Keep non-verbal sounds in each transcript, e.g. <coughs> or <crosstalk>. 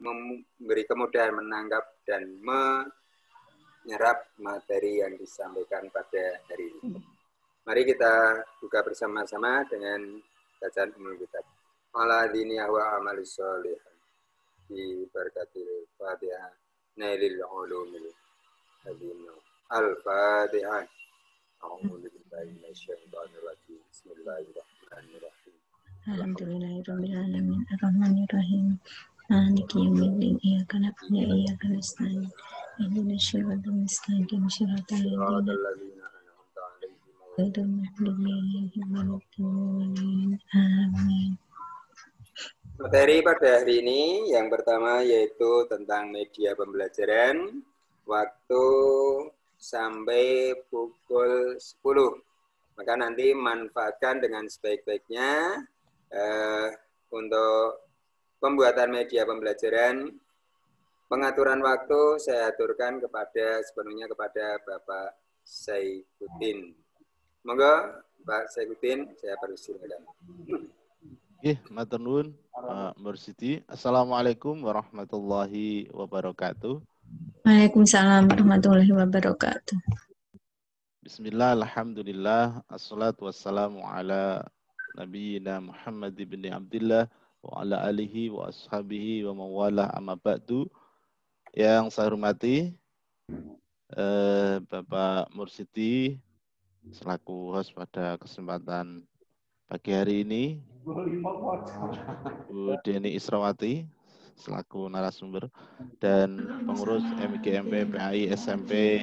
memberi kemudahan menangkap dan menyerap materi yang disampaikan pada hari ini. Hmm. Mari kita buka bersama-sama dengan bacaan umum kitab. Aladzini wa amali sholih bi barakatil fatihah nailil ulumil hadim. Al-Fatihah. A'udzu billahi minasyaitonir rajim. Bismillahirrahmanirrahim. Alhamdulillahirabbil alamin. Arrahmanirrahim. مالك يوم الدين إياك نعبد وإياك Materi pada hari ini yang pertama yaitu tentang media pembelajaran waktu sampai pukul 10. Maka nanti manfaatkan dengan sebaik-baiknya eh, untuk pembuatan media pembelajaran, pengaturan waktu saya aturkan kepada sepenuhnya kepada Bapak Saikutin. Monggo Pak Saikutin, saya persilakan. Oke, matur nuwun Assalamualaikum warahmatullahi wabarakatuh. Waalaikumsalam warahmatullahi wabarakatuh. Bismillah, alhamdulillah, assalatu wassalamu ala nabiyina Muhammad ibn Abdullah wa ala alihi wa ashabihi wa mawala amma ba'du yang saya hormati eh, Bapak Mursiti selaku host pada kesempatan pagi hari ini Bu Deni Israwati selaku narasumber dan pengurus MGMP PAI SMP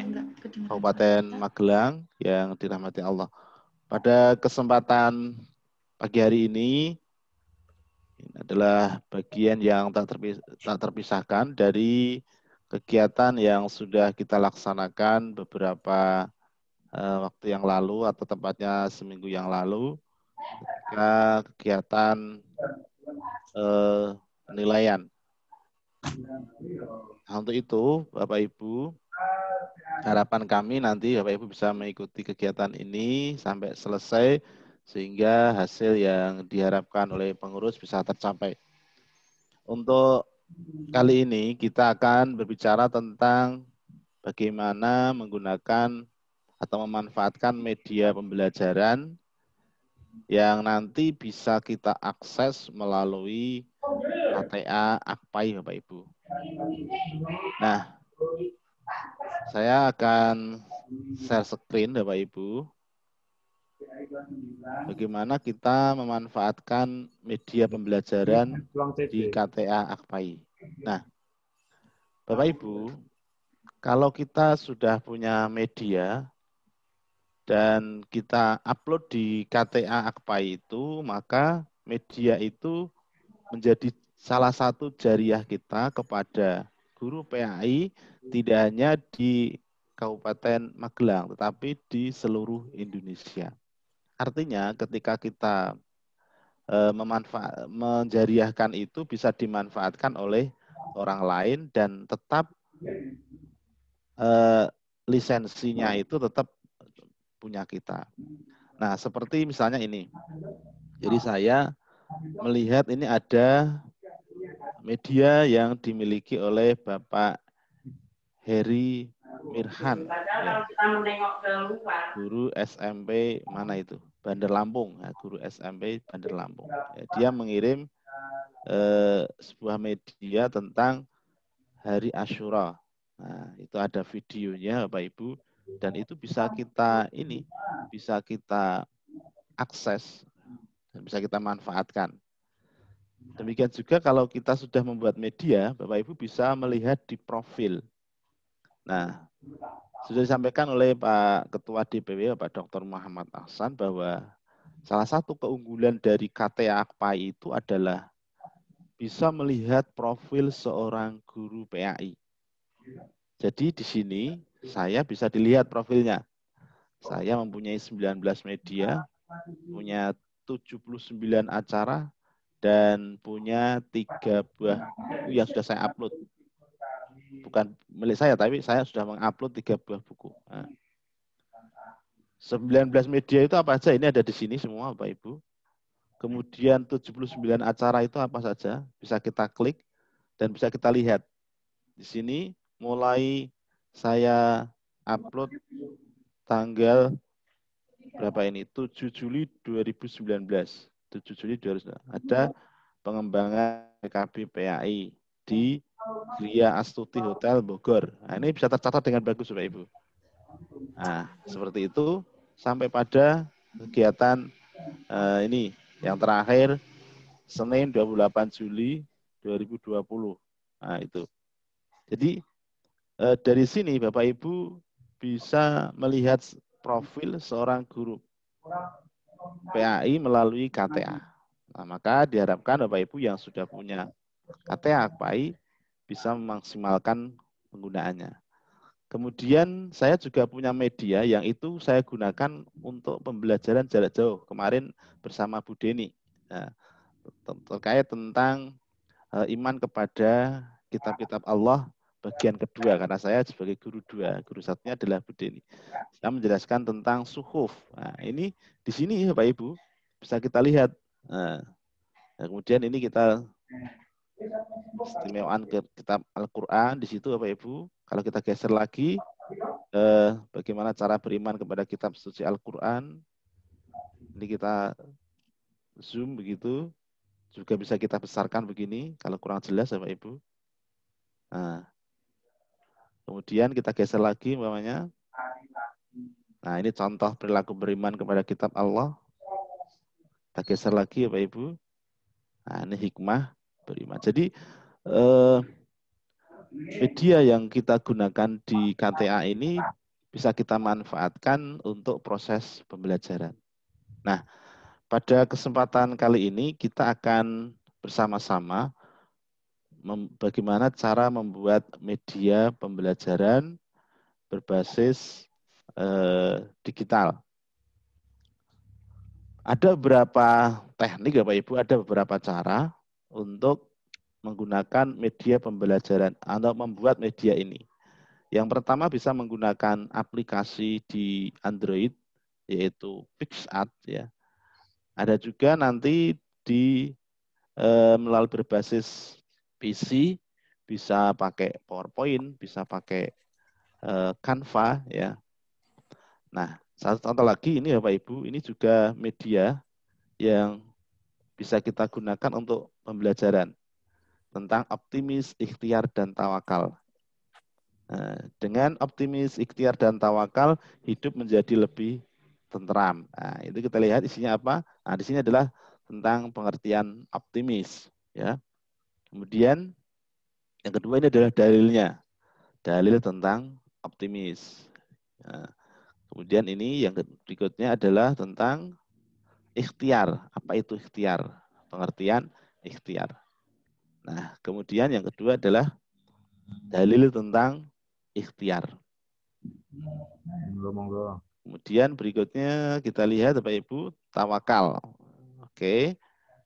Kabupaten Magelang yang dirahmati Allah. Pada kesempatan pagi hari ini ini adalah bagian yang tak, terpis tak terpisahkan dari kegiatan yang sudah kita laksanakan beberapa uh, waktu yang lalu atau tepatnya seminggu yang lalu ketika kegiatan uh, penilaian. Nah, untuk itu, Bapak Ibu, harapan kami nanti Bapak Ibu bisa mengikuti kegiatan ini sampai selesai sehingga hasil yang diharapkan oleh pengurus bisa tercapai. Untuk kali ini kita akan berbicara tentang bagaimana menggunakan atau memanfaatkan media pembelajaran yang nanti bisa kita akses melalui ATA Akpai Bapak Ibu. Nah, saya akan share screen Bapak Ibu. Bagaimana kita memanfaatkan media pembelajaran di KTA Akpai? Nah, Bapak Ibu, kalau kita sudah punya media dan kita upload di KTA Akpai itu, maka media itu menjadi salah satu jariah kita kepada guru PAI tidak hanya di Kabupaten Magelang, tetapi di seluruh Indonesia. Artinya ketika kita eh, memanfaat menjariahkan itu bisa dimanfaatkan oleh orang lain dan tetap eh, lisensinya itu tetap punya kita. Nah, seperti misalnya ini. Jadi saya melihat ini ada media yang dimiliki oleh Bapak Heri Mirhan, guru SMP mana itu? Nah, Bandar Lampung, ya, guru SMP Bandar Lampung. Ya, dia mengirim eh, sebuah media tentang Hari Ashura. Nah, itu ada videonya Bapak Ibu dan itu bisa kita ini bisa kita akses dan bisa kita manfaatkan. Demikian juga kalau kita sudah membuat media, Bapak Ibu bisa melihat di profil. Nah, sudah disampaikan oleh Pak Ketua DPW Pak Dr. Muhammad Ahsan bahwa salah satu keunggulan dari KTA AKPAI itu adalah bisa melihat profil seorang guru PAI. Jadi di sini saya bisa dilihat profilnya. Saya mempunyai 19 media, punya 79 acara, dan punya tiga buah yang sudah saya upload bukan milik saya tapi saya sudah mengupload tiga buah buku. Nah. 19 media itu apa saja? Ini ada di sini semua Bapak Ibu. Kemudian 79 acara itu apa saja? Bisa kita klik dan bisa kita lihat. Di sini mulai saya upload tanggal berapa ini? 7 Juli 2019. 7 Juli 2019. Ada pengembangan PKB PAI di Gria Astuti Hotel Bogor. Nah, ini bisa tercatat dengan bagus Bapak Ibu. Nah, seperti itu sampai pada kegiatan eh, ini yang terakhir Senin 28 Juli 2020. Nah, itu. Jadi eh, dari sini Bapak Ibu bisa melihat profil seorang guru PAI melalui KTA. Nah, maka diharapkan Bapak Ibu yang sudah punya KTA KPAI bisa memaksimalkan penggunaannya. Kemudian saya juga punya media yang itu saya gunakan untuk pembelajaran jarak jauh kemarin bersama Bu Deni nah, terkait tentang eh, iman kepada kitab-kitab Allah bagian kedua karena saya sebagai guru dua guru satunya adalah Bu Deni. Saya menjelaskan tentang suhuf. Nah, ini di sini Bapak Ibu bisa kita lihat. Nah, nah kemudian ini kita istimewaan ke kitab Al-Quran di situ Bapak Ibu. Kalau kita geser lagi, eh, bagaimana cara beriman kepada kitab suci Al-Quran. Ini kita zoom begitu. Juga bisa kita besarkan begini, kalau kurang jelas Bapak Ibu. Nah, kemudian kita geser lagi namanya Nah, ini contoh perilaku beriman kepada kitab Allah. Kita geser lagi Bapak Ibu. Nah, ini hikmah beriman. Jadi eh, media yang kita gunakan di KTA ini bisa kita manfaatkan untuk proses pembelajaran. Nah, pada kesempatan kali ini kita akan bersama-sama bagaimana cara membuat media pembelajaran berbasis eh, digital. Ada beberapa teknik Bapak ya, Ibu, ada beberapa cara untuk menggunakan media pembelajaran atau membuat media ini. Yang pertama bisa menggunakan aplikasi di Android yaitu PixArt ya. Ada juga nanti di e, melalui berbasis PC bisa pakai PowerPoint, bisa pakai e, Canva ya. Nah, satu contoh lagi ini Bapak Ibu, ini juga media yang bisa kita gunakan untuk pembelajaran tentang optimis, ikhtiar, dan tawakal. Nah, dengan optimis, ikhtiar, dan tawakal, hidup menjadi lebih tentram. Nah, itu kita lihat isinya apa. Nah, di sini adalah tentang pengertian optimis. Ya. Kemudian yang kedua ini adalah dalilnya. Dalil tentang optimis. Nah, kemudian ini yang berikutnya adalah tentang ikhtiar. Apa itu ikhtiar? Pengertian ikhtiar. Nah, kemudian yang kedua adalah dalil tentang ikhtiar. Kemudian berikutnya kita lihat Bapak Ibu tawakal. Oke.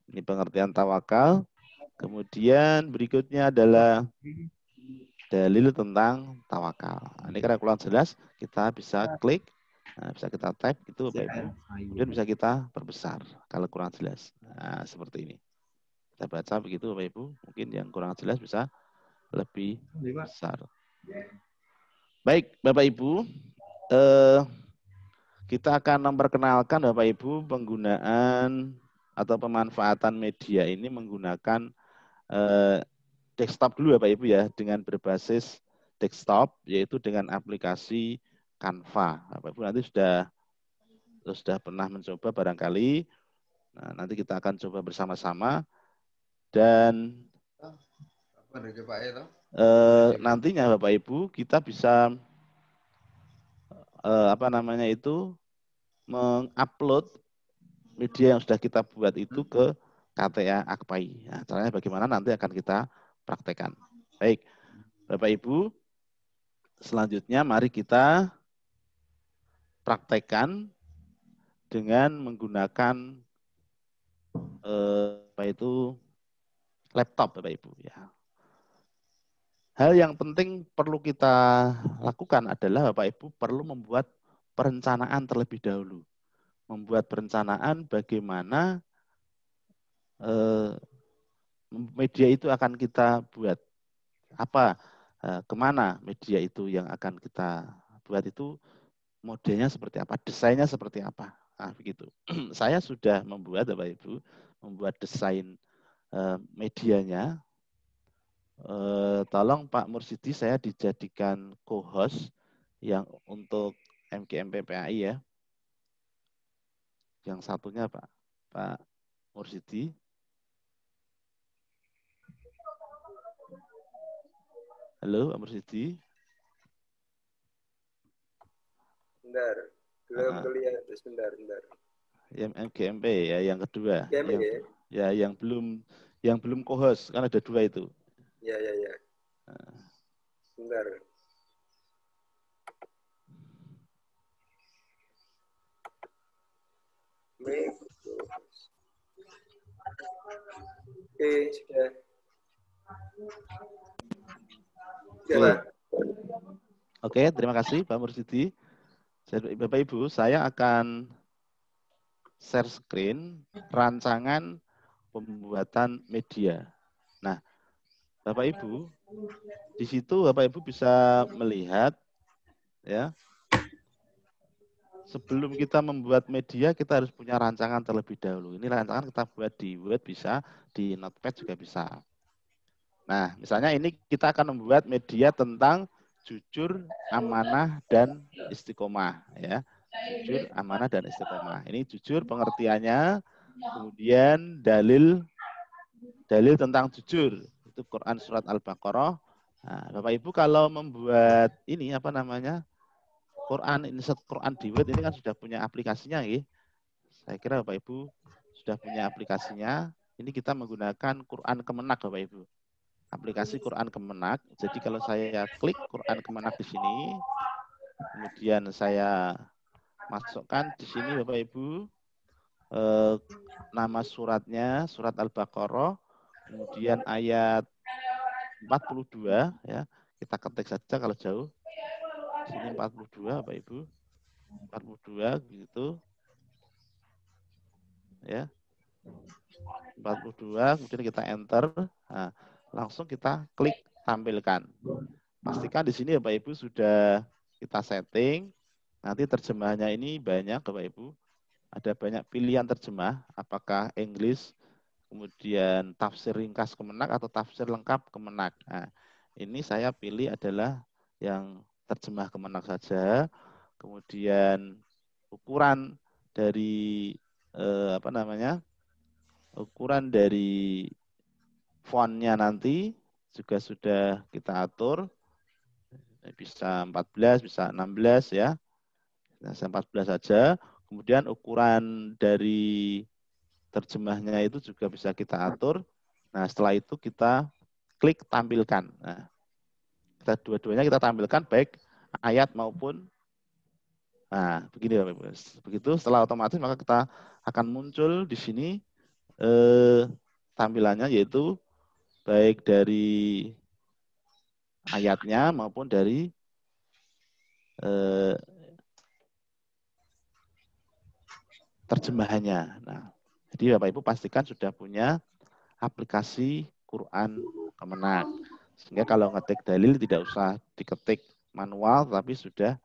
Ini pengertian tawakal. Kemudian berikutnya adalah dalil tentang tawakal. Nah, ini karena kurang jelas, kita bisa klik, nah, bisa kita tap gitu Bapak Ibu. Kemudian bisa kita perbesar kalau kurang jelas. Nah, seperti ini. Kita baca begitu Bapak Ibu. Mungkin yang kurang jelas bisa lebih besar. Baik, Bapak Ibu, eh, kita akan memperkenalkan Bapak Ibu penggunaan atau pemanfaatan media ini menggunakan eh, desktop dulu Bapak Ibu ya dengan berbasis desktop yaitu dengan aplikasi Canva. Bapak Ibu nanti sudah sudah pernah mencoba barangkali. Nah, nanti kita akan coba bersama-sama. Dan uh, nantinya Bapak Ibu kita bisa uh, apa namanya itu mengupload media yang sudah kita buat itu hmm. ke KTA Akpai. Nah, caranya bagaimana nanti akan kita praktekkan. Baik, Bapak Ibu, selanjutnya mari kita praktekkan dengan menggunakan eh, apa itu laptop Bapak Ibu ya. Hal yang penting perlu kita lakukan adalah Bapak Ibu perlu membuat perencanaan terlebih dahulu. Membuat perencanaan bagaimana eh, media itu akan kita buat. Apa eh, kemana media itu yang akan kita buat itu modelnya seperti apa, desainnya seperti apa. Nah, begitu. <clears throat> Saya sudah membuat Bapak Ibu membuat desain Eh, medianya. Eh, tolong Pak Mursidi saya dijadikan co-host yang untuk MKMPPAI ya. Yang satunya Pak Pak Mursidi. Halo Pak Mursidi. Bentar, belum ah. kelihatan Bentar, bentar. Yang MGMP ya, yang kedua. MGMP ya ya yang belum yang belum co-host kan ada dua itu. Ya ya ya. Sebentar. Oke, sudah. Oke, terima kasih Pak Mursidi. Bapak Ibu, saya akan share screen rancangan pembuatan media. Nah, Bapak Ibu, di situ Bapak Ibu bisa melihat ya. Sebelum kita membuat media, kita harus punya rancangan terlebih dahulu. Ini rancangan kita buat di Word bisa, di Notepad juga bisa. Nah, misalnya ini kita akan membuat media tentang jujur, amanah, dan istiqomah. Ya, jujur, amanah, dan istiqomah. Ini jujur pengertiannya, Kemudian dalil dalil tentang jujur itu Quran surat Al-Baqarah. Nah, Bapak Ibu kalau membuat ini apa namanya? Quran insert Quran Word ini kan sudah punya aplikasinya ya. Saya kira Bapak Ibu sudah punya aplikasinya. Ini kita menggunakan Quran Kemenak Bapak Ibu. Aplikasi Quran Kemenak. Jadi kalau saya klik Quran Kemenak di sini, kemudian saya masukkan di sini Bapak Ibu eh, nama suratnya surat Al-Baqarah kemudian ayat 42 ya kita ketik saja kalau jauh sini 42 Bapak Ibu 42 gitu ya 42 kemudian kita enter nah, langsung kita klik tampilkan pastikan di sini ya Bapak Ibu sudah kita setting nanti terjemahannya ini banyak Bapak Ibu ada banyak pilihan terjemah, apakah Inggris, kemudian tafsir ringkas kemenak atau tafsir lengkap kemenak. Nah, ini saya pilih adalah yang terjemah kemenak saja. Kemudian ukuran dari eh, apa namanya? ukuran dari fontnya nanti juga sudah kita atur bisa 14 bisa 16 ya bisa 14 saja Kemudian ukuran dari terjemahnya itu juga bisa kita atur. Nah, setelah itu kita klik tampilkan. Nah, kita dua-duanya kita tampilkan baik ayat maupun nah begini Bapak Ibu. Begitu setelah otomatis maka kita akan muncul di sini eh, tampilannya yaitu baik dari ayatnya maupun dari eh, terjemahannya. Nah, jadi Bapak Ibu pastikan sudah punya aplikasi Quran Kemenang. Sehingga kalau ngetik dalil tidak usah diketik manual tapi sudah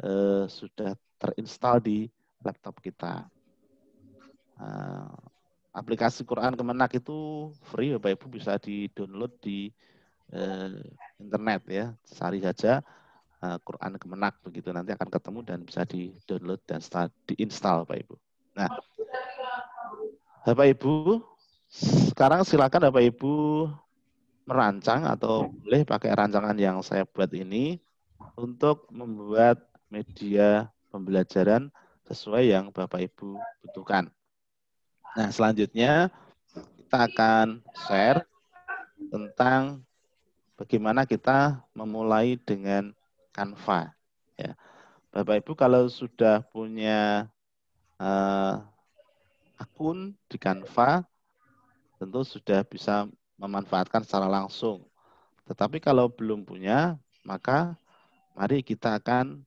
eh, sudah terinstall di laptop kita. Nah, aplikasi Quran Kemenak itu free Bapak Ibu bisa di-download di eh, internet ya. Cari saja eh, Quran Kemenak begitu nanti akan ketemu dan bisa di-download dan di-install Bapak Ibu. Nah, Bapak Ibu, sekarang silakan Bapak Ibu merancang atau boleh pakai rancangan yang saya buat ini untuk membuat media pembelajaran sesuai yang Bapak Ibu butuhkan. Nah, selanjutnya kita akan share tentang bagaimana kita memulai dengan Canva. Ya. Bapak Ibu kalau sudah punya uh, akun di Canva tentu sudah bisa memanfaatkan secara langsung. Tetapi kalau belum punya, maka mari kita akan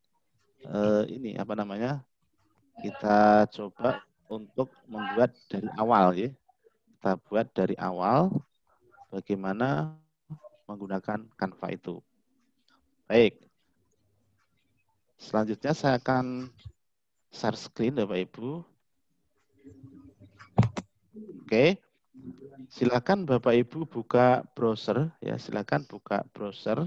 eh, ini apa namanya? Kita coba untuk membuat dari awal ya. Kita buat dari awal bagaimana menggunakan Canva itu. Baik. Selanjutnya saya akan share screen Bapak Ibu. Oke. Silakan Bapak Ibu buka browser ya, silakan buka browser.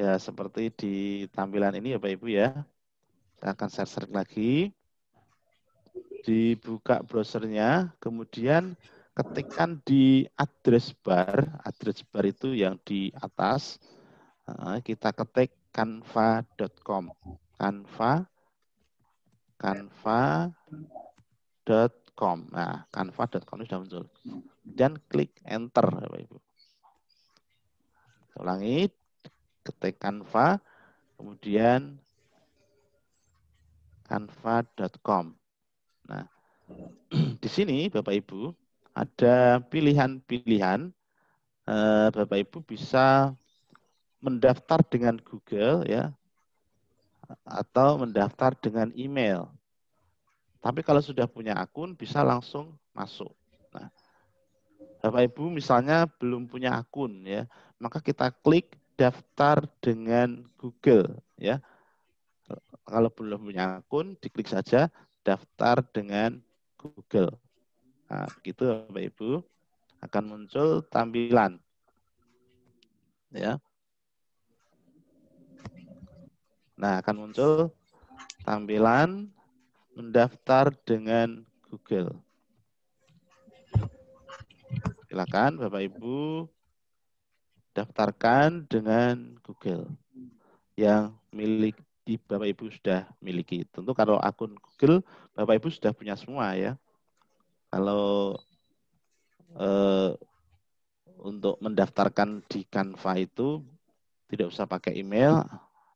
Ya, seperti di tampilan ini ya Bapak Ibu ya. Saya akan share screen lagi. Dibuka browsernya, kemudian ketikkan di address bar, address bar itu yang di atas. Nah, kita ketik canva.com canva canva.com nah canva.com sudah muncul dan klik enter Bapak Ibu ulangi ketik canva kemudian canva.com nah <clears throat> di sini Bapak Ibu ada pilihan-pilihan eh, Bapak Ibu bisa mendaftar dengan Google ya atau mendaftar dengan email. Tapi kalau sudah punya akun bisa langsung masuk. Nah, Bapak Ibu misalnya belum punya akun ya, maka kita klik daftar dengan Google ya. Kalau belum punya akun diklik saja daftar dengan Google. Nah, begitu Bapak Ibu akan muncul tampilan. Ya. Nah, akan muncul tampilan mendaftar dengan Google. Silakan Bapak Ibu daftarkan dengan Google yang milik di Bapak Ibu sudah miliki. Tentu kalau akun Google Bapak Ibu sudah punya semua ya. Kalau eh, untuk mendaftarkan di Canva itu tidak usah pakai email,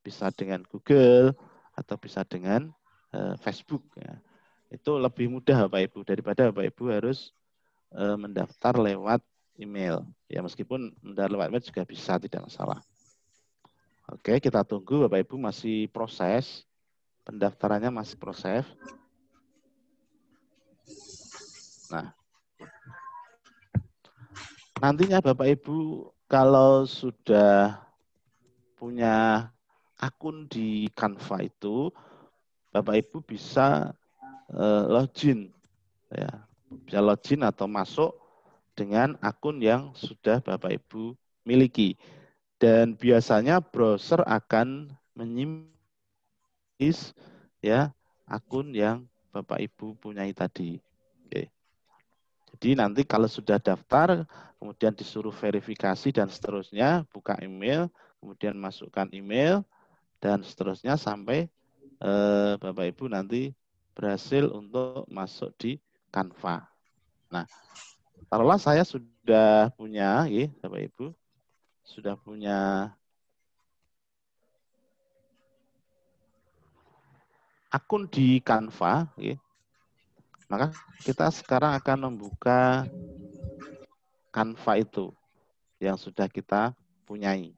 bisa dengan Google atau bisa dengan uh, Facebook ya. Itu lebih mudah Bapak Ibu daripada Bapak Ibu harus uh, mendaftar lewat email. Ya meskipun mendaftar lewat email juga bisa tidak masalah. Oke, kita tunggu Bapak Ibu masih proses pendaftarannya masih proses. Nah, nantinya Bapak Ibu kalau sudah punya akun di Canva itu Bapak Ibu bisa uh, login ya, bisa login atau masuk dengan akun yang sudah Bapak Ibu miliki. Dan biasanya browser akan menyimpan ya akun yang Bapak Ibu punyai tadi. Oke. Jadi nanti kalau sudah daftar, kemudian disuruh verifikasi dan seterusnya, buka email, kemudian masukkan email, dan seterusnya sampai eh, Bapak Ibu nanti berhasil untuk masuk di Canva. Nah, taruhlah saya sudah punya, ya, Bapak Ibu, sudah punya akun di Canva, ya. Maka kita sekarang akan membuka Canva itu yang sudah kita punyai.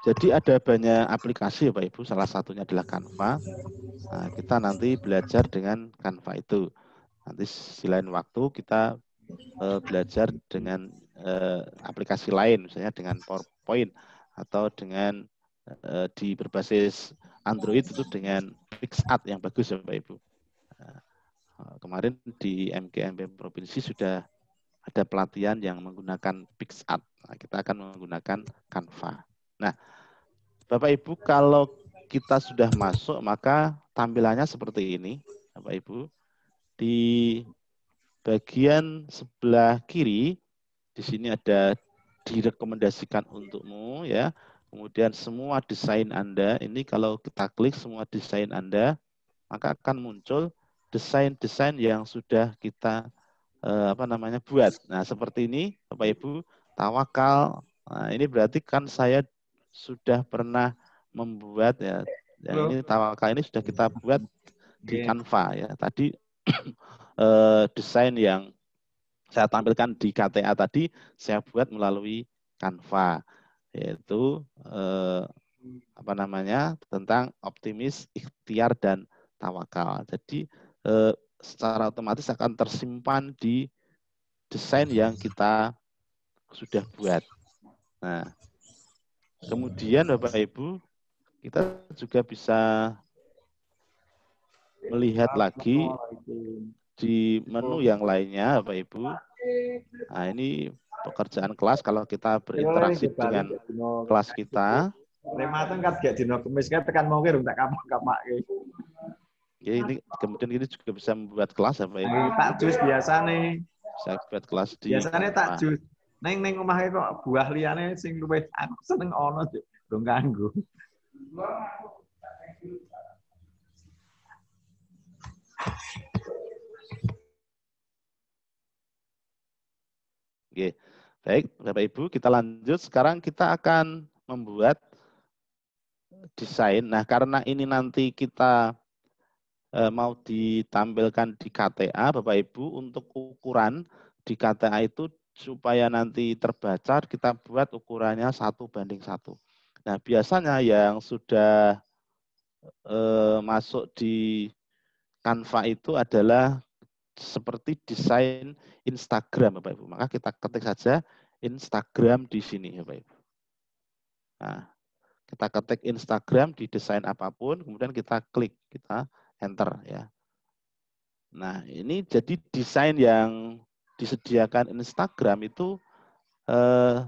Jadi ada banyak aplikasi ya Pak Ibu, salah satunya adalah Canva. Nah, kita nanti belajar dengan Canva itu. Nanti selain waktu kita uh, belajar dengan uh, aplikasi lain, misalnya dengan PowerPoint atau dengan uh, di berbasis Android itu dengan PixArt yang bagus ya Pak Ibu. Uh, kemarin di MKMB Provinsi sudah ada pelatihan yang menggunakan PixArt. Nah, kita akan menggunakan Canva. Nah, Bapak Ibu kalau kita sudah masuk maka tampilannya seperti ini, Bapak Ibu. Di bagian sebelah kiri di sini ada direkomendasikan untukmu ya. Kemudian semua desain Anda, ini kalau kita klik semua desain Anda, maka akan muncul desain-desain yang sudah kita eh, apa namanya buat. Nah, seperti ini Bapak Ibu, tawakal. Nah, ini berarti kan saya sudah pernah membuat ya. Dan ini tawakal ini sudah kita buat di iya. Canva ya. Tadi <clears throat> eh, desain yang saya tampilkan di KTA tadi saya buat melalui Canva yaitu eh, apa namanya tentang optimis, ikhtiar dan tawakal. Jadi eh, secara otomatis akan tersimpan di desain yang kita sudah buat. Nah, Kemudian Bapak Ibu, kita juga bisa melihat lagi di menu yang lainnya Bapak Ibu. Nah, ini pekerjaan kelas kalau kita berinteraksi iya, dengan kelas kita. kan gak tekan mau tak kamu gitu. Ya ini kemudian ini juga bisa membuat kelas Bapak Ibu. Takjus biasa nih. Bisa buat kelas di Biasanya takjus. Neng neng omahe kok buah liane sing luwih aku seneng ono sih, dong ganggu. Oke. Baik, Bapak Ibu, kita lanjut. Sekarang kita akan membuat desain. Nah, karena ini nanti kita e, mau ditampilkan di KTA, Bapak Ibu, untuk ukuran di KTA itu supaya nanti terbaca kita buat ukurannya satu banding satu. Nah biasanya yang sudah e, masuk di Canva itu adalah seperti desain Instagram Bapak Ibu. Maka kita ketik saja Instagram di sini Bapak Ibu. Nah, kita ketik Instagram di desain apapun, kemudian kita klik, kita enter ya. Nah, ini jadi desain yang disediakan Instagram itu eh,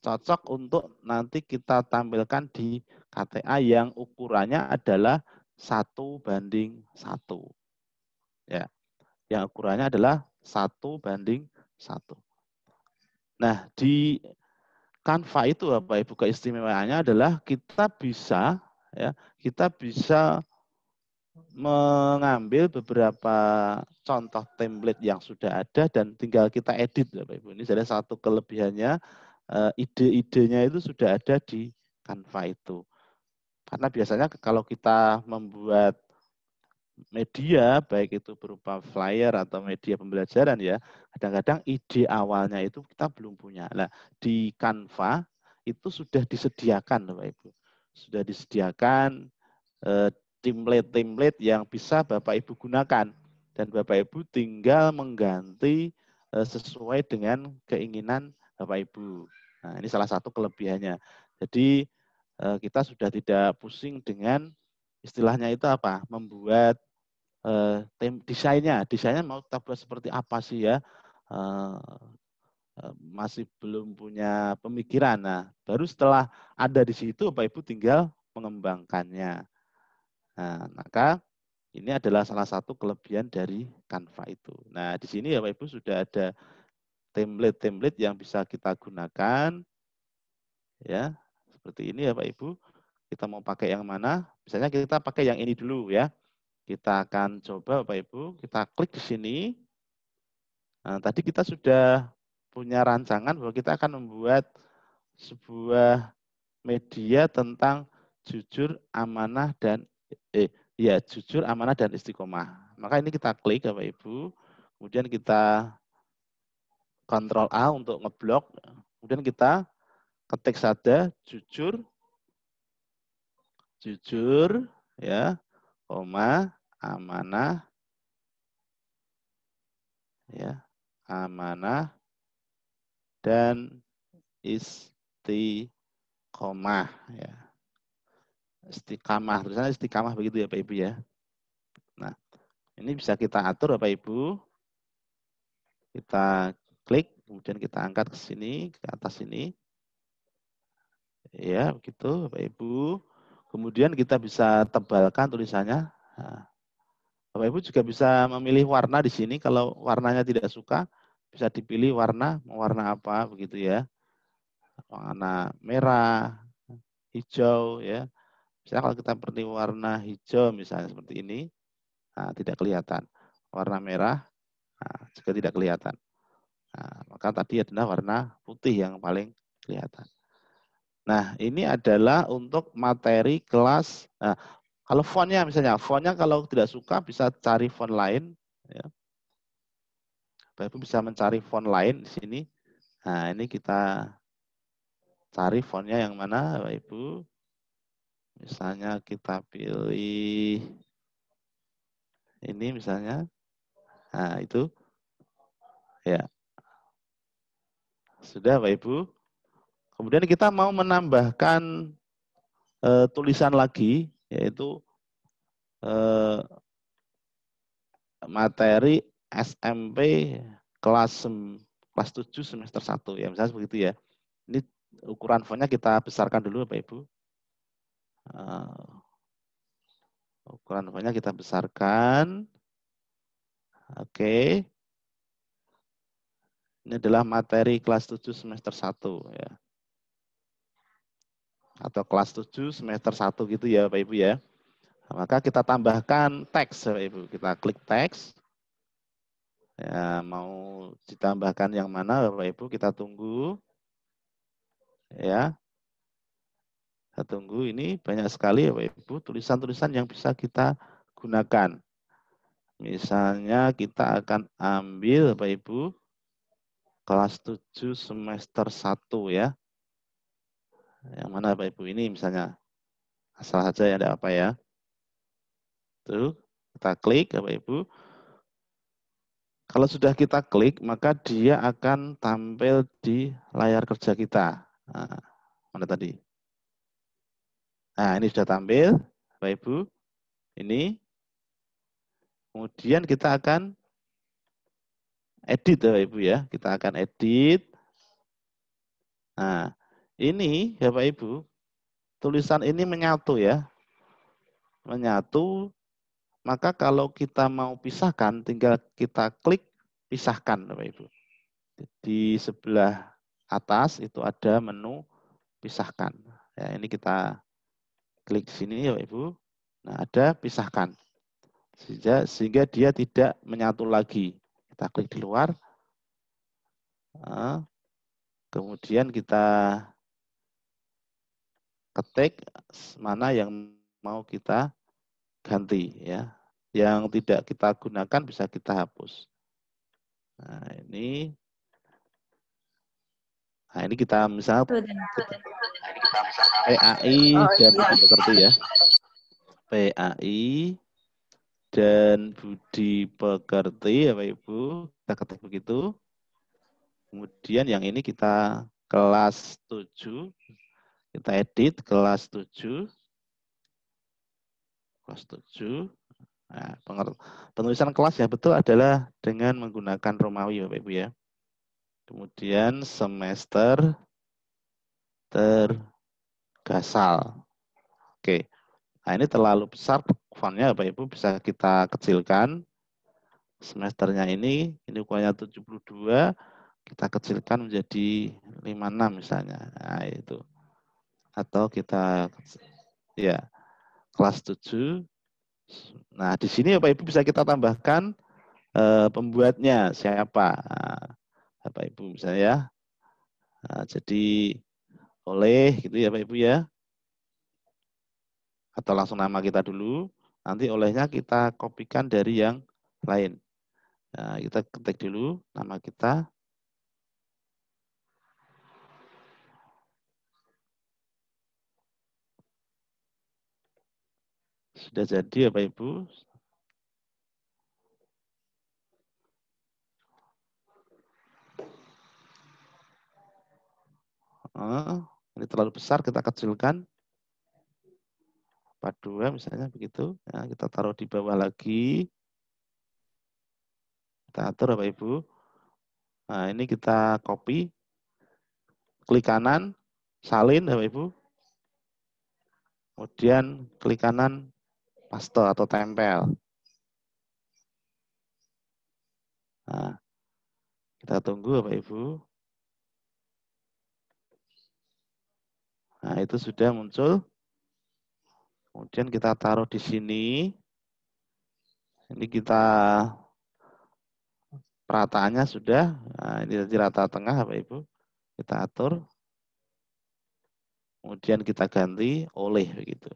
cocok untuk nanti kita tampilkan di KTA yang ukurannya adalah satu banding satu. Ya, yang ukurannya adalah satu banding satu. Nah, di Canva itu Bapak Ibu keistimewaannya adalah kita bisa ya, kita bisa mengambil beberapa contoh template yang sudah ada dan tinggal kita edit Bapak Ibu. Ini jadi satu kelebihannya eh, ide-idenya itu sudah ada di Canva itu. Karena biasanya kalau kita membuat media baik itu berupa flyer atau media pembelajaran ya, kadang-kadang ide awalnya itu kita belum punya. Nah, di Canva itu sudah disediakan Bapak Ibu. Sudah disediakan eh, template-template yang bisa Bapak Ibu gunakan dan Bapak Ibu tinggal mengganti eh, sesuai dengan keinginan Bapak Ibu. Nah, ini salah satu kelebihannya. Jadi eh, kita sudah tidak pusing dengan istilahnya itu apa? Membuat eh, tem desainnya, desainnya mau kita buat seperti apa sih ya? masih belum punya pemikiran. Nah, baru setelah ada di situ, Bapak Ibu tinggal mengembangkannya. Nah, maka ini adalah salah satu kelebihan dari Canva itu. Nah, di sini ya Bapak Ibu sudah ada template-template yang bisa kita gunakan. Ya, seperti ini ya Bapak Ibu. Kita mau pakai yang mana? Misalnya kita pakai yang ini dulu ya. Kita akan coba Bapak Ibu, kita klik di sini. Nah, tadi kita sudah punya rancangan bahwa kita akan membuat sebuah media tentang jujur, amanah, dan eh ya jujur, amanah dan istiqomah. Maka ini kita klik Bapak Ibu, kemudian kita kontrol A untuk ngeblok, kemudian kita ketik saja jujur jujur ya, koma amanah ya, amanah dan istiqomah ya istiqamah. Tulisannya istiqamah begitu ya Pak Ibu ya. Nah, ini bisa kita atur pak Ibu. Kita klik, kemudian kita angkat ke sini, ke atas sini. Ya, begitu pak Ibu. Kemudian kita bisa tebalkan tulisannya. Pak nah, Bapak Ibu juga bisa memilih warna di sini. Kalau warnanya tidak suka, bisa dipilih warna, mau warna apa begitu ya. Warna merah, hijau ya Misalnya kalau kita beri warna hijau misalnya seperti ini, nah, tidak kelihatan. Warna merah nah, juga tidak kelihatan. Nah, maka tadi adalah warna putih yang paling kelihatan. Nah, ini adalah untuk materi kelas. Nah, kalau fontnya misalnya, fontnya kalau tidak suka bisa cari font lain. Ya. Bapak Ibu bisa mencari font lain di sini. Nah, ini kita cari fontnya yang mana, Bapak Ibu. Misalnya kita pilih ini misalnya. Nah, itu. Ya. Sudah Bapak Ibu. Kemudian kita mau menambahkan e, tulisan lagi yaitu e, materi SMP kelas kelas 7 semester 1 ya misalnya begitu ya. Ini ukuran fontnya kita besarkan dulu Bapak Ibu. Ah. ukuran pokoknya kita besarkan. Oke. Okay. Ini adalah materi kelas 7 semester 1 ya. Atau kelas 7 semester 1 gitu ya Bapak Ibu ya. Maka kita tambahkan teks Bapak Ibu. Kita klik teks. Ya, mau ditambahkan yang mana Bapak Ibu kita tunggu. Ya. Saya tunggu ini banyak sekali ya Bapak Ibu tulisan-tulisan yang bisa kita gunakan. Misalnya kita akan ambil Bapak Ibu kelas 7 semester 1 ya. Yang mana Bapak Ibu ini misalnya asal saja ya ada apa ya. Tuh, kita klik Bapak Ibu. Kalau sudah kita klik, maka dia akan tampil di layar kerja kita. Nah, mana tadi? Nah, ini sudah tampil, Bapak Ibu. Ini. Kemudian kita akan edit Bapak Ibu ya. Kita akan edit. Nah, ini Bapak Ibu, tulisan ini menyatu ya. Menyatu, maka kalau kita mau pisahkan, tinggal kita klik pisahkan Bapak Ibu. Di sebelah atas itu ada menu pisahkan. Ya, ini kita klik sini ya Ibu. Nah, ada pisahkan. Sehingga, sehingga dia tidak menyatu lagi. Kita klik di luar. Nah, kemudian kita ketik mana yang mau kita ganti ya. Yang tidak kita gunakan bisa kita hapus. Nah, ini Nah, ini kita misal PAI nah, oh, dan iya. pekerti ya. PAI dan Budi Pekerti ya Pak Ibu. Kita ketik begitu. Kemudian yang ini kita kelas 7. Kita edit kelas 7. Kelas 7. Nah, penulisan kelas ya betul adalah dengan menggunakan Romawi Bapak ya, Ibu ya. Kemudian semester tergasal. Oke. Nah, ini terlalu besar fontnya Bapak Ibu bisa kita kecilkan. Semesternya ini ini ukurannya 72 kita kecilkan menjadi 56 misalnya. Nah, itu. Atau kita ya kelas 7. Nah, di sini Bapak Ibu bisa kita tambahkan e, pembuatnya siapa. Nah, Bapak Ibu ya. Nah, jadi oleh gitu ya Bapak Ibu ya. Atau langsung nama kita dulu. Nanti olehnya kita kopikan dari yang lain. Nah, kita ketik dulu nama kita. Sudah jadi ya Bapak Ibu. Ini terlalu besar, kita kecilkan. 42 misalnya begitu. Ya, kita taruh di bawah lagi. Kita atur Bapak Ibu. Nah, ini kita copy. Klik kanan, salin Bapak Ibu. Kemudian klik kanan, paste atau tempel. Nah, kita tunggu Bapak Ibu. Nah, itu sudah muncul. Kemudian kita taruh di sini. Ini kita perataannya sudah. Nah, ini di rata tengah Bapak Ibu. Kita atur. Kemudian kita ganti oleh begitu.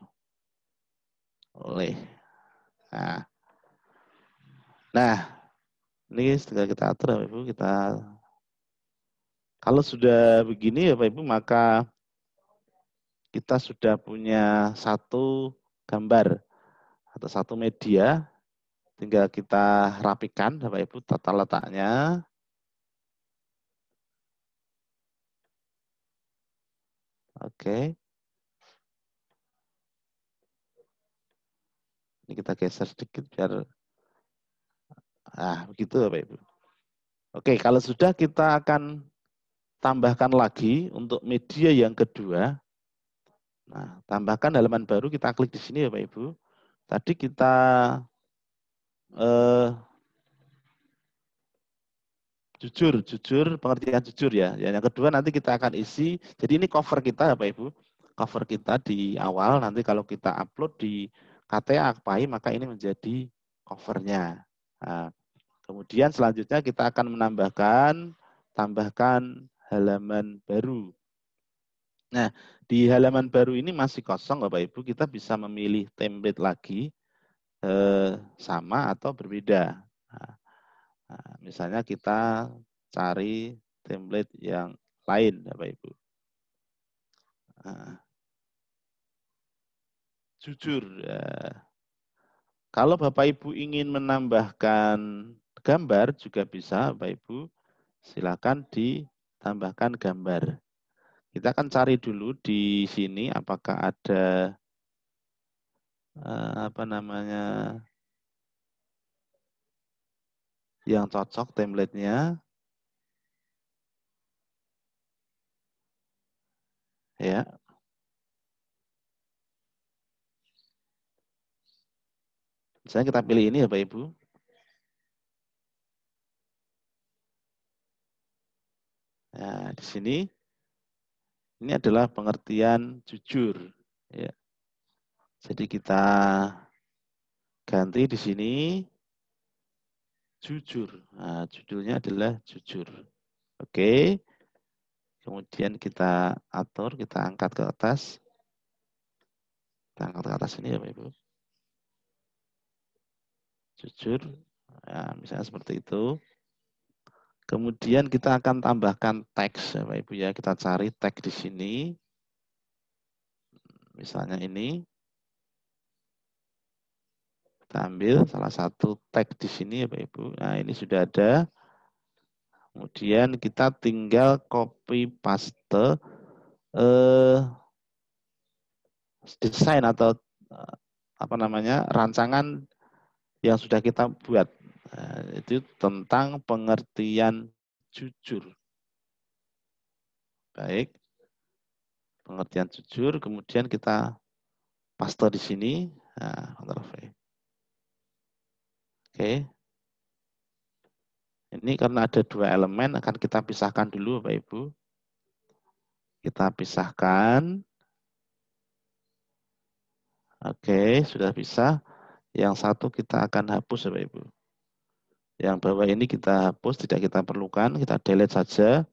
Oleh. Nah. Nah, ini tinggal kita atur Bapak Ibu, kita kalau sudah begini Bapak Ibu maka kita sudah punya satu gambar atau satu media, tinggal kita rapikan Bapak Ibu tata letaknya. Oke. Ini kita geser sedikit biar ah begitu Bapak Ibu. Oke, kalau sudah kita akan tambahkan lagi untuk media yang kedua Nah, tambahkan halaman baru, kita klik di sini ya Pak Ibu. Tadi kita eh, jujur, jujur, pengertian jujur ya. ya. Yang kedua nanti kita akan isi, jadi ini cover kita ya Pak Ibu. Cover kita di awal, nanti kalau kita upload di KTA AKPAI, maka ini menjadi covernya. Nah, kemudian selanjutnya kita akan menambahkan, tambahkan halaman baru. Nah, di halaman baru ini masih kosong Bapak Ibu, kita bisa memilih template lagi eh, sama atau berbeda. Nah, nah, misalnya kita cari template yang lain Bapak Ibu. Nah, jujur, eh, kalau Bapak Ibu ingin menambahkan gambar juga bisa Bapak Ibu, silakan ditambahkan gambar. Kita akan cari dulu di sini apakah ada eh, apa namanya yang cocok templatenya. nya Ya. Misalnya kita pilih ini ya Pak Ibu. Nah, di sini ini adalah pengertian jujur. Ya. Jadi kita ganti di sini jujur. Nah, judulnya adalah jujur. Oke. Kemudian kita atur, kita angkat ke atas. Kita angkat ke atas ini ya, Ibu. Jujur. Ya, misalnya seperti itu. Kemudian kita akan tambahkan teks, Bapak ya, Ibu ya. Kita cari tag di sini. Misalnya ini. Kita ambil salah satu tag di sini ya Bapak Ibu. Nah ini sudah ada. Kemudian kita tinggal copy paste eh, desain atau eh, apa namanya rancangan yang sudah kita buat Nah, itu tentang pengertian jujur. Baik. Pengertian jujur, kemudian kita pastor di sini. Nah, Oke. Okay. Ini karena ada dua elemen, akan kita pisahkan dulu Bapak Ibu. Kita pisahkan. Oke, sudah bisa. Yang satu kita akan hapus Bapak Ibu yang bawah ini kita hapus, tidak kita perlukan, kita delete saja.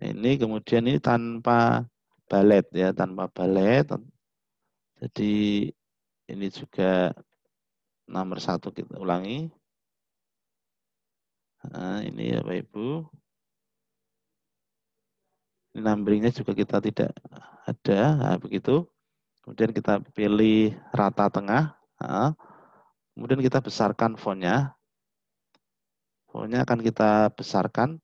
Ini kemudian ini tanpa balet ya, tanpa balet. Jadi ini juga nomor satu kita ulangi. Nah, ini ya Bapak Ibu. Ini numberingnya juga kita tidak ada, nah, begitu. Kemudian kita pilih rata tengah. Nah, kemudian kita besarkan fontnya. Pokoknya akan kita besarkan.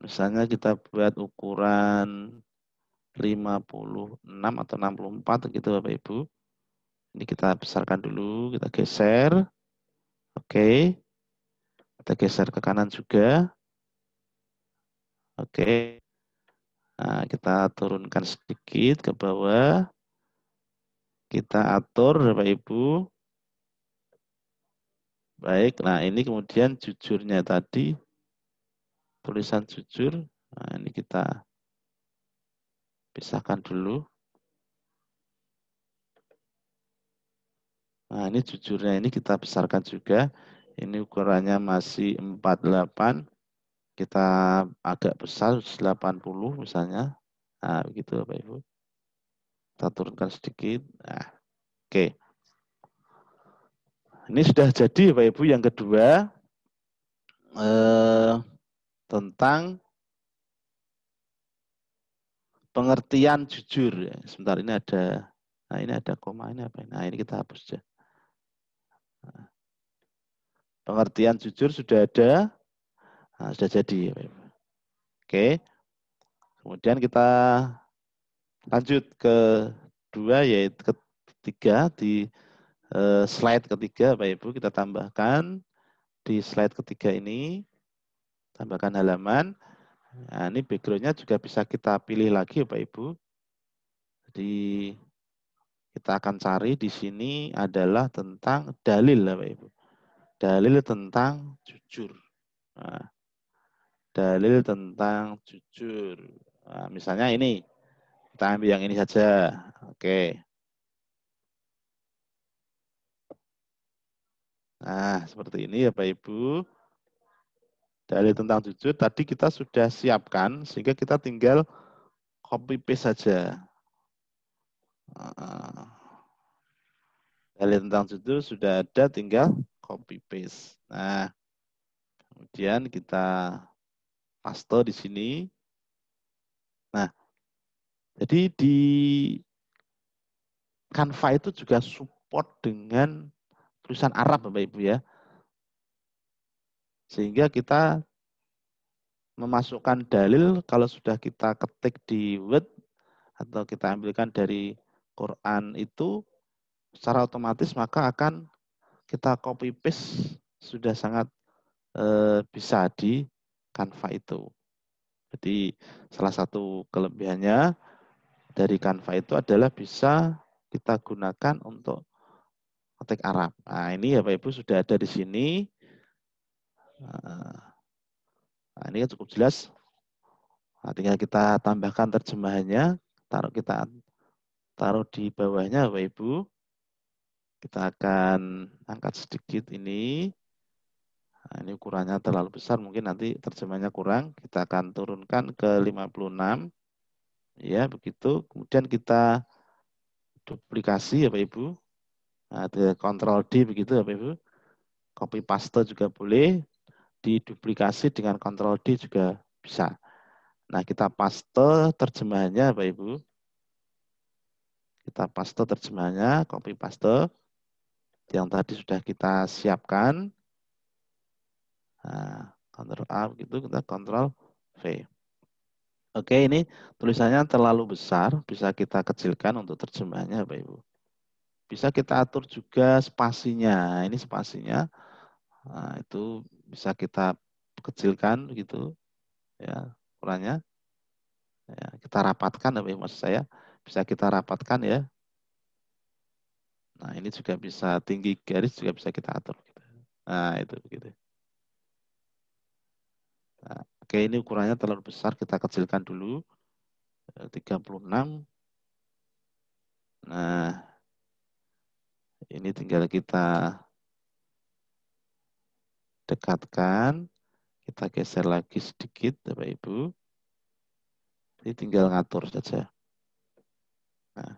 Misalnya kita buat ukuran 56 atau 64 gitu Bapak Ibu. Ini kita besarkan dulu, kita geser. Oke. Okay. Kita geser ke kanan juga. Oke. Okay. Nah, kita turunkan sedikit ke bawah. Kita atur Bapak Ibu. Baik, nah ini kemudian jujurnya tadi, tulisan jujur, nah ini kita pisahkan dulu. Nah ini jujurnya ini kita besarkan juga, ini ukurannya masih 48, kita agak besar 80 misalnya, nah begitu Bapak Ibu. Kita turunkan sedikit, nah oke. Okay. Ini sudah jadi Bapak Ibu yang kedua eh, tentang pengertian jujur. Sebentar ini ada, nah ini ada koma ini apa Nah ini kita hapus saja. pengertian jujur sudah ada, nah, sudah jadi. Bapak Ibu. Oke, kemudian kita lanjut ke dua yaitu ketiga di Eh, slide ketiga Bapak Ibu kita tambahkan di slide ketiga ini tambahkan halaman. Nah, ini backgroundnya juga bisa kita pilih lagi Bapak Ibu. Jadi kita akan cari di sini adalah tentang dalil Bapak ya, Ibu. Dalil tentang jujur. Nah, dalil tentang jujur. Nah, misalnya ini kita ambil yang ini saja. Oke. Nah, seperti ini ya pak Ibu. dari tentang jujur tadi kita sudah siapkan sehingga kita tinggal copy paste saja. dari tentang jujur sudah ada tinggal copy paste. Nah, kemudian kita paste di sini. Nah, jadi di Canva itu juga support dengan tulisan Arab Bapak Ibu ya. Sehingga kita memasukkan dalil kalau sudah kita ketik di Word atau kita ambilkan dari Quran itu secara otomatis maka akan kita copy paste sudah sangat e, bisa di Canva itu. Jadi salah satu kelebihannya dari Canva itu adalah bisa kita gunakan untuk konteks Arab. Nah, ini ya Bapak Ibu sudah ada di sini. Nah, nah ini kan cukup jelas. Nah, tinggal kita tambahkan terjemahannya. Taruh kita taruh di bawahnya Bapak Ibu. Kita akan angkat sedikit ini. Nah, ini ukurannya terlalu besar, mungkin nanti terjemahnya kurang. Kita akan turunkan ke 56. Ya, begitu. Kemudian kita duplikasi ya Bapak Ibu. Ctrl D begitu Bapak Ibu. Copy paste juga boleh, diduplikasi dengan Ctrl D juga bisa. Nah, kita paste terjemahannya Bapak Ibu. Kita paste terjemahannya, copy paste yang tadi sudah kita siapkan. Nah, Ctrl A begitu kita Ctrl V. Oke, ini tulisannya terlalu besar, bisa kita kecilkan untuk terjemahannya Bapak Ibu. Bisa kita atur juga spasinya. Ini spasinya nah, itu bisa kita kecilkan gitu ya ukurannya. Ya, kita rapatkan apa ya maksud saya? Bisa kita rapatkan ya. Nah, ini juga bisa tinggi garis juga bisa kita atur gitu. Nah, itu begitu. Nah, oke, ini ukurannya terlalu besar, kita kecilkan dulu. 36. Nah, ini tinggal kita dekatkan. Kita geser lagi sedikit, Bapak Ibu. Ini tinggal ngatur saja. Nah,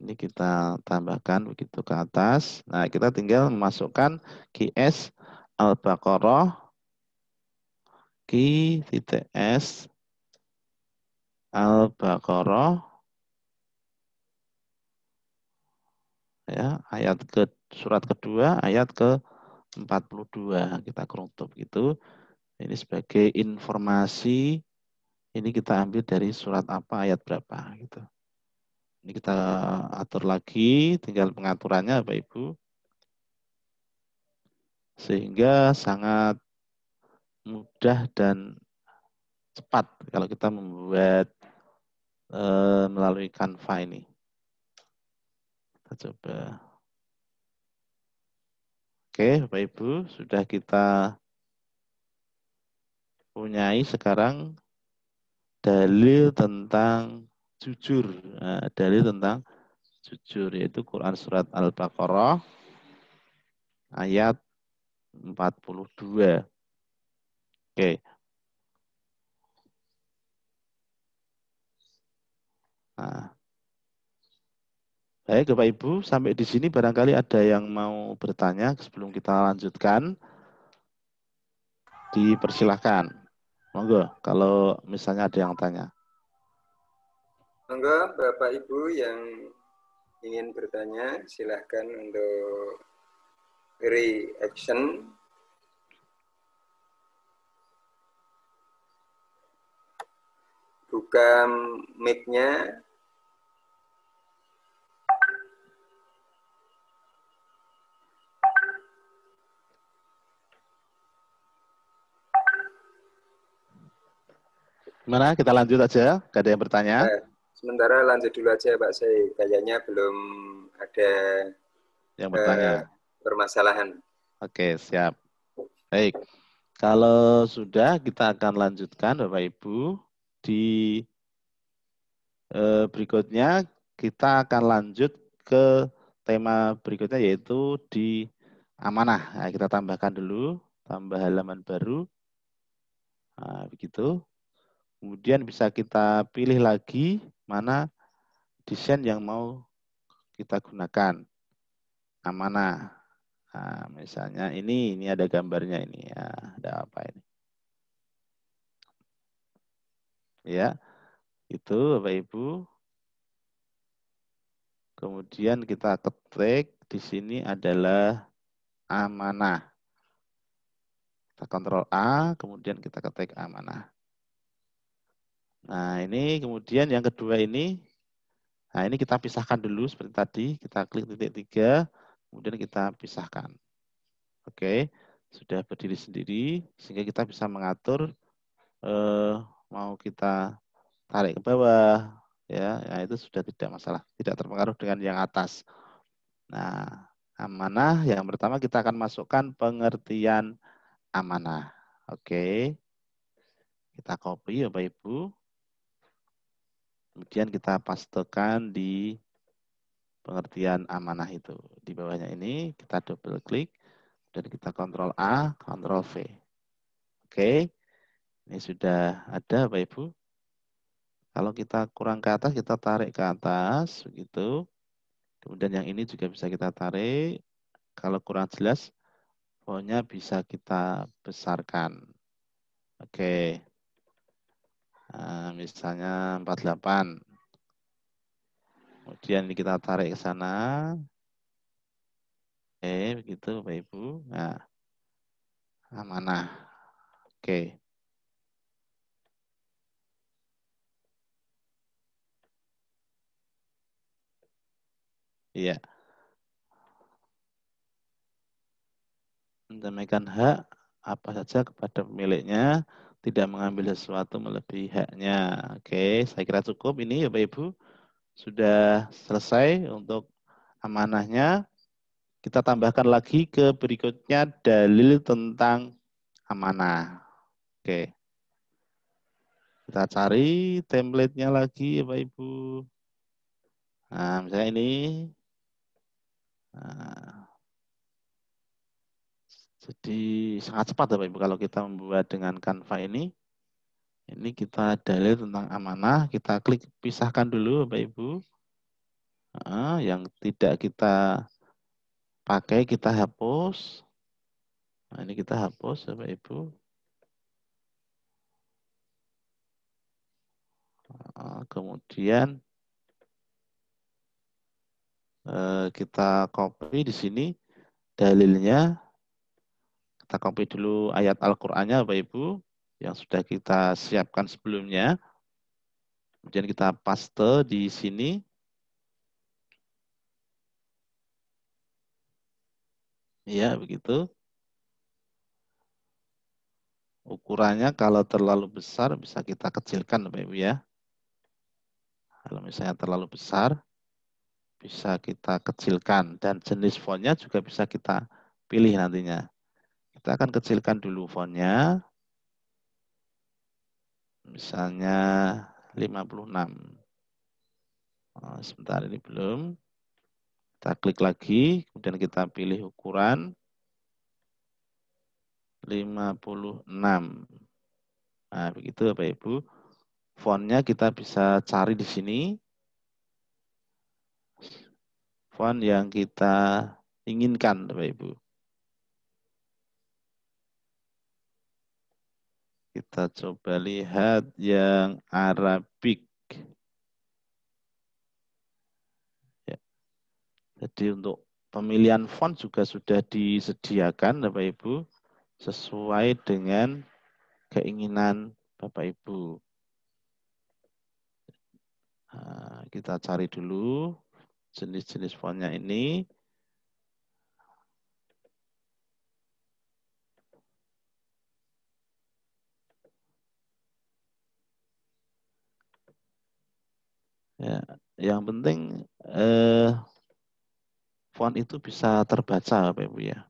ini kita tambahkan begitu ke atas. Nah, kita tinggal memasukkan QS Al-Baqarah Q titik S Al-Baqarah ya ayat ke surat kedua ayat ke 42 kita kerutup gitu ini sebagai informasi ini kita ambil dari surat apa ayat berapa gitu ini kita atur lagi tinggal pengaturannya Bapak Ibu sehingga sangat mudah dan cepat kalau kita membuat e, melalui Canva ini coba. Oke, Bapak Ibu, sudah kita punyai sekarang dalil tentang jujur. Nah, dalil tentang jujur yaitu Quran surat Al-Baqarah ayat 42. Oke. Nah, Baik, Bapak Ibu, sampai di sini barangkali ada yang mau bertanya sebelum kita lanjutkan. Dipersilahkan. Monggo, kalau misalnya ada yang tanya. Monggo, Bapak Ibu yang ingin bertanya, silahkan untuk reaction. Buka mic-nya, Gimana? Kita lanjut aja. Ya. Gak ada yang bertanya. Eh, sementara lanjut dulu aja, Pak Saya. Kayaknya belum ada yang bertanya. Uh, permasalahan. Oke, siap. Baik. Kalau sudah, kita akan lanjutkan, Bapak Ibu. Di uh, berikutnya, kita akan lanjut ke tema berikutnya, yaitu di amanah. Nah, kita tambahkan dulu, tambah halaman baru. Nah, begitu. Kemudian bisa kita pilih lagi mana desain yang mau kita gunakan. Nah, mana? Nah, misalnya ini, ini ada gambarnya ini. Ya, ada apa ini? Ya, itu Bapak Ibu. Kemudian kita ketik di sini adalah amanah. Kita kontrol A, kemudian kita ketik amanah. Nah, ini kemudian yang kedua ini. Nah, ini kita pisahkan dulu seperti tadi. Kita klik titik tiga, kemudian kita pisahkan. Oke, sudah berdiri sendiri, sehingga kita bisa mengatur eh, mau kita tarik ke bawah, ya, ya itu sudah tidak masalah. Tidak terpengaruh dengan yang atas. Nah, amanah yang pertama kita akan masukkan pengertian amanah. Oke. Kita copy Bapak Ibu. Kemudian kita pastekan di pengertian amanah itu. Di bawahnya ini kita double klik, dan kita kontrol A, kontrol V. Oke, ini sudah ada Bapak Ibu. Kalau kita kurang ke atas, kita tarik ke atas, begitu. Kemudian yang ini juga bisa kita tarik. Kalau kurang jelas, pokoknya bisa kita besarkan. Oke. Eh, misalnya 48. Kemudian kita tarik ke sana. Oke, eh, begitu Bapak Ibu. Nah, amanah. Oke. Iya. Mendamaikan hak apa saja kepada pemiliknya tidak mengambil sesuatu melebihi haknya. Oke, saya kira cukup ini Bapak Ibu. Sudah selesai untuk amanahnya. Kita tambahkan lagi ke berikutnya dalil tentang amanah. Oke. Kita cari template-nya lagi ya, Bapak Ibu. Nah, misalnya ini. Nah, jadi sangat cepat Bapak Ibu kalau kita membuat dengan Canva ini. Ini kita dalil tentang amanah, kita klik pisahkan dulu Bapak Ibu. Nah, yang tidak kita pakai kita hapus. Nah, ini kita hapus Bapak Ibu. kemudian eh, kita copy di sini dalilnya kita copy dulu ayat Al-Qur'annya Bapak Ibu yang sudah kita siapkan sebelumnya. Kemudian kita paste di sini. Ya, begitu. Ukurannya kalau terlalu besar bisa kita kecilkan Bapak Ibu ya. Kalau misalnya terlalu besar bisa kita kecilkan dan jenis fontnya juga bisa kita pilih nantinya. Kita akan kecilkan dulu fontnya. Misalnya 56. Oh, sebentar ini belum. Kita klik lagi, kemudian kita pilih ukuran 56. Nah, begitu Bapak Ibu. Fontnya kita bisa cari di sini. Font yang kita inginkan Bapak Ibu. Kita coba lihat yang Arabik. Ya. Jadi untuk pemilihan font juga sudah disediakan Bapak Ibu sesuai dengan keinginan Bapak Ibu. Nah, kita cari dulu jenis-jenis fontnya ini. Ya, yang penting eh, font itu bisa terbaca Bapak Ibu ya.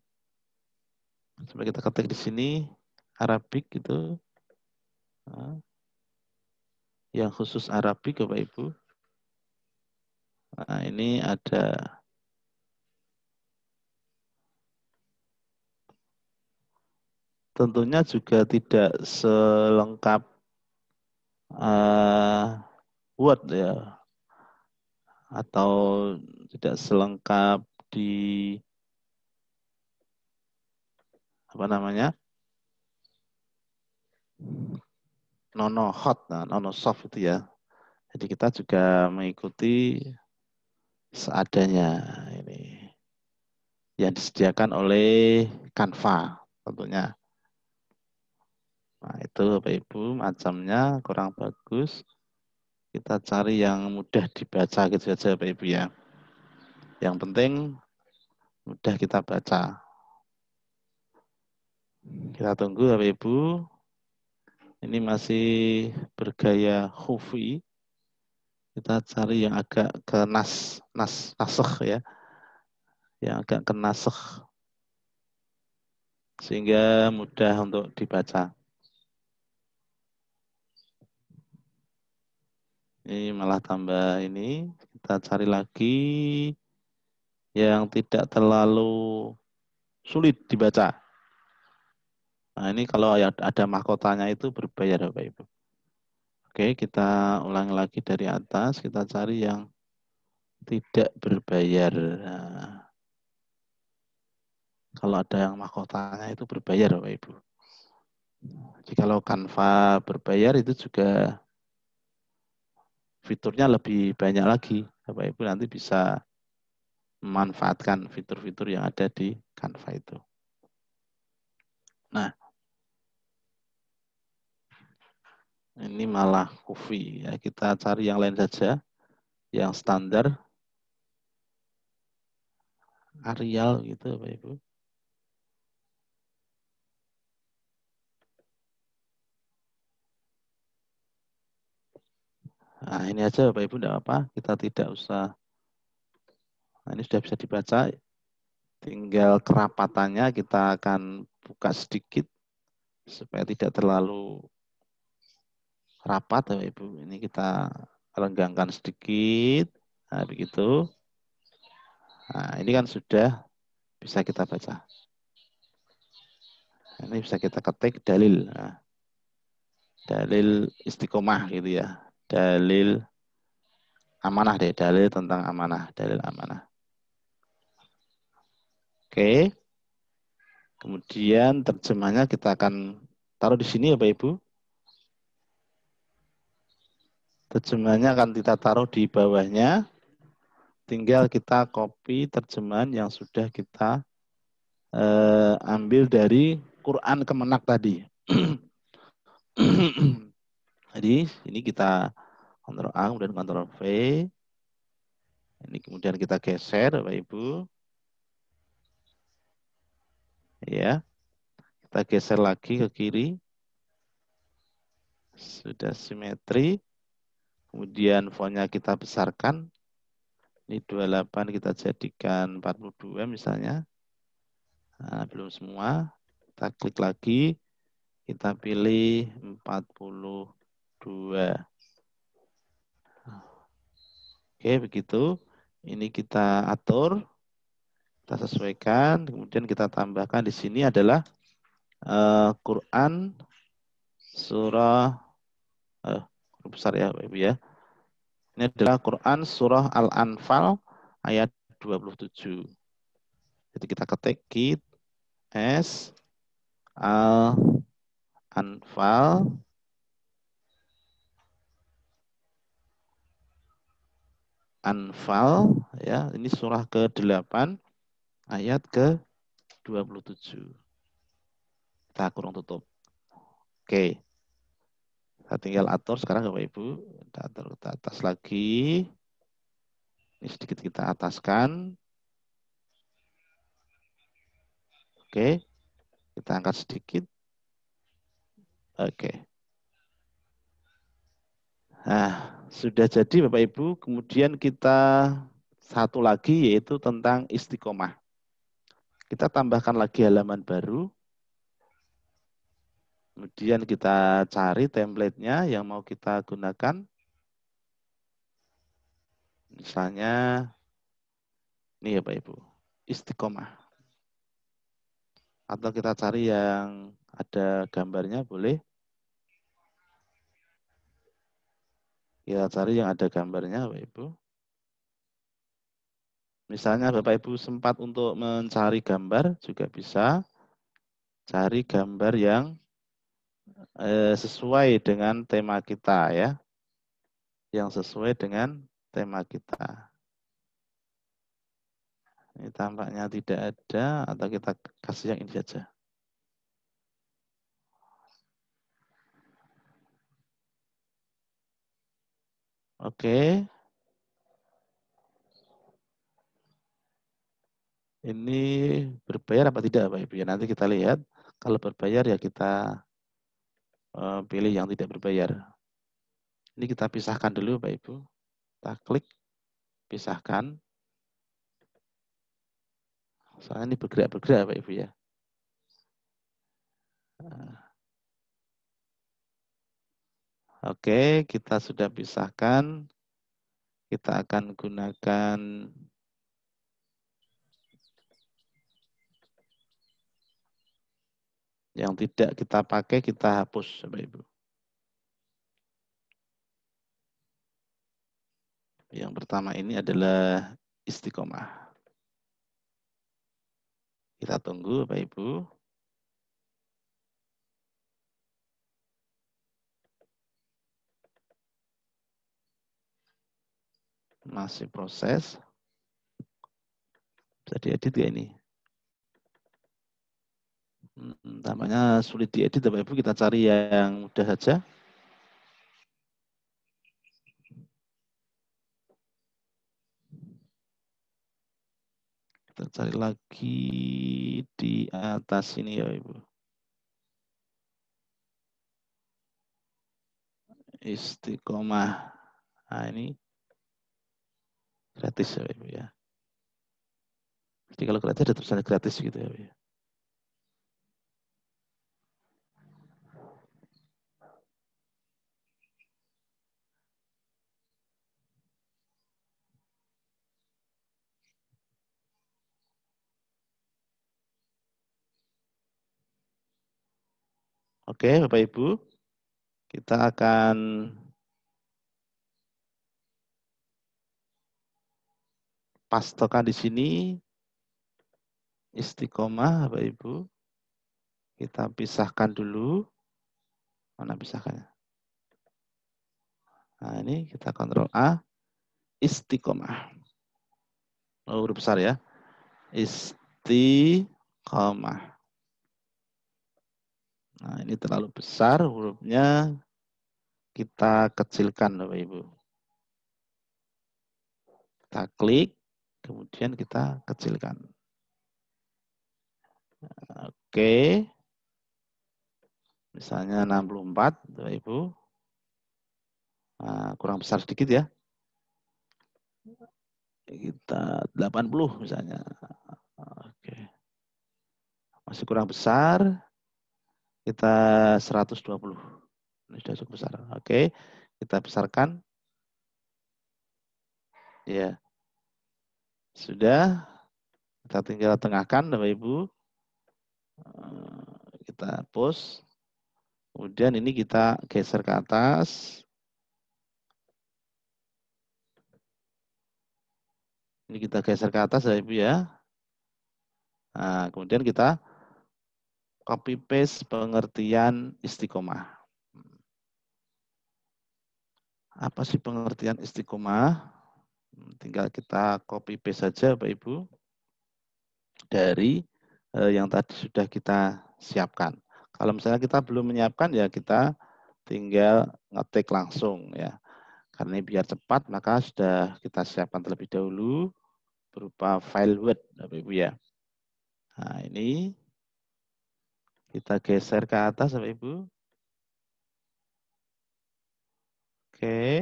Coba kita ketik di sini Arabik gitu. Nah, yang khusus Arabik Bapak ya, Ibu. Nah, ini ada tentunya juga tidak selengkap uh, Word ya atau tidak selengkap di apa namanya nono hot, nah, nono soft itu ya. Jadi kita juga mengikuti seadanya ini yang disediakan oleh Canva tentunya. Nah, itu Bapak Ibu macamnya kurang bagus. Kita cari yang mudah dibaca gitu saja Bapak Ibu ya. Yang penting mudah kita baca. Kita tunggu Bapak Ibu. Ini masih bergaya khufi. Kita cari yang agak ke nas, nas, ya. Yang agak ke Sehingga mudah untuk dibaca. Ini malah tambah ini. Kita cari lagi yang tidak terlalu sulit dibaca. Nah, ini kalau ya ada mahkotanya itu berbayar, Bapak Ibu. Oke, kita ulang lagi dari atas. Kita cari yang tidak berbayar. Nah, kalau ada yang mahkotanya itu berbayar, Bapak Ibu. Nah, Jikalau kanva berbayar itu juga fiturnya lebih banyak lagi. Bapak Ibu nanti bisa memanfaatkan fitur-fitur yang ada di Canva itu. Nah, ini malah kufi ya. Kita cari yang lain saja, yang standar, Arial gitu Bapak Ibu. Nah, ini aja Bapak Ibu tidak apa, kita tidak usah. Nah, ini sudah bisa dibaca. Tinggal kerapatannya kita akan buka sedikit supaya tidak terlalu rapat Bapak Ibu. Ini kita renggangkan sedikit. Nah, begitu. Nah, ini kan sudah bisa kita baca. Ini bisa kita ketik dalil. Nah, dalil istiqomah gitu ya dalil amanah deh, dalil tentang amanah, dalil amanah. Oke. Kemudian terjemahnya kita akan taruh di sini ya Pak Ibu. Terjemahannya akan kita taruh di bawahnya. Tinggal kita copy terjemahan yang sudah kita eh, ambil dari Quran Kemenak tadi. <clears throat> <clears throat> Jadi ini kita kontrol A kemudian kontrol V. Ini kemudian kita geser Bapak Ibu. Ya. Kita geser lagi ke kiri. Sudah simetri. Kemudian fontnya kita besarkan. Ini 28 kita jadikan 42 misalnya. Nah, belum semua. Kita klik lagi. Kita pilih 40 dua. Oke, begitu. Ini kita atur, kita sesuaikan, kemudian kita tambahkan di sini adalah uh, Quran surah uh, besar ya, Ibu ya. Ini adalah Quran surah Al-Anfal ayat 27. Jadi kita ketik kit s al anfal Anfal ya, ini surah ke-8 ayat ke-27. Kita kurung tutup. Oke. Kita tinggal atur sekarang Bapak Ibu. Kita atur ke atas lagi. Ini sedikit kita ataskan. Oke. Kita angkat sedikit. Oke. ah sudah jadi Bapak Ibu, kemudian kita satu lagi yaitu tentang istiqomah. Kita tambahkan lagi halaman baru. Kemudian kita cari template-nya yang mau kita gunakan. Misalnya, ini ya Pak Ibu, istiqomah. Atau kita cari yang ada gambarnya boleh. Kita iya, cari yang ada gambarnya Bapak Ibu. Misalnya Bapak Ibu sempat untuk mencari gambar juga bisa cari gambar yang eh, sesuai dengan tema kita ya. Yang sesuai dengan tema kita. Ini tampaknya tidak ada atau kita kasih yang ini saja. Oke. Ini berbayar apa tidak pak Ibu? Ya, nanti kita lihat. Kalau berbayar ya kita uh, pilih yang tidak berbayar. Ini kita pisahkan dulu pak Ibu. Kita klik pisahkan. Soalnya ini bergerak-bergerak pak Ibu ya. Nah. Oke, kita sudah pisahkan. Kita akan gunakan yang tidak kita pakai kita hapus Bapak Ibu. Yang pertama ini adalah istiqomah. Kita tunggu Bapak Ibu. masih proses. Bisa diedit ya ini? Hmm, tampaknya sulit diedit Bapak Ibu, kita cari yang mudah saja. Kita cari lagi di atas ini ya Ibu. Istiqomah. Nah ini Gratis ya Ibu ya. Jadi kalau gratis ada tulisannya gratis gitu ya Ibu ya. Oke, Bapak Ibu, kita akan Pastekan di sini istiqomah Bapak Ibu. Kita pisahkan dulu. Mana pisahkannya? Nah, ini kita kontrol A. Istiqomah. Oh, huruf besar ya. Istiqomah. Nah, ini terlalu besar hurufnya. Kita kecilkan Bapak Ibu. Kita klik Kemudian kita kecilkan. Oke. Misalnya 64, Bapak Ibu. Nah, kurang besar sedikit ya. Kita 80 misalnya. Oke. Masih kurang besar. Kita 120. Ini sudah cukup besar. Oke. Kita besarkan. Ya. Sudah. Kita tinggal tengahkan Bapak Ibu. Eh, kita hapus. Kemudian ini kita geser ke atas. Ini kita geser ke atas Bapak Ibu ya. Nah, kemudian kita copy paste pengertian istiqomah. Hmm. Apa sih pengertian istiqomah? tinggal kita copy paste saja Bapak Ibu dari eh, yang tadi sudah kita siapkan. Kalau misalnya kita belum menyiapkan ya kita tinggal ngetik langsung ya. Karena ini biar cepat maka sudah kita siapkan terlebih dahulu berupa file Word Bapak ya, Ibu ya. Nah, ini kita geser ke atas Bapak Ibu. Oke. Okay.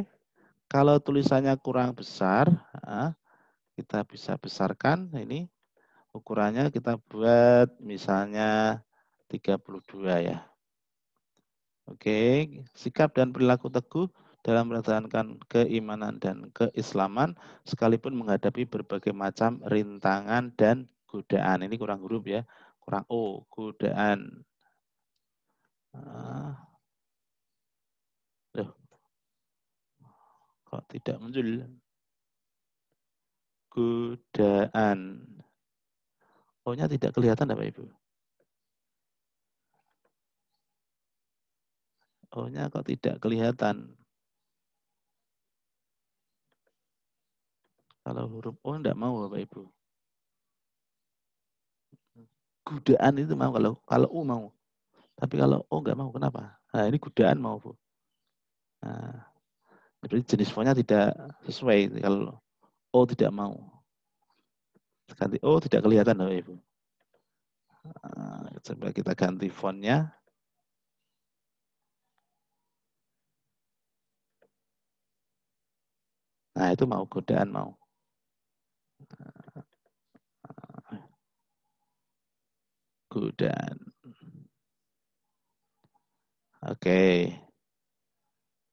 Kalau tulisannya kurang besar, kita bisa besarkan ini ukurannya kita buat misalnya 32 ya. Oke, sikap dan perilaku teguh dalam melaksanakan keimanan dan keislaman sekalipun menghadapi berbagai macam rintangan dan godaan. Ini kurang huruf ya, kurang O, godaan. Ah, kok tidak muncul? Godaan. ohnya tidak kelihatan apa Ibu? ohnya kok tidak kelihatan? Kalau huruf O tidak mau apa Ibu. Godaan itu mau kalau kalau U mau. Tapi kalau O nggak mau kenapa? Nah, ini godaan mau Bu. Nah, Berarti jenis fontnya tidak sesuai kalau O tidak mau. Ganti O tidak kelihatan Bapak Ibu. Nah, coba kita ganti fontnya. Nah itu mau godaan mau. Godaan. Oke. Okay.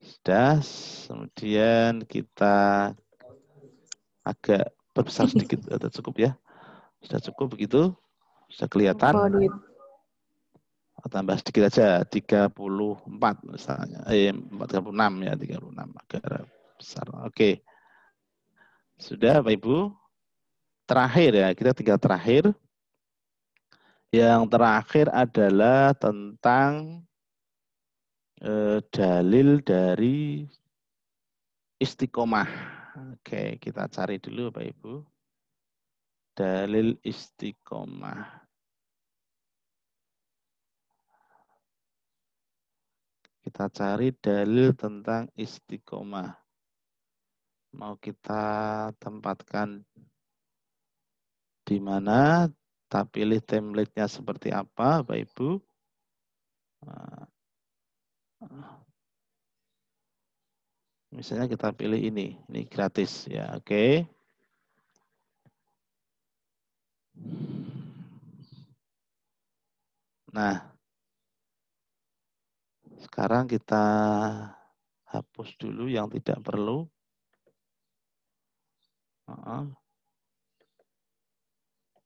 Sudah, kemudian kita agak perbesar sedikit atau <laughs> cukup ya. Sudah cukup begitu? Sudah kelihatan? Oh, Tambah sedikit aja, 34 misalnya. Eh, 36 ya, 36 agak besar. Oke. Sudah Bapak Ibu? Terakhir ya, kita tinggal terakhir. Yang terakhir adalah tentang Eh, dalil dari istiqomah. Oke, kita cari dulu Bapak Ibu. Dalil istiqomah. Kita cari dalil tentang istiqomah. Mau kita tempatkan di mana? Tapi pilih template-nya seperti apa, Bapak Ibu? Nah, Misalnya kita pilih ini, ini gratis ya, oke. Okay. Nah, sekarang kita hapus dulu yang tidak perlu.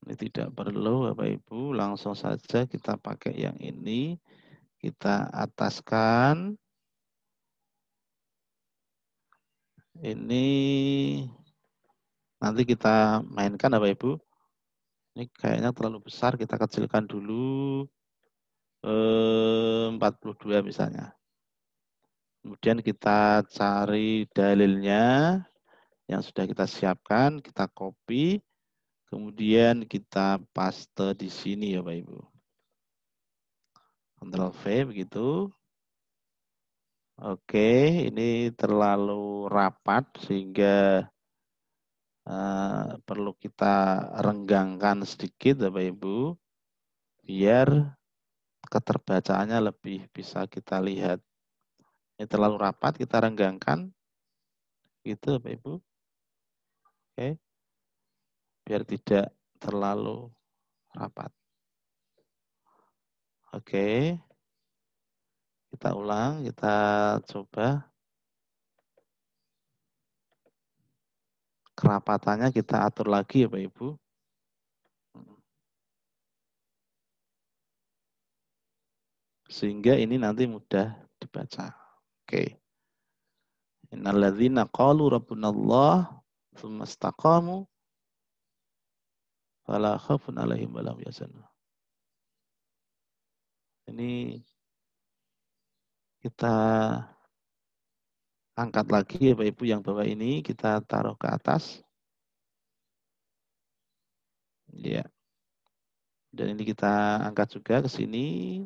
Ini tidak perlu Bapak Ibu, langsung saja kita pakai yang ini kita ataskan. Ini nanti kita mainkan apa Ibu? Ini kayaknya terlalu besar, kita kecilkan dulu. 42 eh, misalnya. Kemudian kita cari dalilnya yang sudah kita siapkan, kita copy, kemudian kita paste di sini ya Bapak Ibu. Ctrl V begitu. Oke, ini terlalu rapat sehingga uh, perlu kita renggangkan sedikit Bapak Ibu biar keterbacaannya lebih bisa kita lihat. Ini terlalu rapat kita renggangkan. Gitu Bapak Ibu. Oke. Biar tidak terlalu rapat. Oke. Kita ulang, kita coba. Kerapatannya kita atur lagi ya Pak Ibu. Sehingga ini nanti mudah dibaca. Oke. Innalladzina qalu rabbunallah tsumma istaqamu fala khaufun alaihim wa lahum ini kita angkat lagi ya Bapak Ibu yang bawah ini kita taruh ke atas. Ya. Dan ini kita angkat juga ke sini.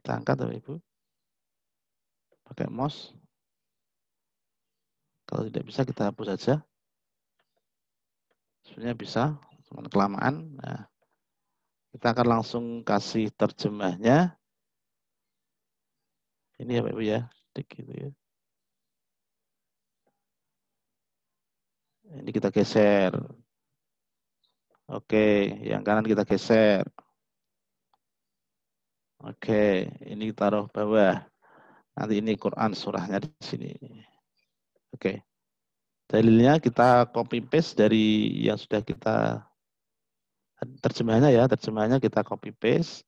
Kita angkat Bapak Ibu. Pakai mouse. Kalau tidak bisa kita hapus saja. Sebenarnya bisa, cuma kelamaan. Nah, kita akan langsung kasih terjemahnya. Ini ya Bapak Ibu ya, sedikit gitu ya. Ini kita geser. Oke, yang kanan kita geser. Oke, ini kita taruh bawah. Nanti ini Quran surahnya di sini. Oke. Dalilnya kita copy paste dari yang sudah kita terjemahnya ya, terjemahannya kita copy paste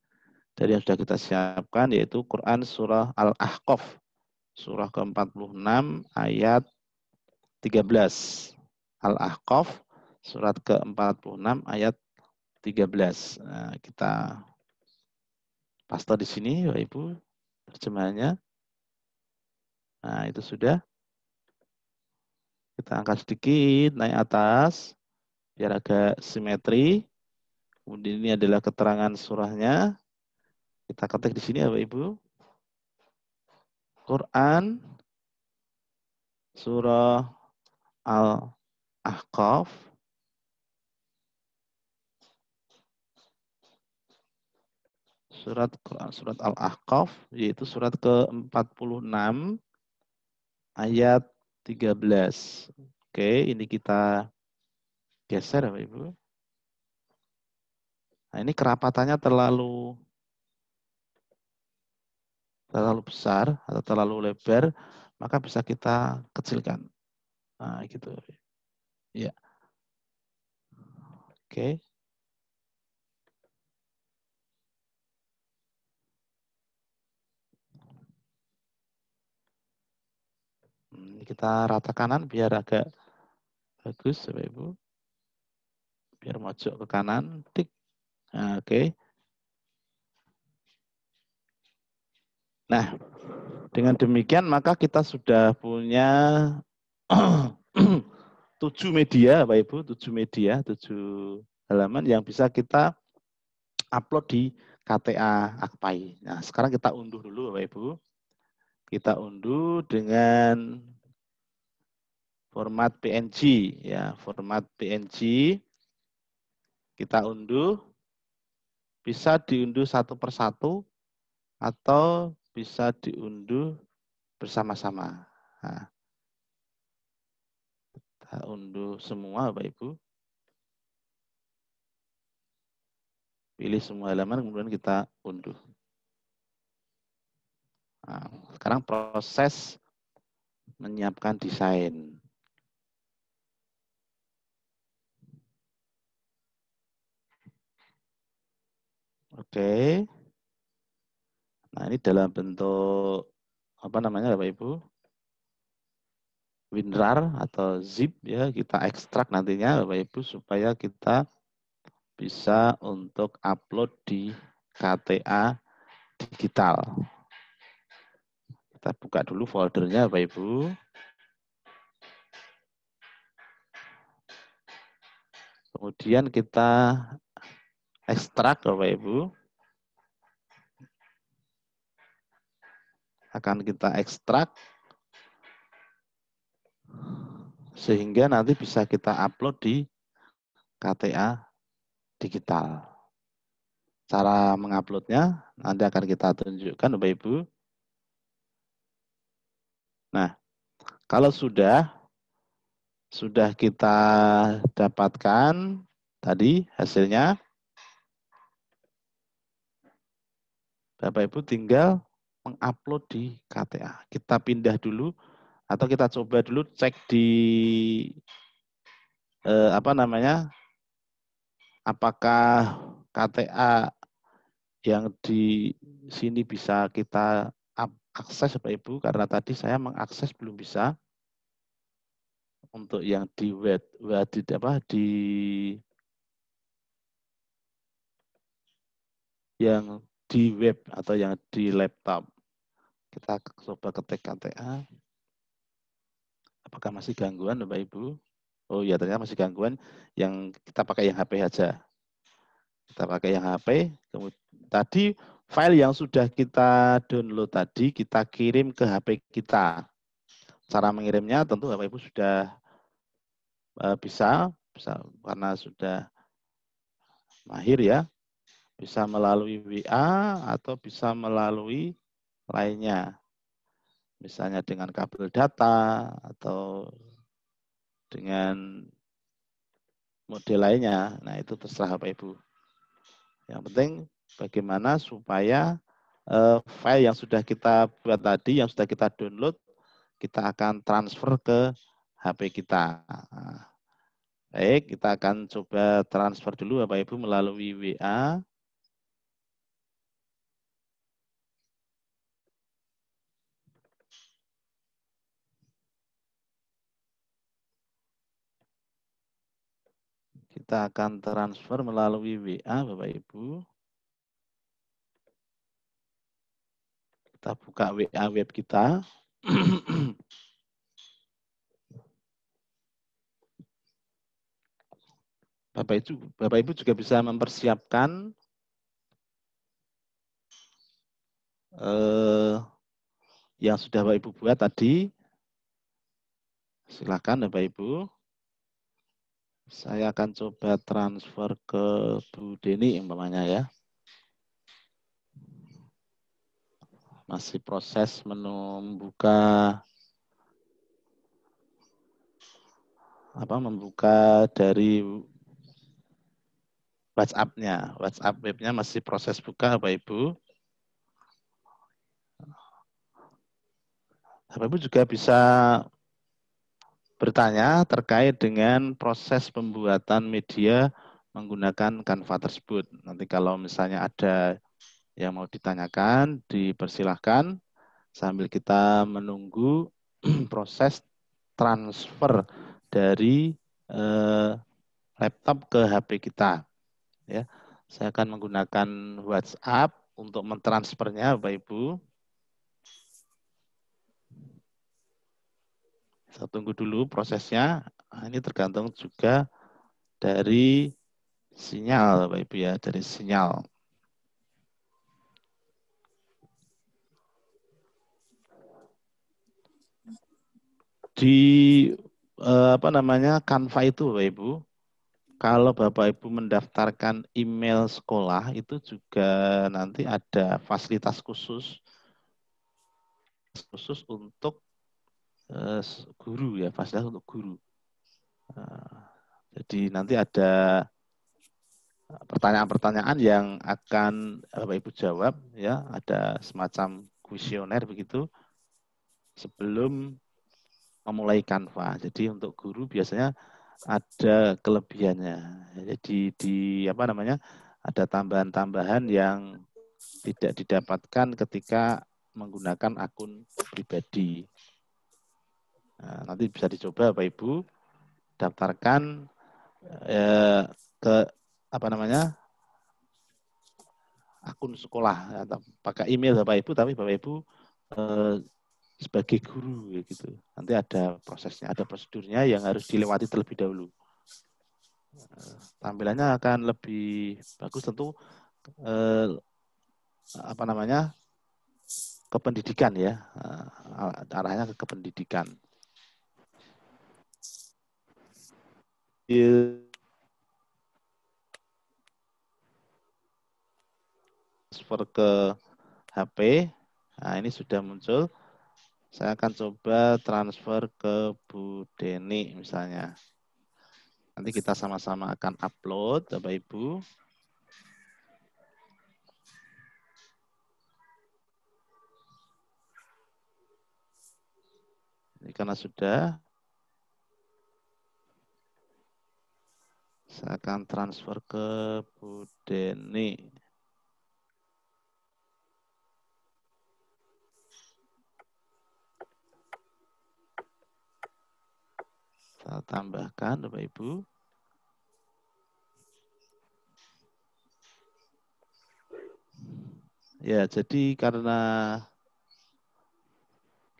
dari yang sudah kita siapkan yaitu Quran surah Al-Ahqaf surah ke-46 ayat 13. Al-Ahqaf surat ke-46 ayat 13. Nah, kita paste di sini Bapak Ibu terjemahannya. Nah, itu sudah. Kita angkat sedikit, naik atas, biar agak simetri. Kemudian ini adalah keterangan surahnya. Kita ketik di sini, Bapak Ibu. Quran surah Al-Ahqaf surat surat Al-Ahqaf yaitu surat ke-46 ayat 13. Oke, ini kita geser ya, Ibu. Nah, ini kerapatannya terlalu terlalu besar atau terlalu lebar, maka bisa kita kecilkan. Nah, gitu. Ya. Oke. Kita rata kanan biar agak bagus, Bapak Ibu. Biar mojok ke kanan, tik. Nah, Oke. Okay. Nah, dengan demikian maka kita sudah punya <clears throat> tujuh media, bapak Ibu, tujuh media, tujuh halaman yang bisa kita upload di KTA Akpai. Nah, sekarang kita unduh dulu, Bapak Ibu. Kita unduh dengan format PNG ya, format PNG kita unduh bisa diunduh satu persatu atau bisa diunduh bersama-sama. kita unduh semua Bapak Ibu. Pilih semua halaman kemudian kita unduh. Nah, sekarang proses menyiapkan desain. Oke. Nah, ini dalam bentuk apa namanya Bapak Ibu? WinRAR atau zip ya, kita ekstrak nantinya Bapak Ibu supaya kita bisa untuk upload di KTA digital. Kita buka dulu foldernya Bapak Ibu. Kemudian kita ekstrak Bapak Ibu. Akan kita ekstrak sehingga nanti bisa kita upload di KTA digital. Cara menguploadnya nanti akan kita tunjukkan Bapak Ibu. Nah, kalau sudah sudah kita dapatkan tadi hasilnya Bapak Ibu tinggal mengupload di KTA. Kita pindah dulu atau kita coba dulu cek di eh, apa namanya? Apakah KTA yang di sini bisa kita akses Bapak Ibu karena tadi saya mengakses belum bisa untuk yang di web, di apa di yang di web atau yang di laptop. Kita coba ketik KTA. Apakah masih gangguan Bapak Ibu? Oh ya ternyata masih gangguan yang kita pakai yang HP aja. Kita pakai yang HP. Kemudian, tadi File yang sudah kita download tadi kita kirim ke HP kita. Cara mengirimnya tentu Bapak Ibu sudah eh, bisa, bisa karena sudah mahir ya. Bisa melalui WA atau bisa melalui lainnya. Misalnya dengan kabel data atau dengan model lainnya. Nah, itu terserah Bapak Ibu. Yang penting Bagaimana supaya uh, file yang sudah kita buat tadi, yang sudah kita download, kita akan transfer ke HP kita. Baik, kita akan coba transfer dulu Bapak Ibu melalui WA. kita akan transfer melalui WA Bapak Ibu. Kita buka WA web kita. <clears throat> Bapak Ibu, Bapak Ibu juga bisa mempersiapkan eh, yang sudah Bapak Ibu buat tadi. Silakan Bapak Ibu. Saya akan coba transfer ke Bu Deni umpamanya ya. masih proses membuka apa membuka dari WhatsApp-nya. WhatsApp webnya masih proses buka Bapak Ibu. Bapak Ibu juga bisa bertanya terkait dengan proses pembuatan media menggunakan Canva tersebut. Nanti kalau misalnya ada yang mau ditanyakan dipersilahkan sambil kita menunggu <clears throat> proses transfer dari eh, laptop ke HP kita. Ya, saya akan menggunakan WhatsApp untuk mentransfernya, Bapak Ibu. Saya tunggu dulu prosesnya. Ah, ini tergantung juga dari sinyal, Bapak Ibu ya, dari sinyal. di eh, apa namanya kanva itu Bapak Ibu kalau Bapak Ibu mendaftarkan email sekolah itu juga nanti ada fasilitas khusus khusus untuk eh, guru ya fasilitas untuk guru eh, jadi nanti ada eh, pertanyaan-pertanyaan yang akan Bapak Ibu jawab ya ada semacam kuesioner begitu sebelum memulai kanva. Jadi untuk guru biasanya ada kelebihannya. Jadi di apa namanya? ada tambahan-tambahan yang tidak didapatkan ketika menggunakan akun pribadi. Nah, nanti bisa dicoba Bapak Ibu daftarkan eh, ke apa namanya? akun sekolah atau pakai email Bapak Ibu tapi Bapak Ibu eh, sebagai guru ya gitu. Nanti ada prosesnya, ada prosedurnya yang harus dilewati terlebih dahulu. Eh, tampilannya akan lebih bagus tentu eh, apa namanya kependidikan ya eh, arahnya ke kependidikan. Iya. transfer ke HP. Nah, ini sudah muncul. Saya akan coba transfer ke Bu Deni misalnya. Nanti kita sama-sama akan upload, Bapak Ibu. Ini karena sudah, saya akan transfer ke Bu Deni. Kita tambahkan Bapak Ibu. Ya, jadi karena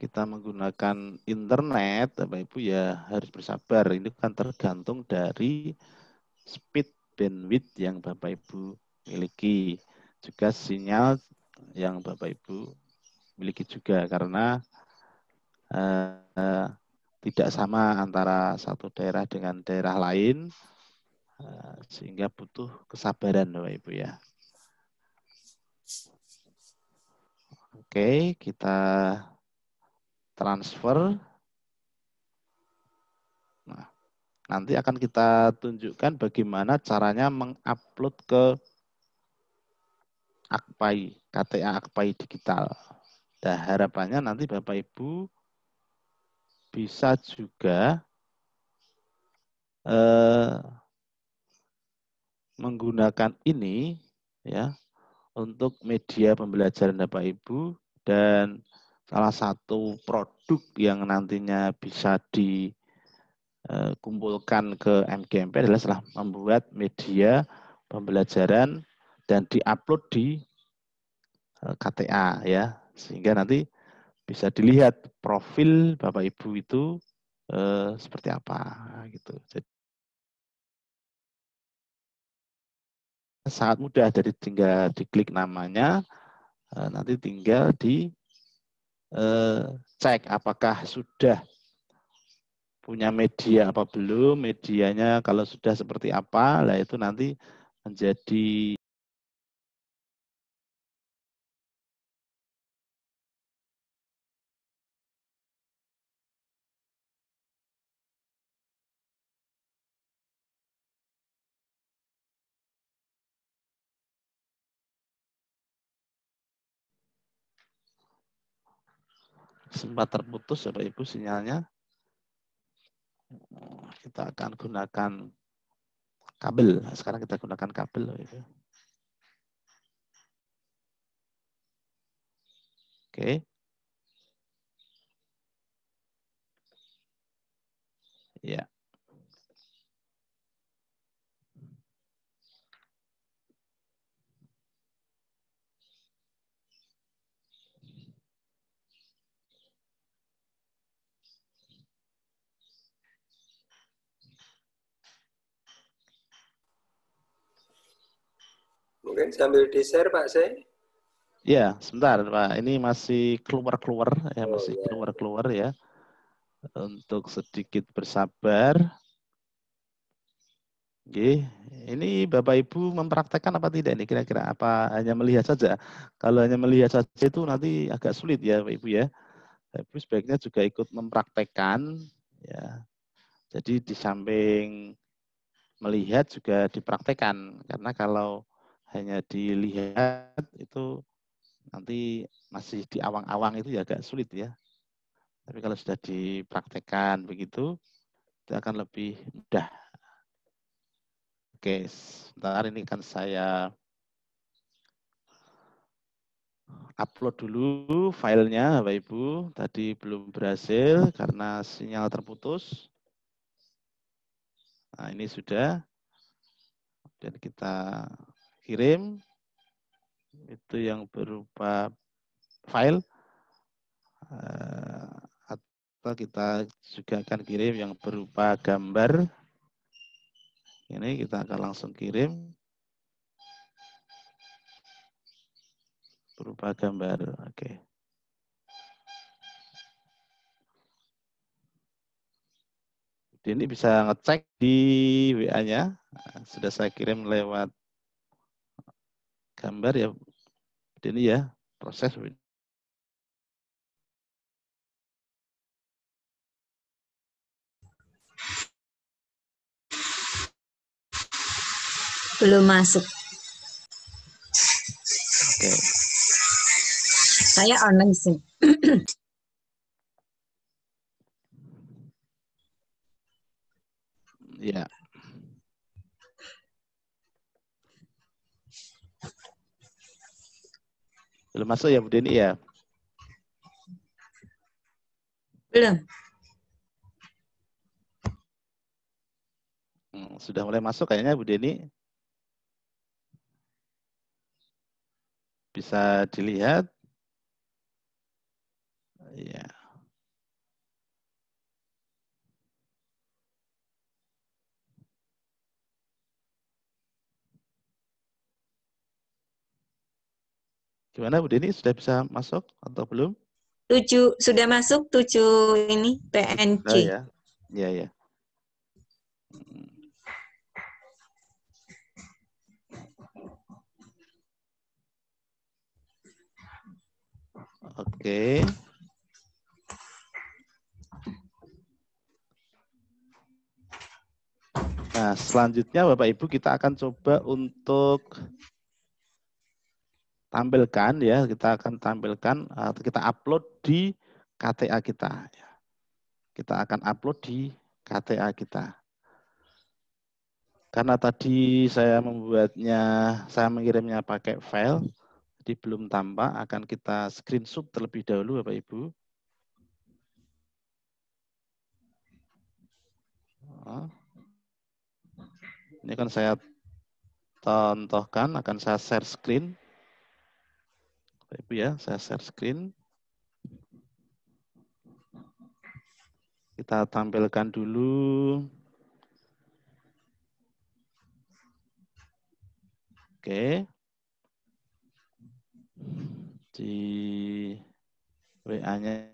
kita menggunakan internet, Bapak Ibu ya harus bersabar. Ini kan tergantung dari speed bandwidth yang Bapak Ibu miliki. Juga sinyal yang Bapak Ibu miliki juga karena uh, tidak sama antara satu daerah dengan daerah lain eh, sehingga butuh kesabaran Bapak Ibu ya. Oke, kita transfer. Nah, nanti akan kita tunjukkan bagaimana caranya mengupload ke Akpai, KTA Akpai Digital. dan nah, harapannya nanti Bapak Ibu bisa juga eh, menggunakan ini ya untuk media pembelajaran Bapak Ibu dan salah satu produk yang nantinya bisa dikumpulkan eh, ke MGMP adalah setelah membuat media pembelajaran dan diupload di eh, KTA ya sehingga nanti bisa dilihat profil Bapak Ibu itu eh, seperti apa gitu. Jadi, sangat mudah jadi tinggal diklik namanya eh, nanti tinggal di eh, cek apakah sudah punya media apa belum medianya kalau sudah seperti apa lah itu nanti menjadi sempat terputus Bapak Ibu sinyalnya. Nah, kita akan gunakan kabel. Nah, sekarang kita gunakan kabel Bapak Ibu. Oke. Ya. Mungkin sambil di-share Pak saya. Ya, sebentar Pak. Ini masih keluar-keluar ya, oh, masih iya. keluar-keluar ya. Untuk sedikit bersabar. Oke, ini Bapak Ibu mempraktekkan apa tidak ini kira-kira apa hanya melihat saja? Kalau hanya melihat saja itu nanti agak sulit ya Bapak Ibu ya. Tapi sebaiknya juga ikut mempraktekkan ya. Jadi di samping melihat juga dipraktekkan karena kalau hanya dilihat itu nanti masih di awang-awang itu ya agak sulit ya. Tapi kalau sudah dipraktekkan begitu, itu akan lebih mudah. Oke, sebentar ini akan saya upload dulu filenya Bapak Ibu. Tadi belum berhasil karena sinyal terputus. Nah, ini sudah. dan kita kirim itu yang berupa file eh, atau kita juga akan kirim yang berupa gambar ini kita akan langsung kirim berupa gambar oke okay. ini bisa ngecek di WA-nya. Sudah saya kirim lewat gambar ya ini ya proses belum masuk. Oke. Okay. Saya online sih. <clears throat> ya. Belum masuk ya, Bu Deni ya? Belum. Hmm, sudah mulai masuk kayaknya Bu Deni. Bisa dilihat. Ya. Yeah. Gimana Bu Deni sudah bisa masuk atau belum? Tujuh sudah masuk tujuh ini PNC. Ya? Iya ya. Ya ya. Oke. Nah, selanjutnya Bapak Ibu kita akan coba untuk tampilkan ya, kita akan tampilkan atau eh, kita upload di KTA kita. Ya. Kita akan upload di KTA kita. Karena tadi saya membuatnya, saya mengirimnya pakai file, jadi belum tampak, akan kita screenshot terlebih dahulu Bapak Ibu. Ini kan saya contohkan, akan saya share screen. Bapak Ibu ya, saya share screen. Kita tampilkan dulu. Oke. Di WA-nya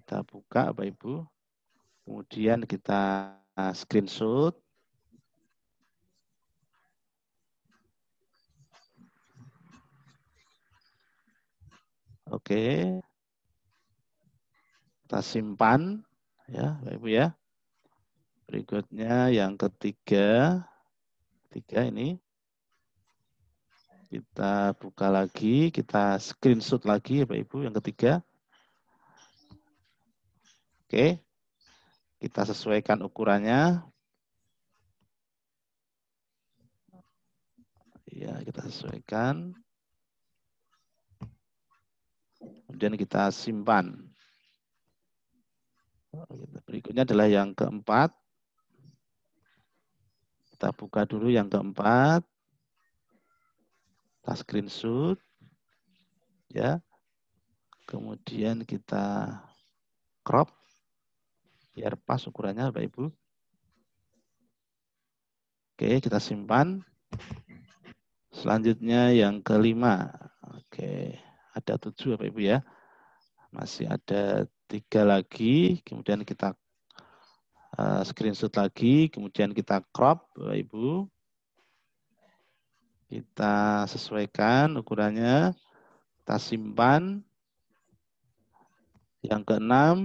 kita buka Bapak Ibu. Kemudian kita screenshot Oke. Kita simpan ya, Bapak Ibu ya. Berikutnya yang ketiga. Tiga ini. Kita buka lagi, kita screenshot lagi ya Bapak Ibu yang ketiga. Oke. Kita sesuaikan ukurannya. Ya, kita sesuaikan. Kemudian kita simpan. Oh, gitu. Berikutnya adalah yang keempat. Kita buka dulu yang keempat. Kita screenshot. Ya. Kemudian kita crop biar pas ukurannya Bapak Ibu. Oke, kita simpan. Selanjutnya yang kelima. Oke. Okay ada tujuh Bapak Ibu ya. Masih ada tiga lagi, kemudian kita uh, screenshot lagi, kemudian kita crop Bapak Ibu. Kita sesuaikan ukurannya, kita simpan. Yang keenam,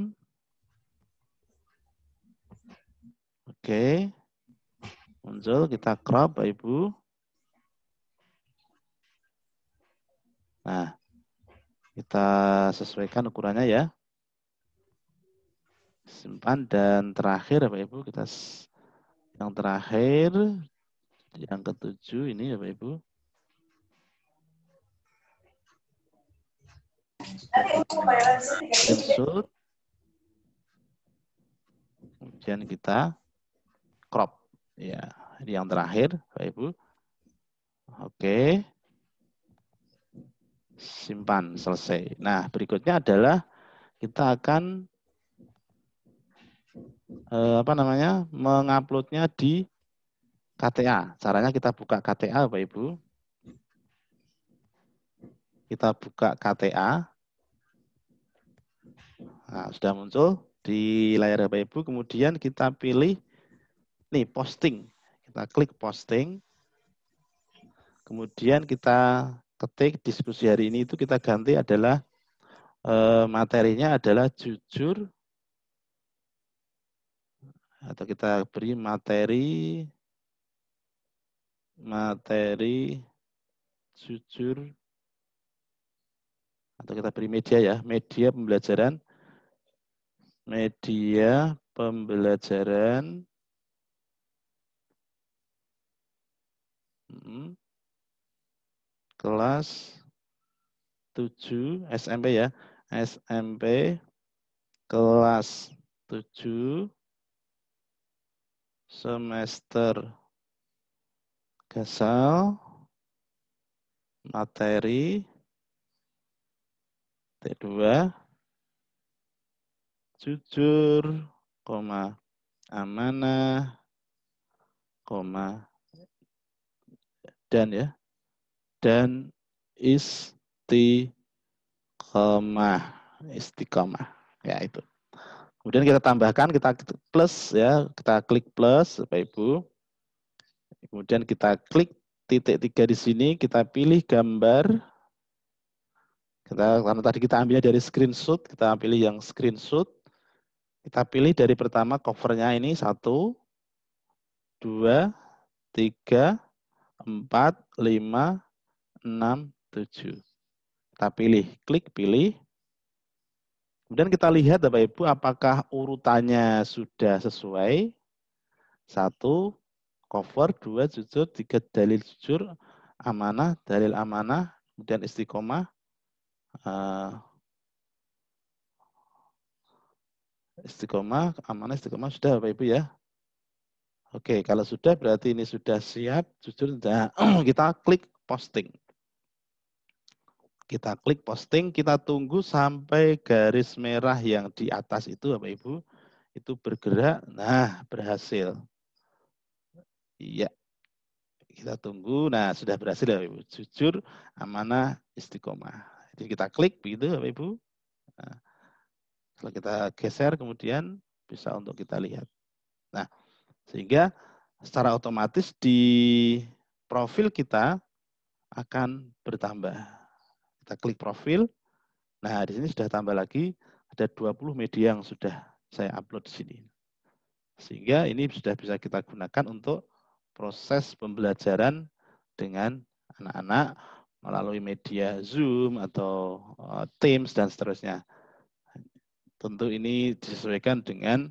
oke, okay. muncul kita crop Bapak Ibu. Nah, kita sesuaikan ukurannya ya. Simpan dan terakhir Bapak Ibu kita yang terakhir yang ketujuh ini Bapak Ibu. Screenshot. Kemudian kita crop. Ya, ini yang terakhir Bapak Ibu. Oke simpan selesai. Nah, berikutnya adalah kita akan eh, apa namanya? menguploadnya di KTA. Caranya kita buka KTA Bapak Ibu. Kita buka KTA. Nah, sudah muncul di layar Bapak Ibu. Kemudian kita pilih nih posting. Kita klik posting. Kemudian kita ketik diskusi hari ini itu kita ganti adalah eh, materinya adalah jujur atau kita beri materi materi jujur atau kita beri media ya media pembelajaran media pembelajaran hmm, kelas 7 SMP ya. SMP kelas 7 semester gasal materi T2 jujur, koma amanah, koma dan ya dan istiqomah. Istiqomah, ya itu. Kemudian kita tambahkan, kita plus ya, kita klik plus Bapak Ibu. Kemudian kita klik titik tiga di sini, kita pilih gambar. Kita karena tadi kita ambilnya dari screenshot, kita pilih yang screenshot. Kita pilih dari pertama covernya ini satu, dua, tiga, empat, lima, 6, 7. Kita pilih, klik pilih. Kemudian kita lihat Bapak Ibu apakah urutannya sudah sesuai. satu, cover, dua jujur, tiga dalil jujur, amanah, dalil amanah, kemudian istiqomah. Uh, istiqomah, amanah istiqomah sudah Bapak Ibu ya. Oke, kalau sudah berarti ini sudah siap, jujur, sudah. <clears throat> kita klik posting. Kita klik posting, kita tunggu sampai garis merah yang di atas itu Bapak Ibu itu bergerak. Nah, berhasil. Iya. Kita tunggu. Nah, sudah berhasil ya, Bapak Ibu. Jujur, amanah, istiqomah. Jadi kita klik begitu Bapak Ibu. Nah, kalau kita geser kemudian bisa untuk kita lihat. Nah, sehingga secara otomatis di profil kita akan bertambah. Kita klik profil. Nah, di sini sudah tambah lagi ada 20 media yang sudah saya upload di sini. Sehingga ini sudah bisa kita gunakan untuk proses pembelajaran dengan anak-anak melalui media Zoom atau eh, Teams dan seterusnya. Tentu ini disesuaikan dengan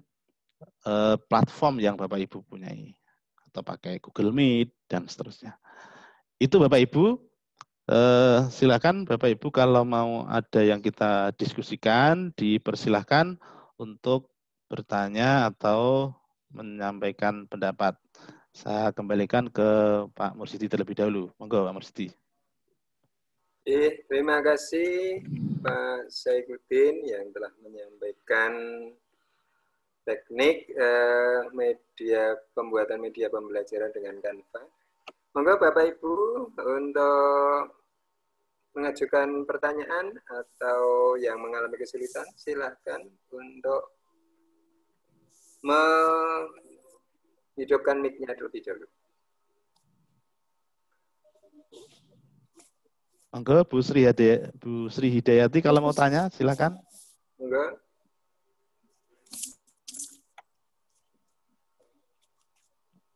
eh, platform yang Bapak Ibu punyai atau pakai Google Meet dan seterusnya. Itu Bapak Ibu Eh, silakan Bapak Ibu kalau mau ada yang kita diskusikan, dipersilahkan untuk bertanya atau menyampaikan pendapat. Saya kembalikan ke Pak Mursidi terlebih dahulu. Monggo Pak Mursidi. Eh, terima kasih Pak Saikuddin yang telah menyampaikan teknik eh, media pembuatan media pembelajaran dengan Canva. Monggo Bapak Ibu untuk mengajukan pertanyaan atau yang mengalami kesulitan silahkan untuk menghidupkan mic-nya terlebih dahulu. Monggo Bu Sri Hidayati, Bu Sri Hidayati kalau mau tanya silahkan. Monggo.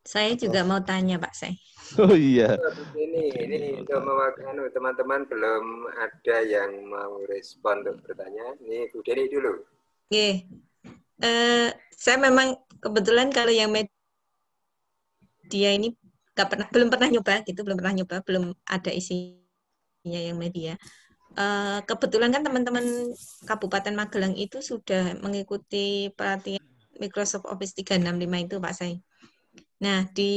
Saya juga mau tanya Pak Saya. Oh iya. Ini ini untuk anu, teman-teman belum ada yang mau respon untuk bertanya. Ini Bu Deni dulu. Oke. Eh, saya memang kebetulan kalau yang media ini gak pernah belum pernah nyoba gitu, belum pernah nyoba, belum ada isinya yang media. Uh, kebetulan kan teman-teman Kabupaten Magelang itu sudah mengikuti pelatihan Microsoft Office 365 itu Pak Sai. Nah, di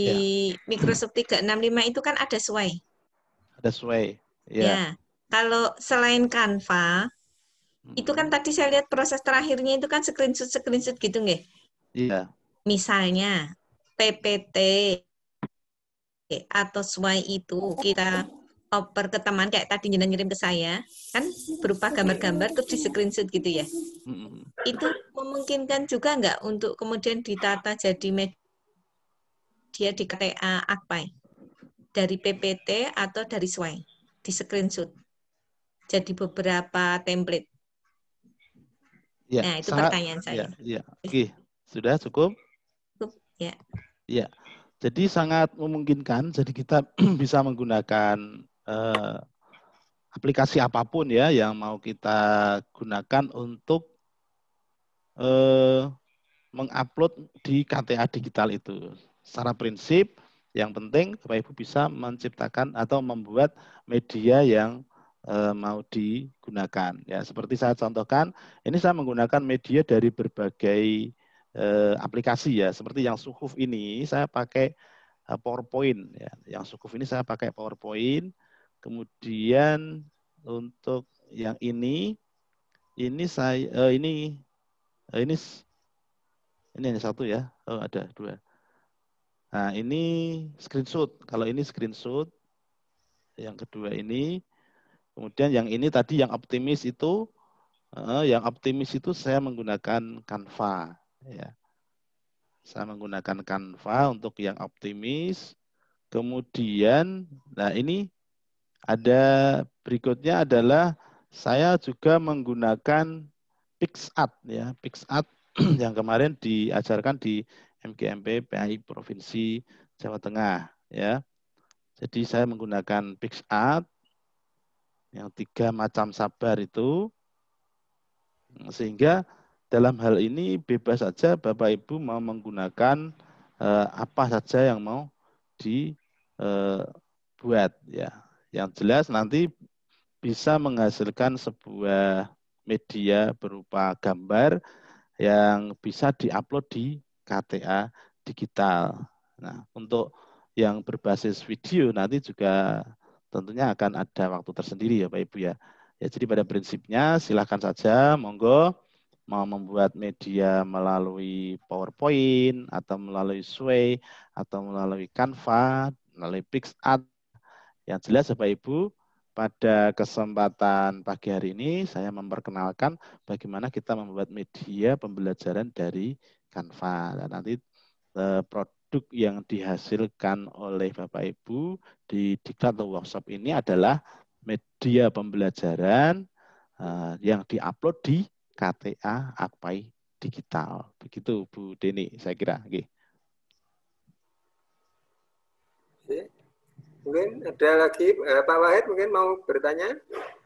ya. Microsoft 365 itu kan ada sesuai. Ada sesuai. Ya. ya. Kalau selain Canva, hmm. itu kan tadi saya lihat proses terakhirnya itu kan screenshot-screenshot gitu nggih? Iya. Misalnya PPT atau sesuai itu kita oper ke teman kayak tadi nyelan ngirim ke saya kan berupa gambar-gambar terus di screenshot gitu ya -hmm. itu memungkinkan juga nggak untuk kemudian ditata jadi media dia di KTA Akpai dari PPT atau dari SWAI di screenshot jadi beberapa template. Ya, nah itu sangat, pertanyaan ya, saya. Ya, ya. Oke, sudah cukup. Cukup, ya. Ya, jadi sangat memungkinkan. Jadi kita <clears throat> bisa menggunakan eh, aplikasi apapun ya yang mau kita gunakan untuk eh, mengupload di KTA digital itu secara prinsip yang penting Bapak Ibu bisa menciptakan atau membuat media yang e, mau digunakan ya seperti saya contohkan ini saya menggunakan media dari berbagai e, aplikasi ya seperti yang sukuf ini saya pakai e, PowerPoint ya yang sukuf ini saya pakai PowerPoint kemudian untuk yang ini ini saya e, ini ini ini, ini satu ya oh ada dua Nah, ini screenshot. Kalau ini screenshot, yang kedua ini, kemudian yang ini tadi yang optimis itu, eh, yang optimis itu saya menggunakan Canva. Ya. Saya menggunakan Canva untuk yang optimis. Kemudian, nah ini ada berikutnya adalah saya juga menggunakan PixArt ya, PixArt <clears throat> yang kemarin diajarkan di MGMP PAI Provinsi Jawa Tengah ya. Jadi saya menggunakan PixArt yang tiga macam sabar itu sehingga dalam hal ini bebas saja Bapak Ibu mau menggunakan eh, apa saja yang mau dibuat eh, ya. Yang jelas nanti bisa menghasilkan sebuah media berupa gambar yang bisa diupload di KTA digital. Nah, untuk yang berbasis video nanti juga tentunya akan ada waktu tersendiri ya Pak Ibu ya. Ya jadi pada prinsipnya silahkan saja monggo mau membuat media melalui PowerPoint atau melalui Sway atau melalui Canva, melalui PixArt. Yang jelas Bapak ya, Ibu, pada kesempatan pagi hari ini saya memperkenalkan bagaimana kita membuat media pembelajaran dari Canva. Dan nanti eh, produk yang dihasilkan oleh Bapak Ibu di diklat atau workshop ini adalah media pembelajaran eh, yang diupload di KTA Akpai Digital. Begitu Bu Deni, saya kira. Okay. Mungkin ada lagi eh, Pak Wahid mungkin mau bertanya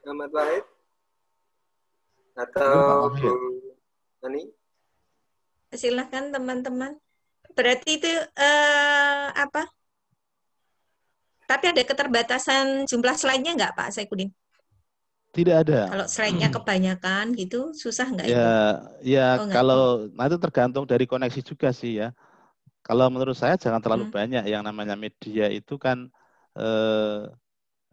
Ahmad Wahid atau Bu Ani? silahkan teman-teman berarti itu uh, apa tapi ada keterbatasan jumlah slide-nya nggak Pak Saikudin? Tidak ada. Kalau slide-nya hmm. kebanyakan gitu, susah nggak ya, itu? Ya, oh, kalau nah, itu nanti tergantung dari koneksi juga sih ya. Kalau menurut saya jangan terlalu hmm. banyak yang namanya media itu kan eh,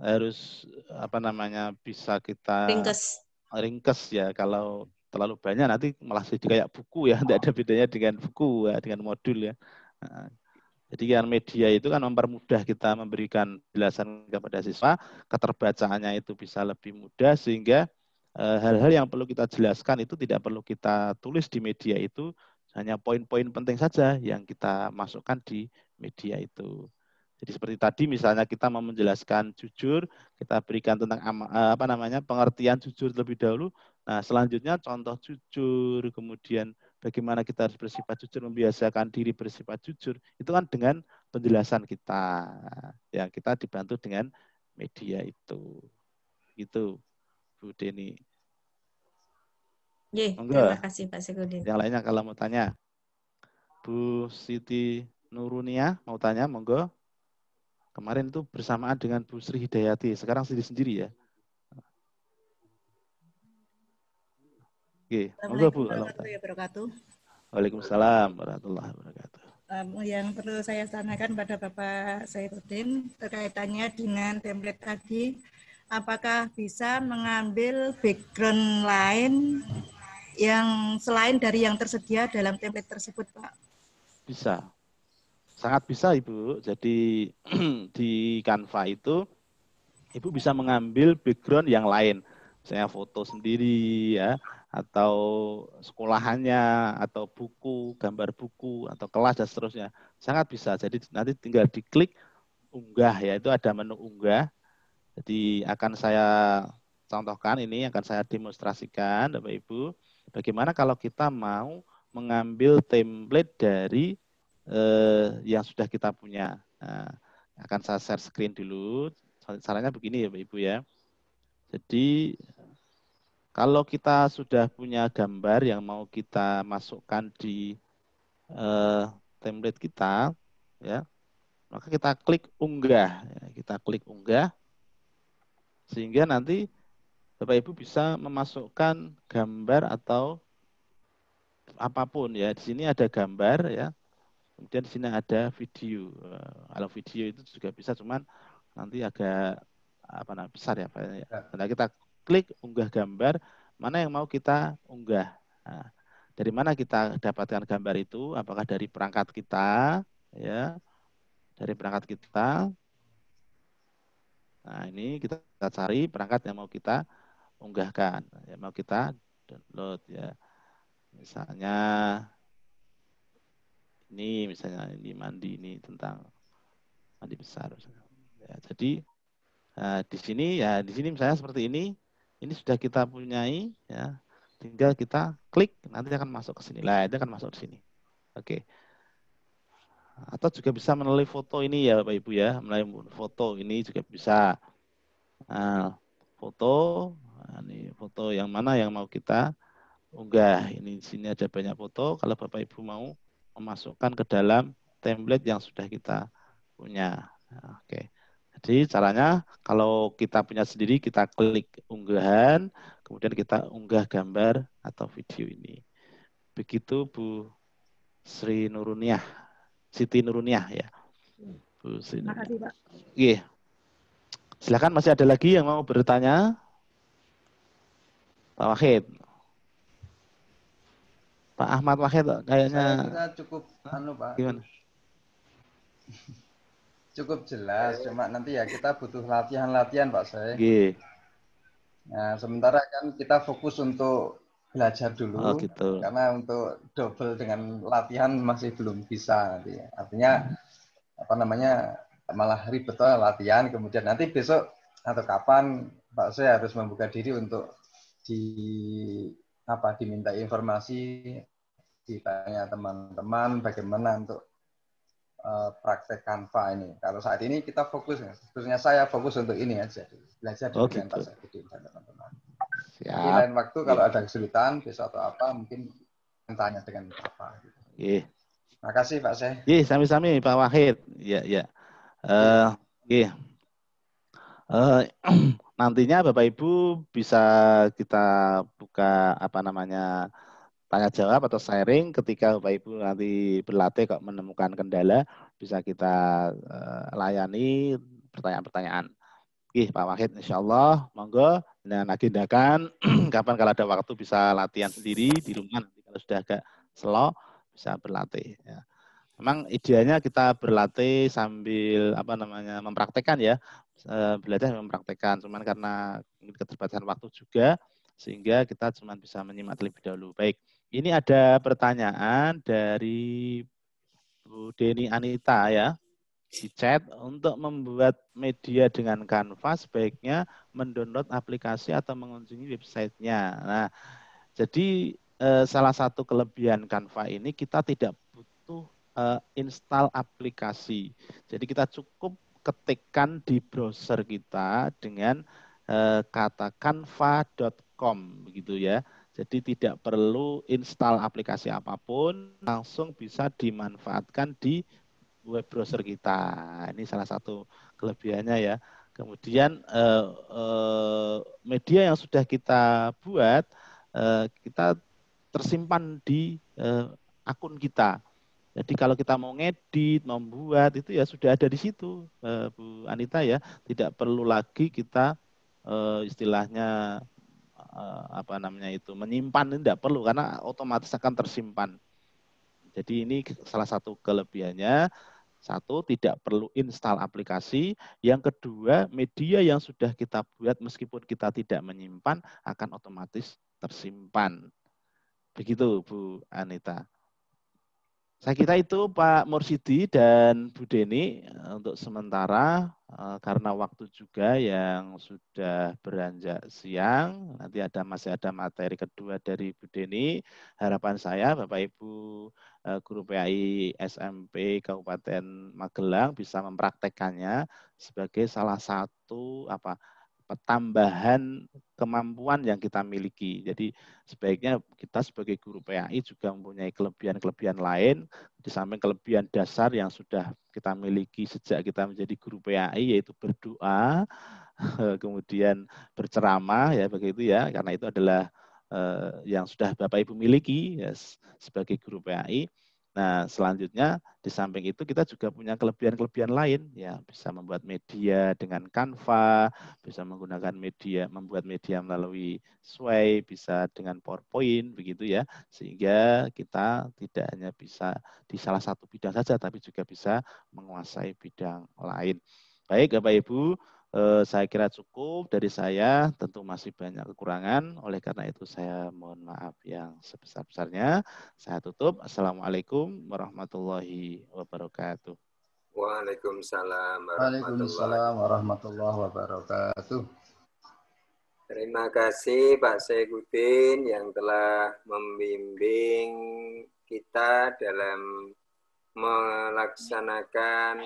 harus apa namanya bisa kita ringkes, ringkes ya kalau terlalu banyak nanti malah jadi kayak buku ya tidak ada oh. bedanya dengan buku ya, dengan modul ya jadi yang media itu kan mempermudah kita memberikan penjelasan kepada siswa keterbacaannya itu bisa lebih mudah sehingga eh, hal-hal yang perlu kita jelaskan itu tidak perlu kita tulis di media itu hanya poin-poin penting saja yang kita masukkan di media itu. Jadi seperti tadi misalnya kita mau menjelaskan jujur, kita berikan tentang eh, apa namanya pengertian jujur terlebih dahulu, Nah, selanjutnya contoh jujur, kemudian bagaimana kita harus bersifat jujur, membiasakan diri bersifat jujur, itu kan dengan penjelasan kita. Ya, kita dibantu dengan media itu. Gitu, Bu Deni. Ye, terima kasih Pak Sekudin. Yang lainnya kalau mau tanya. Bu Siti Nurunia mau tanya, monggo. Kemarin itu bersamaan dengan Bu Sri Hidayati, sekarang sendiri-sendiri ya. Oke, okay. Bu. Waalaikumsalam warahmatullahi wabarakatuh. Um, yang perlu saya tanyakan pada Bapak Sairudin terkaitannya dengan template tadi, apakah bisa mengambil background lain yang selain dari yang tersedia dalam template tersebut, Pak? Bisa. Sangat bisa, Ibu. Jadi <clears throat> di Canva itu Ibu bisa mengambil background yang lain. Saya foto sendiri ya, atau sekolahannya atau buku, gambar buku atau kelas dan seterusnya. Sangat bisa. Jadi nanti tinggal diklik unggah ya, itu ada menu unggah. Jadi akan saya contohkan ini akan saya demonstrasikan Bapak Ibu bagaimana kalau kita mau mengambil template dari eh, yang sudah kita punya. Nah, akan saya share screen dulu. Caranya begini ya Bapak Ibu ya. Jadi kalau kita sudah punya gambar yang mau kita masukkan di uh, template kita, ya, maka kita klik unggah. Ya, kita klik unggah sehingga nanti Bapak Ibu bisa memasukkan gambar atau apapun ya. Di sini ada gambar ya. Kemudian di sini ada video. Eh, kalau video itu juga bisa, cuman nanti agak apa namanya besar ya. Pak. Nah kita klik unggah gambar, mana yang mau kita unggah. Nah, dari mana kita dapatkan gambar itu? Apakah dari perangkat kita, ya, dari perangkat kita. Nah ini kita, cari perangkat yang mau kita unggahkan, yang mau kita download ya. Misalnya ini, misalnya ini mandi ini tentang mandi besar. Ya, jadi eh, di sini ya di sini misalnya seperti ini ini sudah kita punyai ya tinggal kita klik nanti akan masuk ke sini lah itu akan masuk ke sini oke okay. atau juga bisa melalui foto ini ya bapak ibu ya melalui foto ini juga bisa nah, foto nah, ini foto yang mana yang mau kita unggah ini di sini ada banyak foto kalau bapak ibu mau memasukkan ke dalam template yang sudah kita punya nah, oke okay. Jadi caranya kalau kita punya sendiri kita klik unggahan, kemudian kita unggah gambar atau video ini. Begitu Bu Sri Nuruniah, Siti Nuruniah ya. Bu Sri Terima kasih Pak. Iya. Silakan masih ada lagi yang mau bertanya? Pak Wahid. Pak Ahmad Wahid kayaknya. Saya cukup anu Pak. Gimana? cukup jelas cuma nanti ya kita butuh latihan-latihan Pak saya. Nah, sementara kan kita fokus untuk belajar dulu oh, gitu. karena untuk double dengan latihan masih belum bisa nanti. Artinya apa namanya malah ribet oh, latihan kemudian nanti besok atau kapan Pak saya harus membuka diri untuk di apa diminta informasi ditanya teman-teman bagaimana untuk Eh, praktek kanva ini. Kalau saat ini kita fokus, khususnya ya, saya fokus untuk ini ya, jadi belajar di okay. gitu. saya teman-teman. Di lain waktu iya. kalau ada kesulitan, besok atau apa, mungkin tanya dengan apa. Gitu. Yeah. kasih Pak Seh. Iya, yeah, sami-sami Pak Wahid. Iya, yeah, iya. Yeah. Uh, yeah. Uh, nantinya Bapak Ibu bisa kita buka apa namanya tanya jawab atau sharing ketika Bapak Ibu nanti berlatih kok menemukan kendala bisa kita uh, layani pertanyaan-pertanyaan. Oke, Pak Wahid, insya Allah, monggo. Nah, agendakan <clears throat> kapan kalau ada waktu bisa latihan sendiri di rumah. Nanti kalau sudah agak slow, bisa berlatih. Ya. Memang idealnya kita berlatih sambil apa namanya mempraktekkan ya, eh, belajar mempraktekkan. Cuman karena keterbatasan waktu juga, sehingga kita cuma bisa menyimak terlebih dahulu. Baik, ini ada pertanyaan dari Bu Deni Anita ya di chat untuk membuat media dengan Canva sebaiknya mendownload aplikasi atau mengunjungi websitenya. Nah, jadi eh, salah satu kelebihan Canva ini kita tidak butuh eh, install aplikasi. Jadi kita cukup ketikkan di browser kita dengan eh, kata canva.com begitu ya. Jadi tidak perlu install aplikasi apapun, langsung bisa dimanfaatkan di web browser kita. Ini salah satu kelebihannya ya. Kemudian eh, eh, media yang sudah kita buat eh, kita tersimpan di akun kita. Jadi kalau kita mau ngedit, membuat itu ya sudah ada di situ, Bu Anita ya. Tidak perlu lagi kita eh, istilahnya Eh, apa namanya itu menyimpan tidak perlu karena otomatis akan tersimpan. Jadi ini salah satu kelebihannya. Satu, tidak perlu install aplikasi. Yang kedua, media yang sudah kita buat meskipun kita tidak menyimpan akan otomatis tersimpan. Begitu Bu Anita. Saya kira itu Pak Mursidi dan Bu Deni eh, untuk sementara eh, karena waktu juga yang sudah beranjak siang. Nanti ada masih ada materi kedua dari Bu Deni. Harapan saya Bapak Ibu eh, guru PAI SMP Kabupaten Magelang bisa mempraktekkannya sebagai salah satu apa tambahan kemampuan yang kita miliki. Jadi sebaiknya kita sebagai guru PAI juga mempunyai kelebihan-kelebihan lain di samping kelebihan dasar yang sudah kita miliki sejak kita menjadi guru PAI yaitu berdoa, <laughs> kemudian berceramah ya begitu ya karena itu adalah eh, yang sudah Bapak Ibu miliki ya, sebagai guru PAI Nah, selanjutnya di samping itu kita juga punya kelebihan-kelebihan lain ya, bisa membuat media dengan Canva, bisa menggunakan media membuat media melalui Sway, bisa dengan PowerPoint begitu ya. Sehingga kita tidak hanya bisa di salah satu bidang saja tapi juga bisa menguasai bidang lain. Baik Bapak Ibu, Eh, saya kira cukup dari saya. Tentu masih banyak kekurangan. Oleh karena itu saya mohon maaf yang sebesar-besarnya. Saya tutup. Assalamualaikum warahmatullahi wabarakatuh. Waalaikumsalam waalaikumsalam, warahmatullahi wabarakatuh. Terima kasih Pak Saikutin yang telah membimbing kita dalam melaksanakan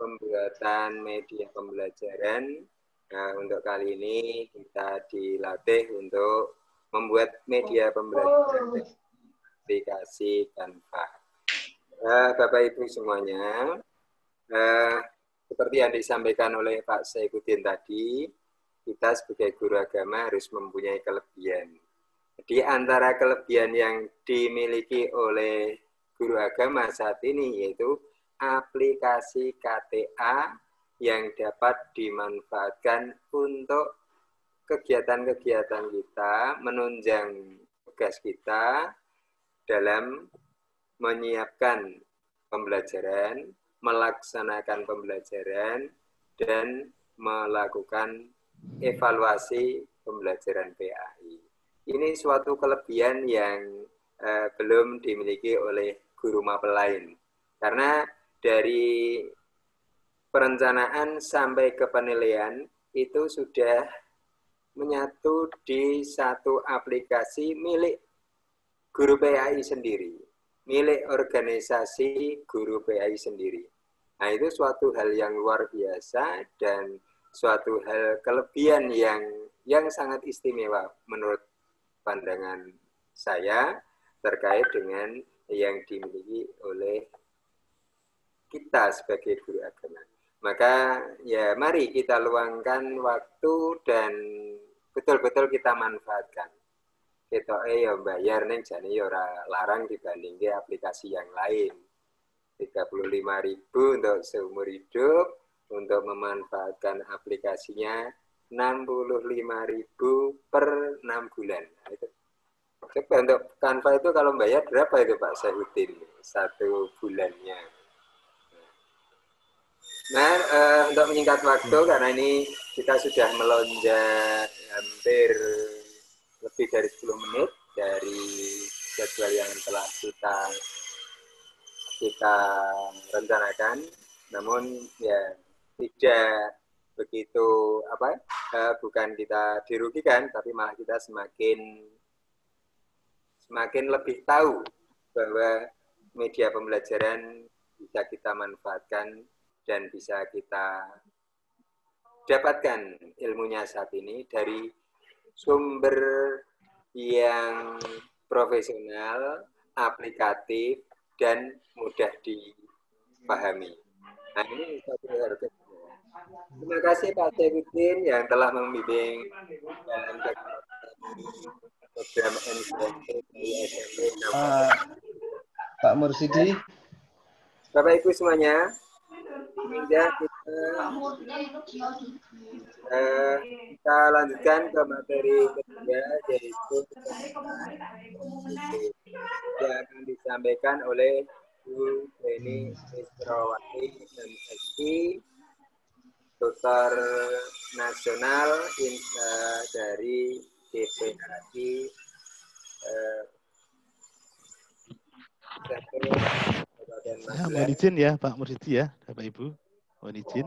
pembuatan media pembelajaran. Nah, untuk kali ini kita dilatih untuk membuat media pembelajaran aplikasi tanpa Uh, eh, Bapak Ibu semuanya, uh, seperti yang disampaikan oleh Pak Saikudin tadi, kita sebagai guru agama harus mempunyai kelebihan. Di antara kelebihan yang dimiliki oleh guru agama saat ini yaitu aplikasi KTA yang dapat dimanfaatkan untuk kegiatan-kegiatan kita, menunjang tugas kita dalam menyiapkan pembelajaran, melaksanakan pembelajaran, dan melakukan evaluasi pembelajaran PAI. Ini suatu kelebihan yang eh, belum dimiliki oleh guru mapel lain. Karena dari perencanaan sampai ke penilaian itu sudah menyatu di satu aplikasi milik guru PAI sendiri, milik organisasi guru PAI sendiri. Nah, itu suatu hal yang luar biasa dan suatu hal kelebihan yang yang sangat istimewa menurut pandangan saya terkait dengan yang dimiliki oleh kita sebagai guru agama. Maka ya mari kita luangkan waktu dan betul-betul kita manfaatkan. Kita eh ya bayar neng jani ya ora larang dibanding aplikasi yang lain. 35 ribu untuk seumur hidup untuk memanfaatkan aplikasinya 65 ribu per 6 bulan. Nah, itu. Coba untuk kanva itu kalau bayar berapa itu Pak Sehutin satu bulannya? Nah, uh, untuk menyingkat waktu hmm. karena ini kita sudah melonjak hampir lebih dari 10 menit dari jadwal yang telah kita kita rencanakan. Namun ya tidak begitu apa uh, bukan kita dirugikan tapi malah kita semakin semakin lebih tahu bahwa media pembelajaran bisa kita manfaatkan dan bisa kita dapatkan ilmunya saat ini dari sumber yang profesional, aplikatif, dan mudah dipahami. Nah, ini satu harga. Terima kasih Pak Cewitin yang telah membimbing dan program Pak Mursidi. Bapak Ibu semuanya sehingga kita uh, kita lanjutkan ke materi ketiga yaitu yang akan disampaikan oleh Bu Beni dan Eski Dokter Nasional Insta dari DPHI eh, saya mohon izin ya Pak Mursidi ya, Bapak Ibu. Mohon izin.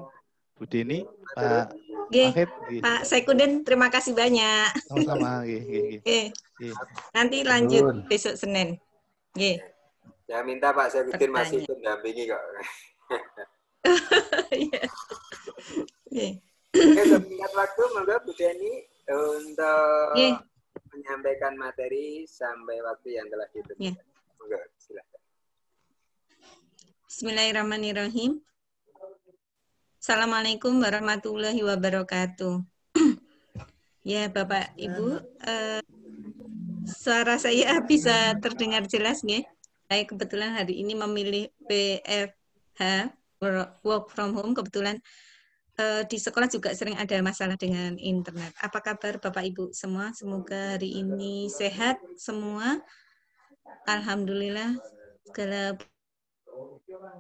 Bu Deni, Pak Mahid. Pak Sekuden, terima kasih banyak. Sama-sama. Nanti lanjut besok Senin. G. Ya minta Pak Sekuden masih itu dampingi kok. <laughs> Iya. Oke, singkat waktu, monggo Bu Deni untuk G. menyampaikan materi sampai waktu yang telah ditentukan. Yeah. Monggo, silakan. Bismillahirrahmanirrahim. Assalamualaikum warahmatullahi wabarakatuh. <clears throat> ya, Bapak Ibu, eh, suara saya <laughs> bisa terdengar jelas ya. Saya kebetulan hari ini memilih PFH work from home kebetulan eh, di sekolah juga sering ada masalah dengan internet. Apa kabar Bapak Ibu semua? Semoga hari ini sehat semua. Alhamdulillah segala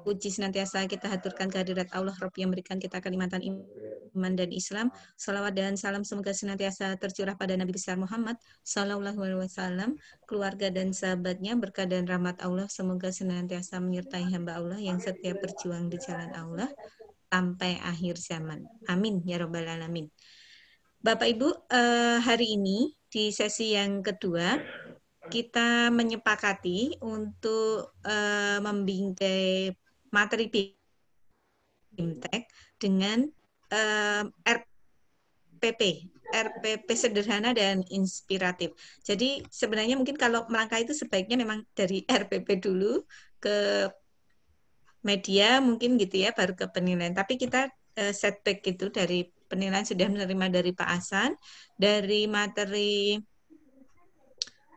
Puji senantiasa kita haturkan kehadirat Allah Rabb yang memberikan kita kalimatan iman dan Islam. Salawat dan salam semoga senantiasa tercurah pada Nabi besar Muhammad Sallallahu Alaihi Wasallam, keluarga dan sahabatnya, berkah dan rahmat Allah semoga senantiasa menyertai hamba Allah yang setiap berjuang di jalan Allah sampai akhir zaman. Amin ya rabbal alamin. Bapak Ibu, eh, hari ini di sesi yang kedua kita menyepakati untuk uh, membingkai materi BIMTEK dengan uh, eh, RPP, RPP sederhana dan inspiratif. Jadi sebenarnya mungkin kalau melangkah itu sebaiknya memang dari RPP dulu ke media mungkin gitu ya, baru ke penilaian. Tapi kita uh, setback gitu dari penilaian sudah menerima dari Pak Hasan, dari materi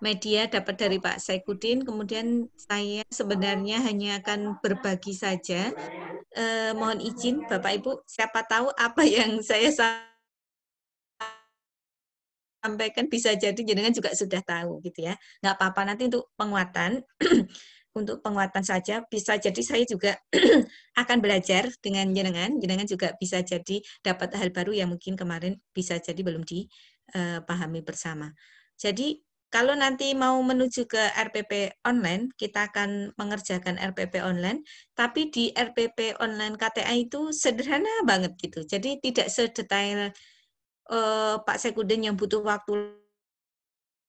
media dapat dari Pak Saikudin. Kemudian saya sebenarnya hanya akan berbagi saja. Eh, mohon izin Bapak Ibu, siapa tahu apa yang saya sampaikan bisa jadi jenengan juga sudah tahu gitu ya. Nggak apa-apa nanti untuk penguatan. <clears throat> untuk penguatan saja bisa jadi saya juga <clears throat> akan belajar dengan jenengan jenengan juga bisa jadi dapat hal baru yang mungkin kemarin bisa jadi belum dipahami eh, bersama jadi kalau nanti mau menuju ke RPP online, kita akan mengerjakan RPP online, tapi di RPP online KTA itu sederhana banget gitu. Jadi tidak sedetail eh, Pak Sekuden yang butuh waktu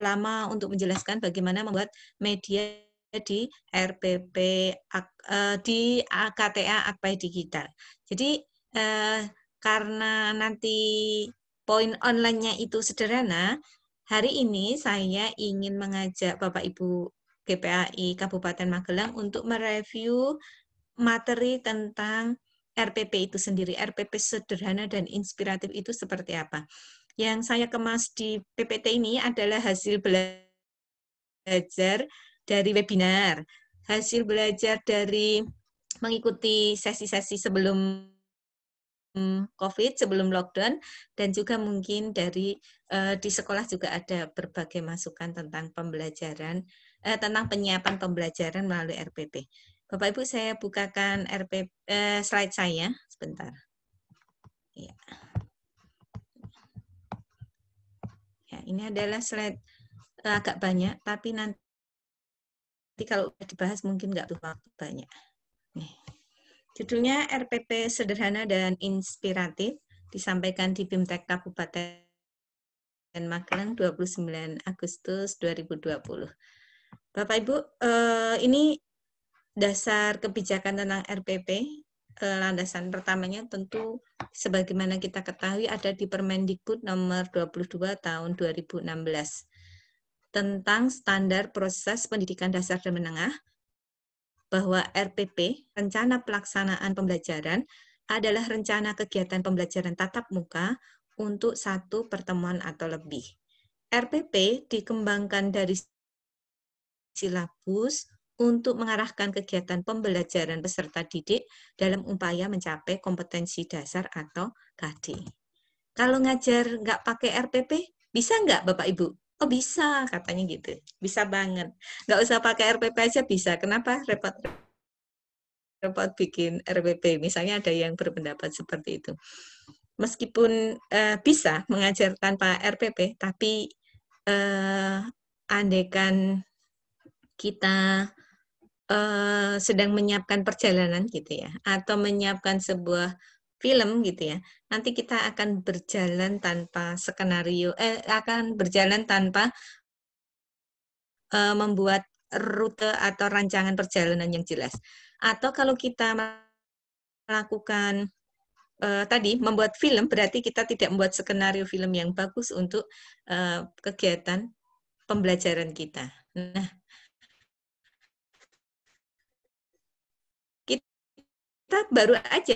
lama untuk menjelaskan bagaimana membuat media di RPP eh, di KTA Akpai Digital. Jadi eh, karena nanti poin online-nya itu sederhana, Hari ini saya ingin mengajak Bapak Ibu GPAI Kabupaten Magelang untuk mereview materi tentang RPP itu sendiri, RPP sederhana dan inspiratif itu seperti apa. Yang saya kemas di PPT ini adalah hasil belajar dari webinar, hasil belajar dari mengikuti sesi-sesi sebelum COVID sebelum lockdown dan juga mungkin dari uh, di sekolah juga ada berbagai masukan tentang pembelajaran uh, tentang penyiapan pembelajaran melalui RPP. Bapak Ibu saya bukakan RPP uh, eh, slide saya sebentar. Ya. ya ini adalah slide uh, agak banyak tapi nanti kalau dibahas mungkin nggak lupa waktu banyak. Nih. Judulnya RPP Sederhana dan Inspiratif disampaikan di BIMTEK Kabupaten Magelang 29 Agustus 2020. Bapak Ibu, eh, ini dasar kebijakan tentang RPP. Eh, landasan pertamanya tentu sebagaimana kita ketahui ada di Permendikbud nomor 22 tahun 2016 tentang standar proses pendidikan dasar dan menengah bahwa RPP, Rencana Pelaksanaan Pembelajaran, adalah rencana kegiatan pembelajaran tatap muka untuk satu pertemuan atau lebih. RPP dikembangkan dari silabus untuk mengarahkan kegiatan pembelajaran peserta didik dalam upaya mencapai kompetensi dasar atau KD. Kalau ngajar nggak pakai RPP, bisa nggak Bapak Ibu? oh bisa katanya gitu bisa banget Gak usah pakai RPP aja bisa kenapa repot repot bikin RPP misalnya ada yang berpendapat seperti itu meskipun uh, bisa mengajar tanpa RPP tapi uh, eh, andekan kita uh, sedang menyiapkan perjalanan gitu ya atau menyiapkan sebuah film gitu ya. Nanti kita akan berjalan tanpa skenario eh akan berjalan tanpa eh, membuat rute atau rancangan perjalanan yang jelas. Atau kalau kita melakukan eh, tadi membuat film berarti kita tidak membuat skenario film yang bagus untuk eh, kegiatan pembelajaran kita. Nah, kita baru aja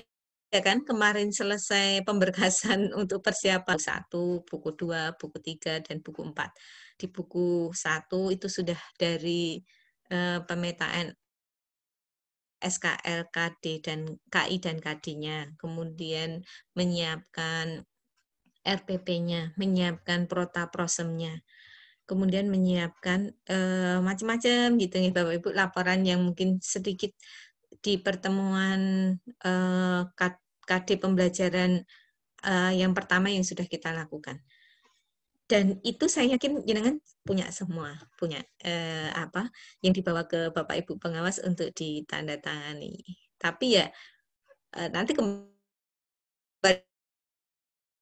Ya kan, kemarin selesai pemberkasan <laughs> untuk persiapan satu, buku dua, buku tiga dan buku empat. Di buku satu itu sudah dari uh, pemetaan SKL, KD, dan KI dan KD-nya. Kemudian menyiapkan RPP-nya, menyiapkan prosemnya Kemudian menyiapkan uh, eh, macam-macam gitu nih ya, Bapak Ibu laporan yang mungkin sedikit di pertemuan uh, KD pembelajaran uh, yang pertama yang sudah kita lakukan. Dan itu saya yakin jenengan punya semua, punya uh, apa yang dibawa ke Bapak Ibu pengawas untuk ditandatangani. Tapi ya uh, nanti kembali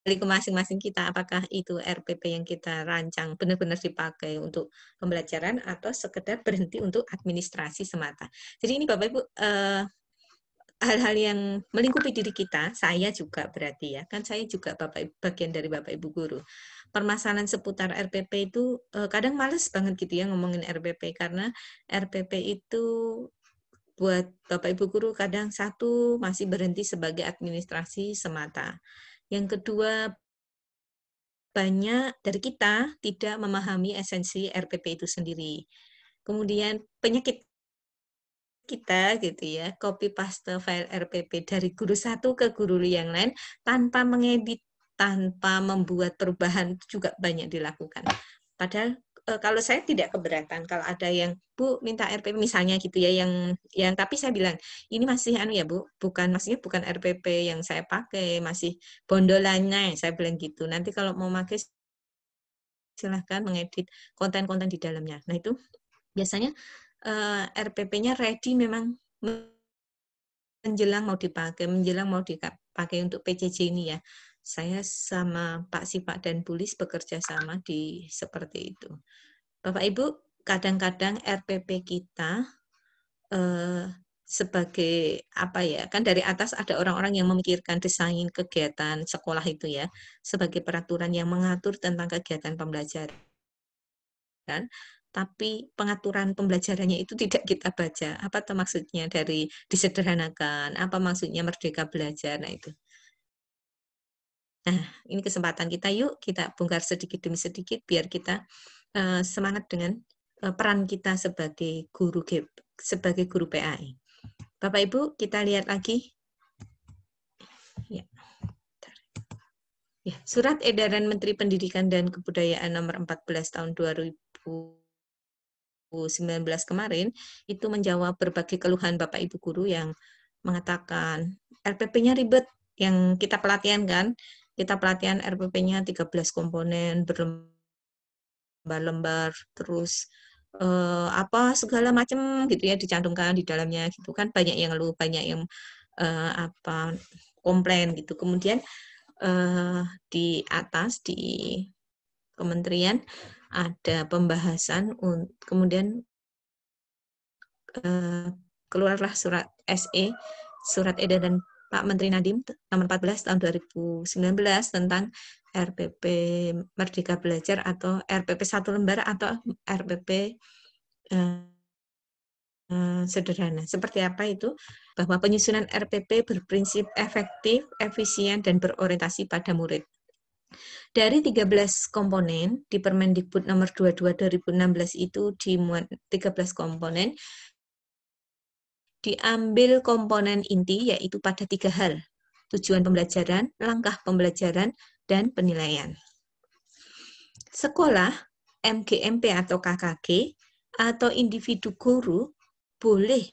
kembali ke masing-masing kita apakah itu RPP yang kita rancang benar-benar dipakai untuk pembelajaran atau sekedar berhenti untuk administrasi semata. Jadi ini Bapak Ibu hal eh, hal-hal yang melingkupi diri kita, saya juga berarti ya, kan saya juga Bapak Ibu, bagian dari Bapak Ibu guru. Permasalahan seputar RPP itu eh, kadang males banget gitu ya ngomongin RPP karena RPP itu buat Bapak Ibu guru kadang satu masih berhenti sebagai administrasi semata yang kedua, banyak dari kita tidak memahami esensi RPP itu sendiri. Kemudian penyakit kita gitu ya, copy paste file RPP dari guru satu ke guru yang lain tanpa mengedit, tanpa membuat perubahan juga banyak dilakukan. Padahal Eh, kalau saya tidak keberatan kalau ada yang Bu minta RPP misalnya gitu ya yang yang tapi saya bilang ini masih anu ya Bu, bukan maksudnya bukan RPP yang saya pakai, masih bondolannya saya bilang gitu. Nanti kalau mau pakai silahkan mengedit konten-konten di dalamnya. Nah itu biasanya uh, eh, RPP-nya ready memang menjelang mau dipakai, menjelang mau dipakai untuk PCC ini ya. Saya sama Pak Sipak dan Bulis bekerja sama di seperti itu. Bapak Ibu, kadang-kadang RPP kita eh, sebagai apa ya kan dari atas ada orang-orang yang memikirkan desain kegiatan sekolah itu ya sebagai peraturan yang mengatur tentang kegiatan pembelajaran kan tapi pengaturan pembelajarannya itu tidak kita baca apa tuh maksudnya dari disederhanakan apa maksudnya merdeka belajar nah itu Nah, ini kesempatan kita yuk kita bongkar sedikit demi sedikit biar kita uh, semangat dengan uh, peran kita sebagai guru sebagai guru PAI. Bapak Ibu, kita lihat lagi. Ya. Ya, surat edaran Menteri Pendidikan dan Kebudayaan nomor 14 tahun 2000 19 kemarin itu menjawab berbagai keluhan Bapak Ibu guru yang mengatakan RPP-nya ribet yang kita pelatihan kan kita pelatihan RPP-nya 13 komponen berlembar-lembar terus eh, apa segala macam gitu ya dicantumkan di dalamnya gitu kan banyak yang lu banyak yang eh, apa komplain gitu kemudian eh, di atas di kementerian ada pembahasan kemudian eh, keluarlah surat SE surat edaran Pak Menteri Nadiem nomor 14 tahun 2019 tentang RPP Merdeka Belajar atau RPP satu lembar atau RPP eh, eh, sederhana. Seperti apa itu? Bahwa penyusunan RPP berprinsip efektif, efisien, dan berorientasi pada murid. Dari 13 komponen di Permendikbud nomor 22 2016 itu dimuat 13 komponen diambil komponen inti yaitu pada tiga hal, tujuan pembelajaran, langkah pembelajaran, dan penilaian. Sekolah, MGMP atau KKG, atau individu guru boleh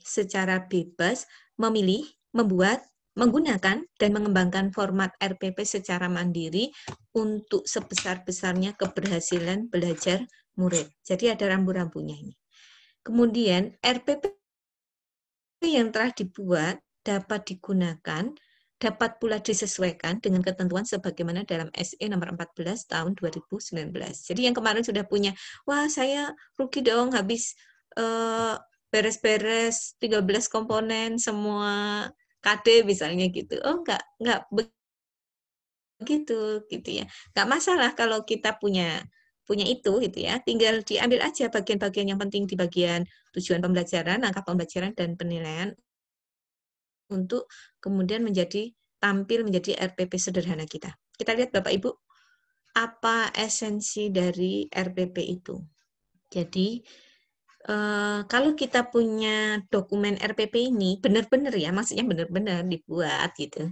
secara bebas memilih, membuat, menggunakan, dan mengembangkan format RPP secara mandiri untuk sebesar-besarnya keberhasilan belajar murid. Jadi ada rambu-rambunya ini. Kemudian RPP yang telah dibuat dapat digunakan dapat pula disesuaikan dengan ketentuan sebagaimana dalam SE nomor 14 tahun 2019. Jadi yang kemarin sudah punya, wah saya rugi dong habis eh, beres-beres uh, 13 komponen semua KD misalnya gitu. Oh enggak, enggak begitu gitu ya. Enggak masalah kalau kita punya punya itu gitu ya. Tinggal diambil aja bagian-bagian yang penting di bagian tujuan pembelajaran, langkah pembelajaran dan penilaian untuk kemudian menjadi tampil menjadi RPP sederhana kita. Kita lihat Bapak Ibu apa esensi dari RPP itu. Jadi Uh, kalau kita punya dokumen RPP ini benar-benar ya, maksudnya benar-benar dibuat gitu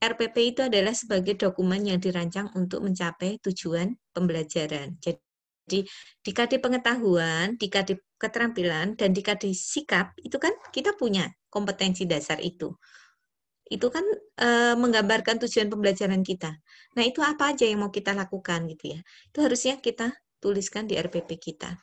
RPP itu adalah sebagai dokumen yang dirancang untuk mencapai tujuan pembelajaran. Jadi dikade pengetahuan, dikade keterampilan, dan dikade sikap itu kan kita punya kompetensi dasar itu. Itu kan e, menggambarkan tujuan pembelajaran kita. Nah itu apa aja yang mau kita lakukan gitu ya. Itu harusnya kita tuliskan di RPP kita.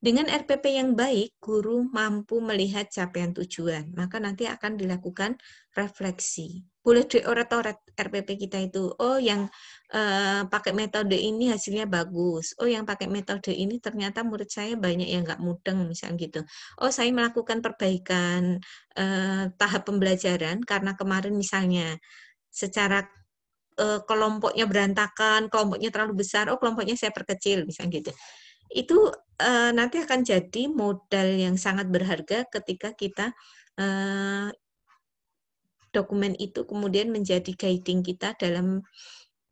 Dengan RPP yang baik, guru mampu melihat capaian tujuan, maka nanti akan dilakukan refleksi boleh dioret-oret RPP kita itu. Oh, yang uh, pakai metode ini hasilnya bagus. Oh, yang pakai metode ini ternyata menurut saya banyak yang nggak mudeng, misalnya gitu. Oh, saya melakukan perbaikan uh, tahap pembelajaran karena kemarin misalnya secara uh, kelompoknya berantakan, kelompoknya terlalu besar. Oh, kelompoknya saya perkecil, misalnya gitu itu uh, nanti akan jadi modal yang sangat berharga ketika kita dokumen itu kemudian menjadi guiding kita dalam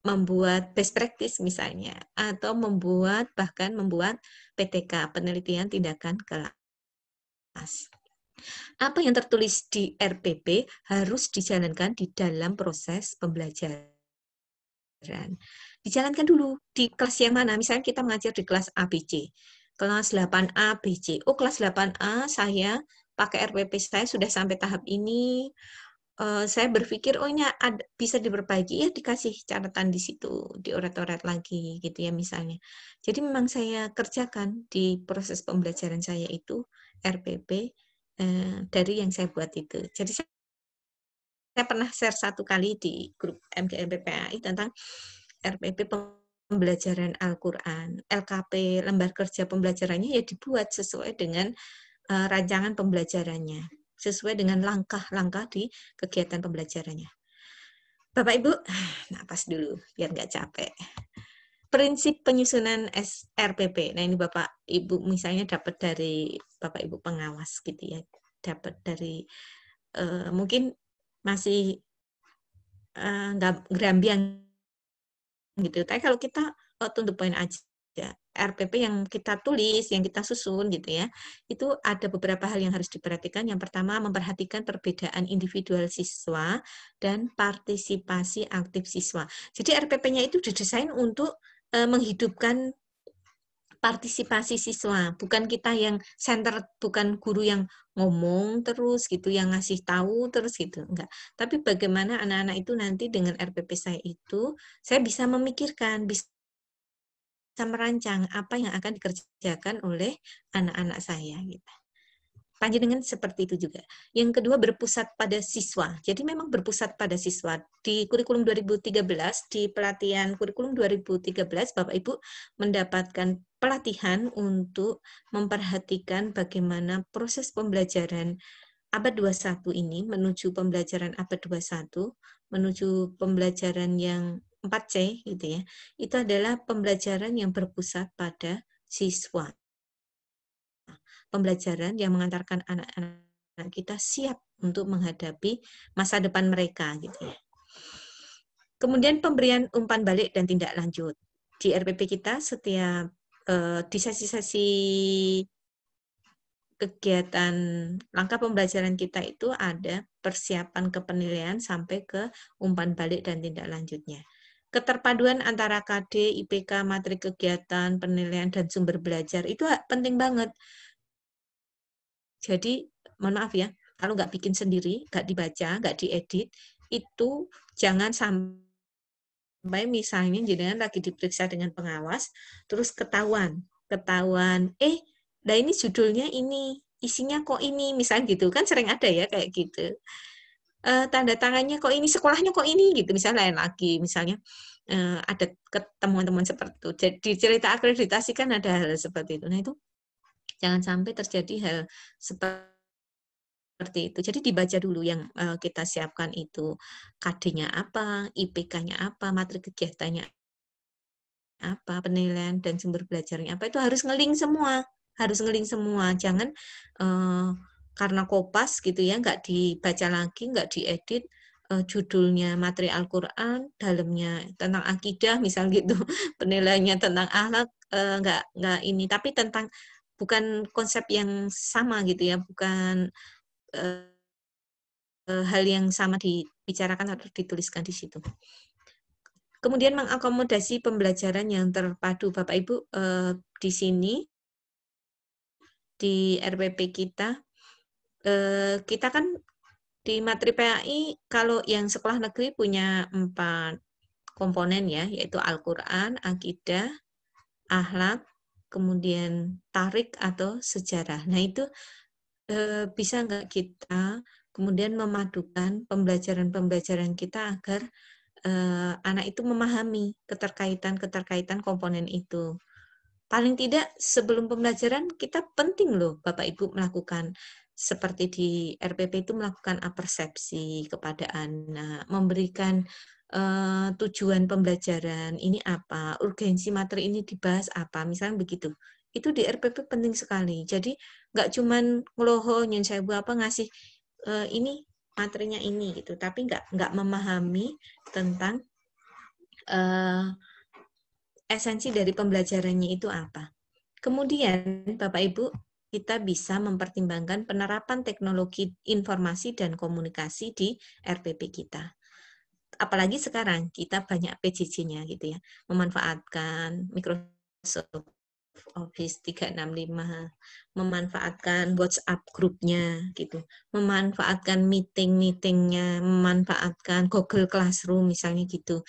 membuat best practice misalnya atau membuat bahkan membuat PTK penelitian tindakan kelas. Apa yang tertulis di RPP harus dijalankan di dalam proses pembelajaran. Dijalankan dulu di kelas yang mana? Misalnya kita mengajar di kelas ABC. Kelas 8A, BC. Oh, kelas 8A saya pakai RPP saya sudah sampai tahap ini, Eh, saya berpikir oh ini ada, bisa diperbaiki ya dikasih catatan di situ di oret lagi gitu ya misalnya jadi memang saya kerjakan di proses pembelajaran saya itu RPP uh, eh, dari yang saya buat itu jadi saya, saya pernah share satu kali di grup MDM PPAI tentang RPP pembelajaran Al-Quran LKP lembar kerja pembelajarannya ya dibuat sesuai dengan uh, rancangan pembelajarannya sesuai dengan langkah-langkah di kegiatan pembelajarannya. Bapak Ibu, <sighs> napas dulu biar nggak capek. Prinsip penyusunan SRPP. Nah ini Bapak Ibu misalnya dapat dari Bapak Ibu pengawas gitu ya, dapat dari uh, mungkin masih eh, nggak uh, gitu. Tapi kalau kita oh, tunduk poin aja Ya, RPP yang kita tulis, yang kita susun gitu ya, itu ada beberapa hal yang harus diperhatikan. Yang pertama memperhatikan perbedaan individual siswa dan partisipasi aktif siswa. Jadi RPP-nya itu didesain untuk e, menghidupkan partisipasi siswa, bukan kita yang center, bukan guru yang ngomong terus gitu, yang ngasih tahu terus gitu, enggak. Tapi bagaimana anak-anak itu nanti dengan RPP saya itu, saya bisa memikirkan, bisa bisa merancang apa yang akan dikerjakan oleh anak-anak saya gitu. dengan seperti itu juga. Yang kedua berpusat pada siswa. Jadi memang berpusat pada siswa. Di kurikulum 2013, di pelatihan kurikulum 2013, Bapak Ibu mendapatkan pelatihan untuk memperhatikan bagaimana proses pembelajaran abad 21 ini menuju pembelajaran abad 21, menuju pembelajaran yang 4C gitu ya. Itu adalah pembelajaran yang berpusat pada siswa. Pembelajaran yang mengantarkan anak-anak kita siap untuk menghadapi masa depan mereka gitu ya. Kemudian pemberian umpan balik dan tindak lanjut. Di RPP kita setiap eh, di sesi-sesi kegiatan langkah pembelajaran kita itu ada persiapan kepenilaian sampai ke umpan balik dan tindak lanjutnya keterpaduan antara KD, IPK, materi kegiatan, penilaian, dan sumber belajar itu penting banget. Jadi, mohon maaf ya, kalau nggak bikin sendiri, nggak dibaca, nggak diedit, itu jangan sampai misalnya jenengan lagi diperiksa dengan pengawas, terus ketahuan, ketahuan, eh, nah ini judulnya ini, isinya kok ini, misalnya gitu, kan sering ada ya kayak gitu uh, tanda tangannya kok ini sekolahnya kok ini gitu misalnya lain lagi misalnya uh, ada ketemuan teman seperti itu jadi cerita akreditasi kan ada hal seperti itu nah itu jangan sampai terjadi hal seperti itu. Jadi dibaca dulu yang uh, kita siapkan itu KD-nya apa, IPK-nya apa, materi kegiatannya apa, penilaian dan sumber belajarnya apa itu harus ngeling semua, harus ngeling semua. Jangan uh, karena kopas gitu ya nggak dibaca lagi nggak diedit eh, judulnya materi Al-Quran dalamnya tentang akidah misal gitu <laughs> penilaiannya tentang ahlak uh, eh, nggak nggak ini tapi tentang bukan konsep yang sama gitu ya bukan uh, hal yang sama dibicarakan atau dituliskan di situ. Kemudian mengakomodasi pembelajaran yang terpadu Bapak Ibu uh, di sini di RPP kita Eh, kita kan di materi PAI kalau yang sekolah negeri punya empat komponen ya, yaitu Al-Quran, Akidah, Ahlak, kemudian Tarik atau Sejarah. Nah itu eh, bisa nggak kita kemudian memadukan pembelajaran-pembelajaran kita agar eh, anak itu memahami keterkaitan-keterkaitan komponen itu. Paling tidak sebelum pembelajaran kita penting loh Bapak Ibu melakukan seperti di RPP itu melakukan apersepsi kepada anak, memberikan uh, tujuan pembelajaran ini apa, urgensi materi ini dibahas apa, misalnya begitu. Itu di RPP penting sekali. Jadi nggak cuman ngeloho saya bu apa ngasih uh, ini materinya ini gitu, tapi nggak nggak memahami tentang uh, esensi dari pembelajarannya itu apa. Kemudian Bapak Ibu kita bisa mempertimbangkan penerapan teknologi informasi dan komunikasi di RPP kita. Apalagi sekarang kita banyak PJJ-nya gitu ya, memanfaatkan Microsoft Office 365, memanfaatkan WhatsApp grupnya gitu, memanfaatkan meeting-meetingnya, memanfaatkan Google Classroom misalnya gitu.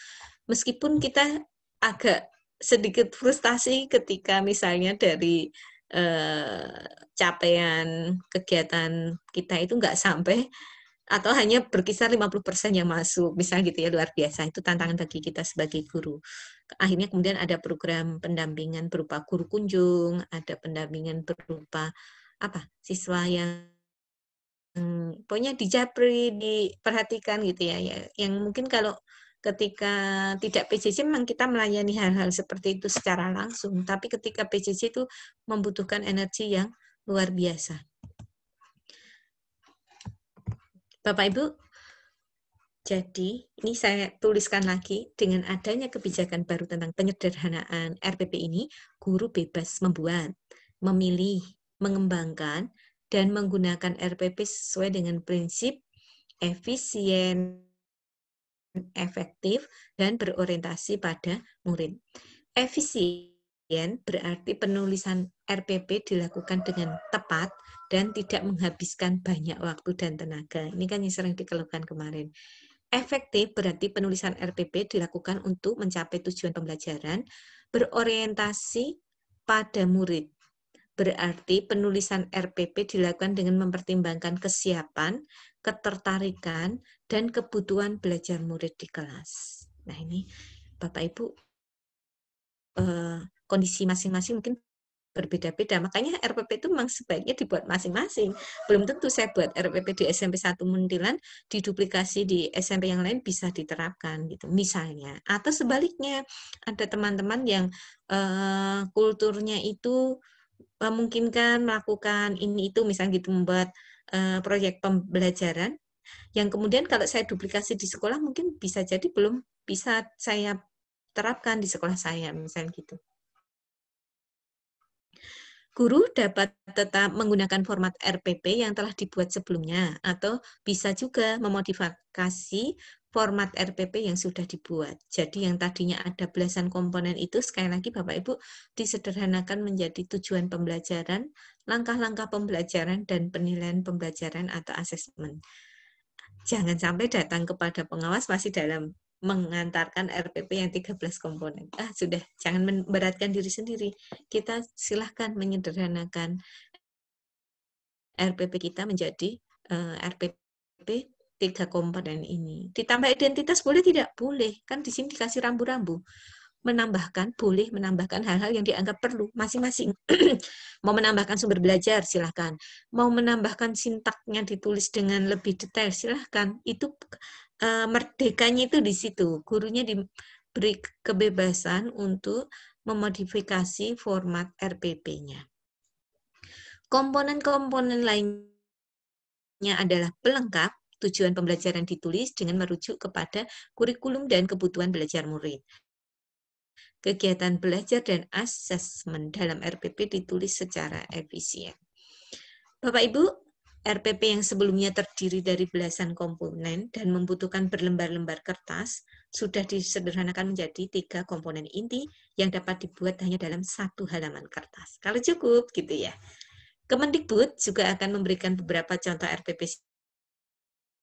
Meskipun kita agak sedikit frustasi ketika misalnya dari eh, capaian kegiatan kita itu nggak sampai atau hanya berkisar 50% yang masuk, misalnya gitu ya, luar biasa. Itu tantangan bagi kita sebagai guru. Akhirnya kemudian ada program pendampingan berupa guru kunjung, ada pendampingan berupa apa siswa yang hmm, pokoknya dijapri, diperhatikan gitu ya, ya yang mungkin kalau ketika tidak PJJ memang kita melayani hal-hal seperti itu secara langsung, tapi ketika PJJ itu membutuhkan energi yang luar biasa. Bapak Ibu, jadi ini saya tuliskan lagi dengan adanya kebijakan baru tentang penyederhanaan RPP ini, guru bebas membuat, memilih, mengembangkan, dan menggunakan RPP sesuai dengan prinsip efisien, efektif, dan berorientasi pada murid. Efisien berarti penulisan RPP dilakukan dengan tepat dan tidak menghabiskan banyak waktu dan tenaga. Ini kan yang sering dikeluhkan kemarin. Efektif berarti penulisan RPP dilakukan untuk mencapai tujuan pembelajaran, berorientasi pada murid Berarti penulisan RPP dilakukan dengan mempertimbangkan kesiapan, ketertarikan, dan kebutuhan belajar murid di kelas. Nah ini Bapak Ibu eh, kondisi masing-masing mungkin berbeda-beda. Makanya RPP itu memang sebaiknya dibuat masing-masing. Belum tentu saya buat RPP di SMP 1 Muntilan, diduplikasi di SMP yang lain bisa diterapkan gitu misalnya. Atau sebaliknya, ada teman-teman yang eh, kulturnya itu memungkinkan melakukan ini itu misalnya gitu membuat uh, proyek pembelajaran yang kemudian kalau saya duplikasi di sekolah mungkin bisa jadi belum bisa saya terapkan di sekolah saya misalnya gitu. Guru dapat tetap menggunakan format RPP yang telah dibuat sebelumnya atau bisa juga memodifikasi format RPP yang sudah dibuat. Jadi yang tadinya ada belasan komponen itu sekali lagi Bapak Ibu disederhanakan menjadi tujuan pembelajaran, langkah-langkah pembelajaran dan penilaian pembelajaran atau asesmen. Jangan sampai datang kepada pengawas masih dalam mengantarkan RPP yang 13 komponen. Ah, sudah, jangan memberatkan diri sendiri. Kita silahkan menyederhanakan RPP kita menjadi uh, eh, RPP tiga komponen ini. Ditambah identitas boleh tidak? Boleh. Kan di sini dikasih rambu-rambu. Menambahkan, boleh menambahkan hal-hal yang dianggap perlu masing-masing. <clears throat> Mau menambahkan sumber belajar, silahkan. Mau menambahkan sintaknya ditulis dengan lebih detail, silahkan. Itu uh, merdekanya itu di situ. Gurunya diberi kebebasan untuk memodifikasi format RPP-nya. Komponen-komponen lainnya adalah pelengkap, tujuan pembelajaran ditulis dengan merujuk kepada kurikulum dan kebutuhan belajar murid. Kegiatan belajar dan asesmen dalam RPP ditulis secara efisien. Bapak Ibu, RPP yang sebelumnya terdiri dari belasan komponen dan membutuhkan berlembar-lembar kertas sudah disederhanakan menjadi tiga komponen inti yang dapat dibuat hanya dalam satu halaman kertas. Kalau cukup gitu ya. Kemendikbud juga akan memberikan beberapa contoh RPP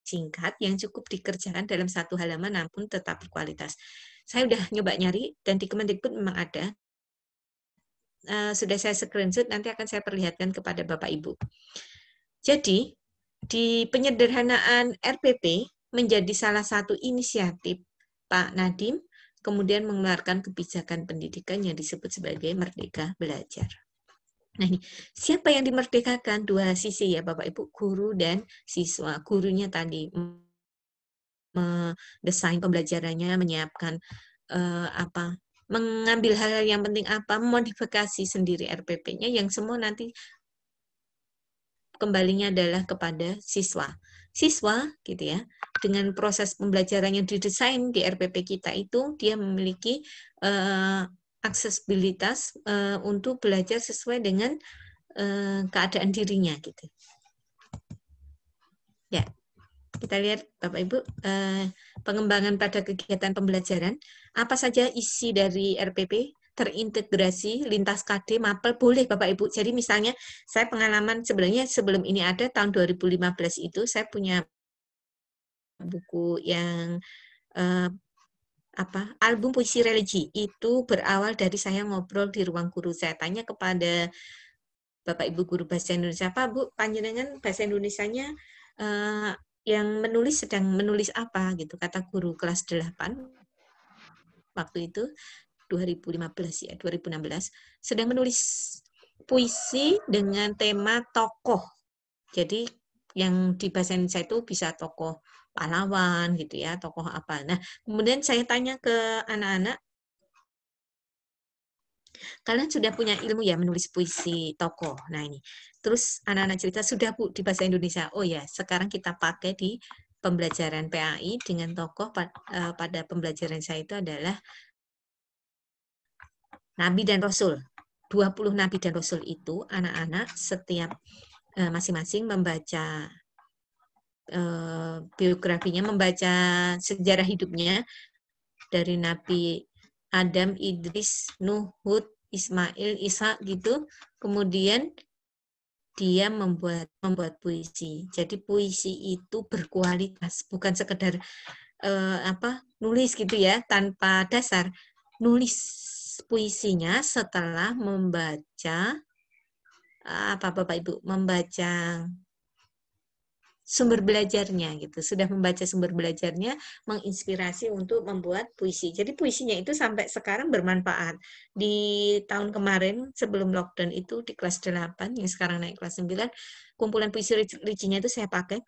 singkat yang cukup dikerjakan dalam satu halaman namun tetap berkualitas. Saya udah nyoba nyari dan di Kemendikbud memang ada. Eh, sudah saya screenshot nanti akan saya perlihatkan kepada Bapak Ibu. Jadi, di penyederhanaan RPP menjadi salah satu inisiatif Pak Nadim kemudian mengeluarkan kebijakan pendidikan yang disebut sebagai Merdeka Belajar. Nah ini, siapa yang dimerdekakan? Dua sisi ya Bapak Ibu, guru dan siswa. Gurunya tadi mendesain pembelajarannya, menyiapkan eh, apa mengambil hal-hal yang penting apa, modifikasi sendiri RPP-nya yang semua nanti kembalinya adalah kepada siswa. Siswa gitu ya, dengan proses pembelajaran yang didesain di RPP kita itu dia memiliki uh, aksesibilitas uh, untuk belajar sesuai dengan uh, keadaan dirinya gitu. Ya. Kita lihat Bapak Ibu uh, pengembangan pada kegiatan pembelajaran apa saja isi dari RPP terintegrasi lintas KD mapel boleh Bapak Ibu. Jadi misalnya saya pengalaman sebenarnya sebelum ini ada tahun 2015 itu saya punya buku yang eh, apa album puisi religi itu berawal dari saya ngobrol di ruang guru saya tanya kepada Bapak Ibu guru bahasa Indonesia pak Bu panjenengan bahasa Indonesianya eh, yang menulis sedang menulis apa gitu kata guru kelas 8 waktu itu 2015 ya, 2016 sedang menulis puisi dengan tema tokoh. Jadi yang di bahasa Indonesia itu bisa tokoh pahlawan gitu ya, tokoh apa. Nah, kemudian saya tanya ke anak-anak kalian sudah punya ilmu ya menulis puisi tokoh. Nah ini. Terus anak-anak cerita sudah Bu di bahasa Indonesia. Oh ya, sekarang kita pakai di pembelajaran PAI dengan tokoh eh, pada pembelajaran saya itu adalah nabi dan rasul. 20 nabi dan rasul itu anak-anak setiap eh, masing-masing membaca eh, biografinya, membaca sejarah hidupnya dari Nabi Adam, Idris, Nuh, Hud, Ismail, Isa gitu. Kemudian dia membuat membuat puisi. Jadi puisi itu berkualitas, bukan sekedar uh, apa nulis gitu ya tanpa dasar. Nulis puisinya setelah membaca eh, apa Bapak Ibu membaca sumber belajarnya gitu. Sudah membaca sumber belajarnya menginspirasi untuk membuat puisi. Jadi puisinya itu sampai sekarang bermanfaat. Di tahun kemarin sebelum lockdown itu di kelas 8 yang sekarang naik kelas 9, kumpulan puisi ricinya itu saya pakai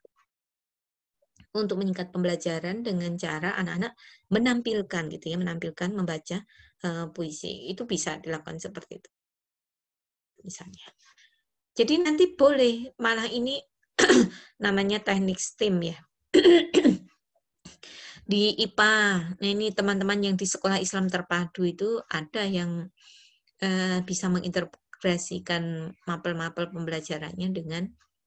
untuk meningkat pembelajaran dengan cara anak-anak menampilkan gitu ya, menampilkan membaca Eh, puisi. Itu bisa dilakukan seperti itu. Misalnya. Jadi nanti boleh, malah ini <clears throat> namanya teknik STEAM ya. <clears throat> di IPA, nah ini teman-teman yang di sekolah Islam terpadu itu ada yang eh, bisa mengintegrasikan mapel-mapel pembelajarannya dengan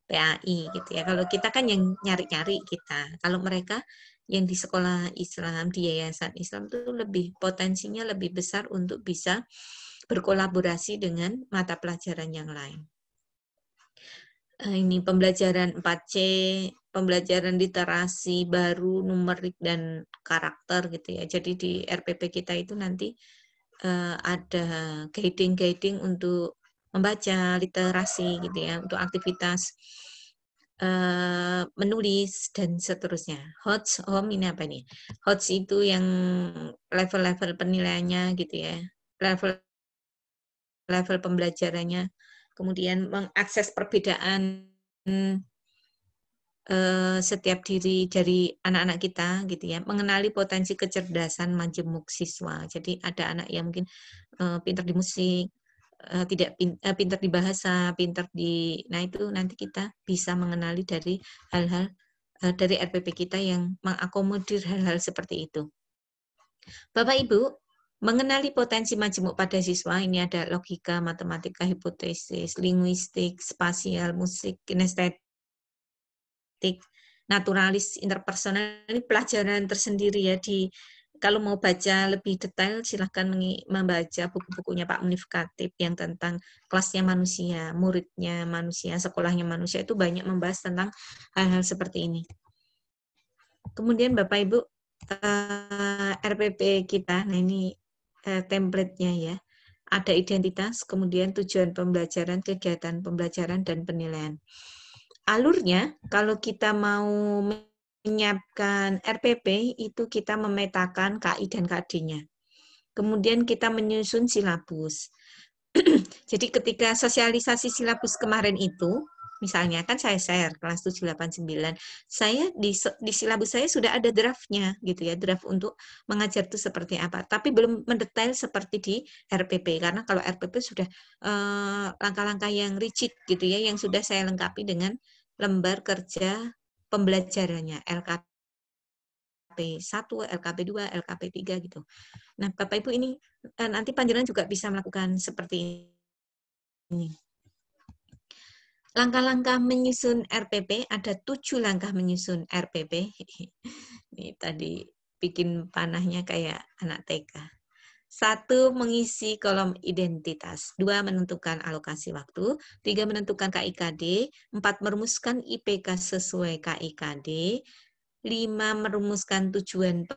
PAI gitu ya. Kalau kita kan yang nyari-nyari kita. Kalau mereka yang di sekolah Islam, di yayasan Islam itu lebih potensinya lebih besar untuk bisa berkolaborasi dengan mata pelajaran yang lain. Eh, ini pembelajaran 4C, pembelajaran literasi baru, numerik dan karakter gitu ya. Jadi di RPP kita itu nanti uh, ada guiding-guiding untuk membaca literasi gitu ya, untuk aktivitas uh, menulis dan seterusnya. HOTS, home ini apa nih? HOTS itu yang level-level penilaiannya gitu ya. Level level pembelajarannya. Kemudian mengakses perbedaan uh, setiap diri dari anak-anak kita gitu ya. Mengenali potensi kecerdasan majemuk siswa. Jadi ada anak yang mungkin uh, pintar di musik, uh, tidak pin, uh, eh, pinter di bahasa, pintar di nah itu nanti kita bisa mengenali dari hal-hal uh, dari RPP kita yang mengakomodir hal-hal seperti itu. Bapak Ibu, mengenali potensi majemuk pada siswa ini ada logika, matematika, hipotesis, linguistik, spasial, musik, kinestetik, naturalis, interpersonal ini pelajaran tersendiri ya di kalau mau baca lebih detail silahkan membaca buku-bukunya Pak Munif Katib yang tentang kelasnya manusia, muridnya manusia, sekolahnya manusia itu banyak membahas tentang hal-hal seperti ini. Kemudian Bapak Ibu eh, RPP kita, nah ini templatenya eh, template-nya ya. Ada identitas, kemudian tujuan pembelajaran, kegiatan pembelajaran dan penilaian. Alurnya kalau kita mau menyiapkan RPP itu kita memetakan KI dan KD-nya. Kemudian kita menyusun silabus. <clears throat> Jadi ketika sosialisasi silabus kemarin itu, misalnya kan saya share kelas 789 saya di, di silabus saya sudah ada draftnya gitu ya draft untuk mengajar itu seperti apa tapi belum mendetail seperti di RPP karena kalau RPP sudah eh, langkah-langkah eh, yang rigid gitu ya yang sudah saya lengkapi dengan lembar kerja pembelajarannya LKP 1, LKP 2, LKP 3 gitu. Nah, Bapak Ibu ini e, nanti panjenengan juga bisa melakukan seperti ini. Langkah-langkah menyusun RPP, ada tujuh langkah menyusun RPP. <laughs> Ini tadi bikin panahnya kayak anak TK. Satu, mengisi kolom identitas. Dua, menentukan alokasi waktu. Tiga, menentukan KIKD. Empat, merumuskan IPK sesuai KIKD. Lima, merumuskan tujuan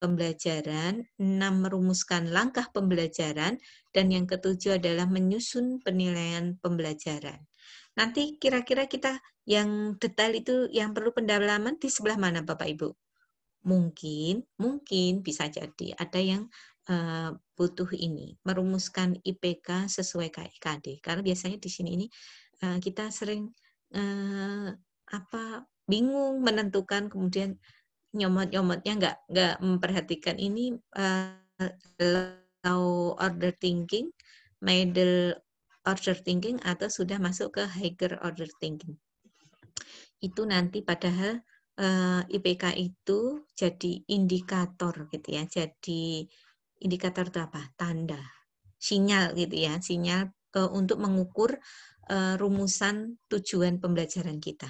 pembelajaran. Enam, merumuskan langkah pembelajaran. Dan yang ketujuh adalah menyusun penilaian pembelajaran. Nanti kira-kira kita yang detail itu yang perlu pendalaman di sebelah mana Bapak Ibu? Mungkin, mungkin bisa jadi ada yang Eh, butuh ini, merumuskan IPK sesuai KIKD. Karena biasanya di sini ini eh, kita sering uh, apa bingung menentukan kemudian nyomot-nyomotnya nggak nggak memperhatikan ini atau uh, order thinking, middle order thinking atau sudah masuk ke higher order thinking. Itu nanti padahal uh, IPK itu jadi indikator gitu ya, jadi indikator itu apa? Tanda, sinyal gitu ya, sinyal ke, untuk mengukur uh, rumusan tujuan pembelajaran kita.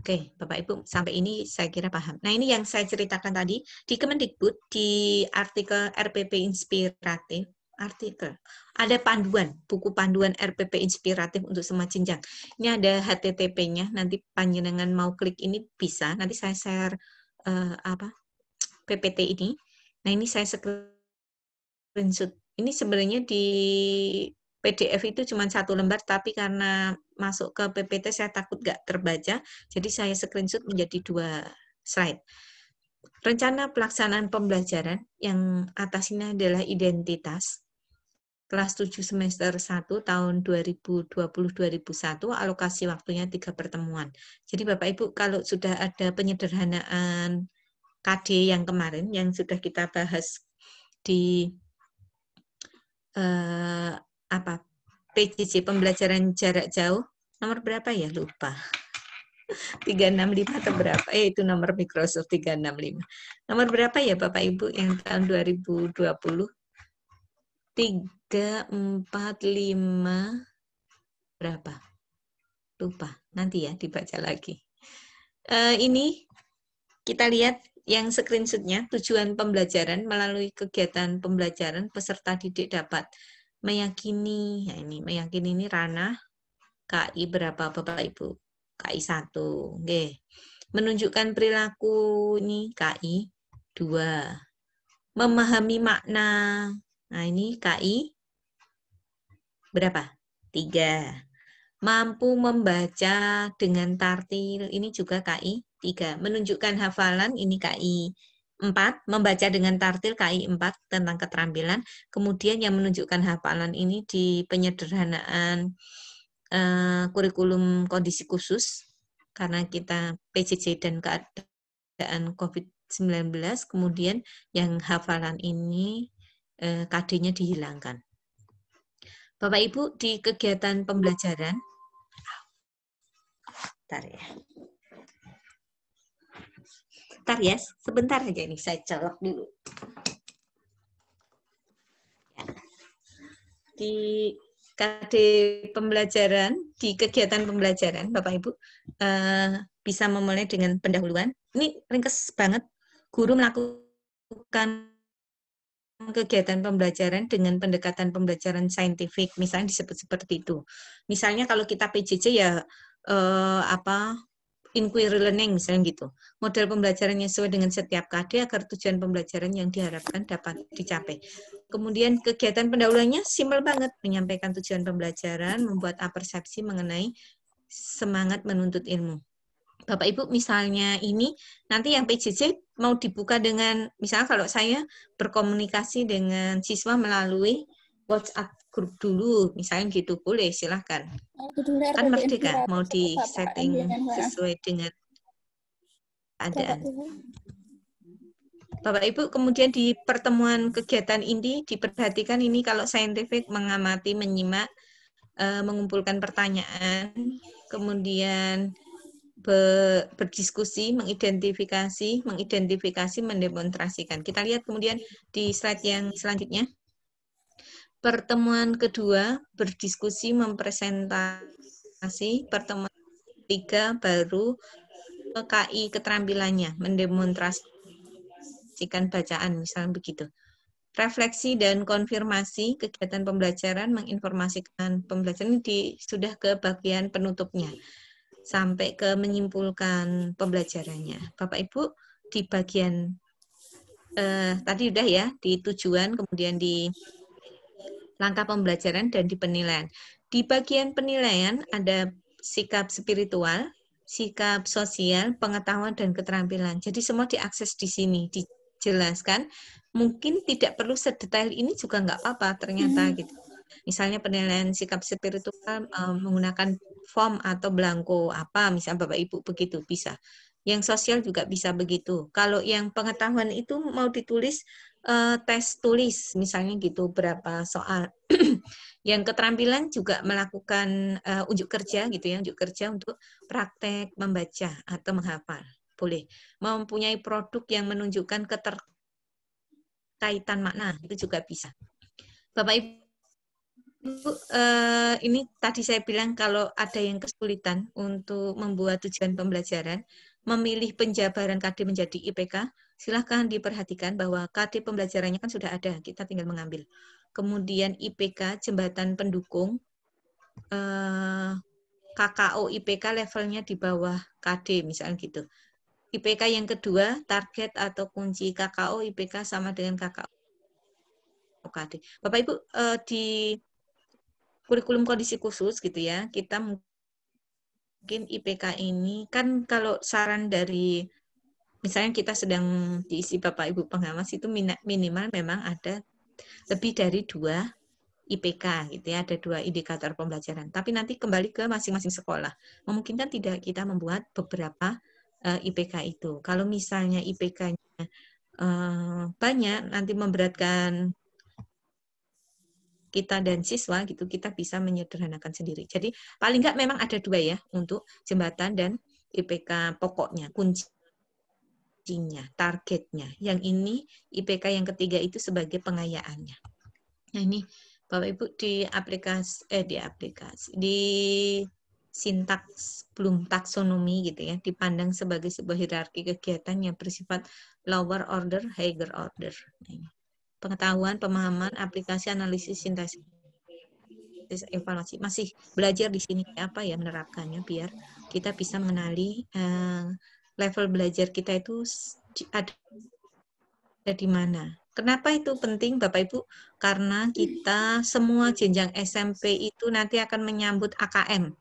Oke, Bapak Ibu, sampai ini saya kira paham. Nah, ini yang saya ceritakan tadi di Kemendikbud di artikel RPP inspiratif artikel. Ada panduan, buku panduan RPP inspiratif untuk semua jenjang. Ini ada HTTP-nya, nanti panjenengan mau klik ini bisa. Nanti saya share uh, apa PPT ini Nah, ini saya screenshot. Ini sebenarnya di PDF itu cuma satu lembar, tapi karena masuk ke PPT saya takut nggak terbaca, jadi saya screenshot menjadi dua slide. Rencana pelaksanaan pembelajaran yang atas ini adalah identitas. Kelas 7 semester 1 tahun 2020 2021 alokasi waktunya tiga pertemuan. Jadi Bapak Ibu kalau sudah ada penyederhanaan KD yang kemarin yang sudah kita bahas di eh, apa PJJ pembelajaran jarak jauh nomor berapa ya lupa 365 <laughs> atau berapa eh itu nomor Microsoft 365 nomor berapa ya Bapak Ibu yang tahun 2020 tiga empat lima berapa lupa nanti ya dibaca lagi eh, ini kita lihat yang screenshotnya tujuan pembelajaran melalui kegiatan pembelajaran peserta didik dapat meyakini ya ini meyakini ini ranah KI berapa Bapak Ibu KI satu okay. menunjukkan perilaku ini KI dua memahami makna nah ini KI berapa tiga mampu membaca dengan tartil ini juga KI 3. Menunjukkan hafalan, ini KI 4. Membaca dengan tartil KI 4 tentang keterampilan. Kemudian yang menunjukkan hafalan ini di penyederhanaan uh, kurikulum kondisi khusus karena kita PCC dan keadaan COVID-19. Kemudian yang hafalan ini uh, eh, KD-nya dihilangkan. Bapak Ibu, di kegiatan pembelajaran, Bentar ya sebentar ya, sebentar aja ini saya colok dulu. Ya. Di KD pembelajaran, di kegiatan pembelajaran, Bapak Ibu eh, bisa memulai dengan pendahuluan. Ini ringkes banget. Guru melakukan kegiatan pembelajaran dengan pendekatan pembelajaran saintifik misalnya disebut seperti itu misalnya kalau kita PJJ ya eh, apa inquiry learning misalnya gitu. Model pembelajarannya sesuai dengan setiap KD agar tujuan pembelajaran yang diharapkan dapat dicapai. Kemudian kegiatan pendahulunya simpel banget, menyampaikan tujuan pembelajaran, membuat apersepsi mengenai semangat menuntut ilmu. Bapak Ibu misalnya ini nanti yang PJJ mau dibuka dengan misalnya kalau saya berkomunikasi dengan siswa melalui WhatsApp grup dulu, misalnya gitu boleh silahkan. Oh, kan merdeka mau di setting sesuai dengan keadaan. Bapak Ibu, kemudian di pertemuan kegiatan ini diperhatikan ini kalau scientific mengamati, menyimak, eh, mengumpulkan pertanyaan, kemudian berdiskusi, mengidentifikasi, mengidentifikasi, mendemonstrasikan. Kita lihat kemudian di slide yang selanjutnya. Pertemuan kedua berdiskusi mempresentasi, pertemuan ketiga baru KI keterampilannya, mendemonstrasikan bacaan, misalnya begitu. Refleksi dan konfirmasi kegiatan pembelajaran menginformasikan pembelajaran di sudah ke bagian penutupnya sampai ke menyimpulkan pembelajarannya. Bapak Ibu di bagian eh, tadi sudah ya di tujuan kemudian di langkah pembelajaran dan di penilaian. Di bagian penilaian ada sikap spiritual, sikap sosial, pengetahuan dan keterampilan. Jadi semua diakses di sini, dijelaskan. Mungkin tidak perlu sedetail ini juga nggak apa-apa ternyata hmm. gitu. Misalnya penilaian sikap spiritual um, menggunakan form atau belangko apa, misal Bapak Ibu begitu bisa. Yang sosial juga bisa begitu. Kalau yang pengetahuan itu mau ditulis uh, tes tulis misalnya gitu berapa soal. <clears throat> yang keterampilan juga melakukan uh, unjuk kerja gitu ya, unjuk kerja untuk praktek membaca atau menghafal. Boleh. Mempunyai produk yang menunjukkan keterkaitan makna itu juga bisa. Bapak Ibu eh, ini tadi saya bilang kalau ada yang kesulitan untuk membuat tujuan pembelajaran, memilih penjabaran KD menjadi IPK, silahkan diperhatikan bahwa KT pembelajarannya kan sudah ada, kita tinggal mengambil. Kemudian IPK, jembatan pendukung, eh, KKO IPK levelnya di bawah KD, misalnya gitu. IPK yang kedua, target atau kunci KKO IPK sama dengan KKO KD. Bapak Ibu, eh, di kurikulum kondisi khusus gitu ya, kita mungkin IPK ini kan kalau saran dari misalnya kita sedang diisi Bapak Ibu pengawas itu minimal memang ada lebih dari dua IPK gitu ya, ada dua indikator pembelajaran. Tapi nanti kembali ke masing-masing sekolah. Memungkinkan tidak kita membuat beberapa uh, eh, IPK itu. Kalau misalnya IPK-nya uh, eh, banyak, nanti memberatkan kita dan siswa gitu, kita bisa menyederhanakan sendiri. Jadi paling nggak memang ada dua ya untuk jembatan dan IPK pokoknya kunci targetnya. Yang ini IPK yang ketiga itu sebagai pengayaannya. Nah ini Bapak Ibu di aplikasi eh di aplikasi di sintaks belum taksonomi gitu ya dipandang sebagai sebuah hierarki kegiatan yang bersifat lower order higher order nah, ini. pengetahuan pemahaman aplikasi analisis sintesis evaluasi masih belajar di sini apa ya menerapkannya biar kita bisa mengenali eh, level belajar kita itu ada di mana. Kenapa itu penting Bapak Ibu? Karena kita semua jenjang SMP itu nanti akan menyambut AKM.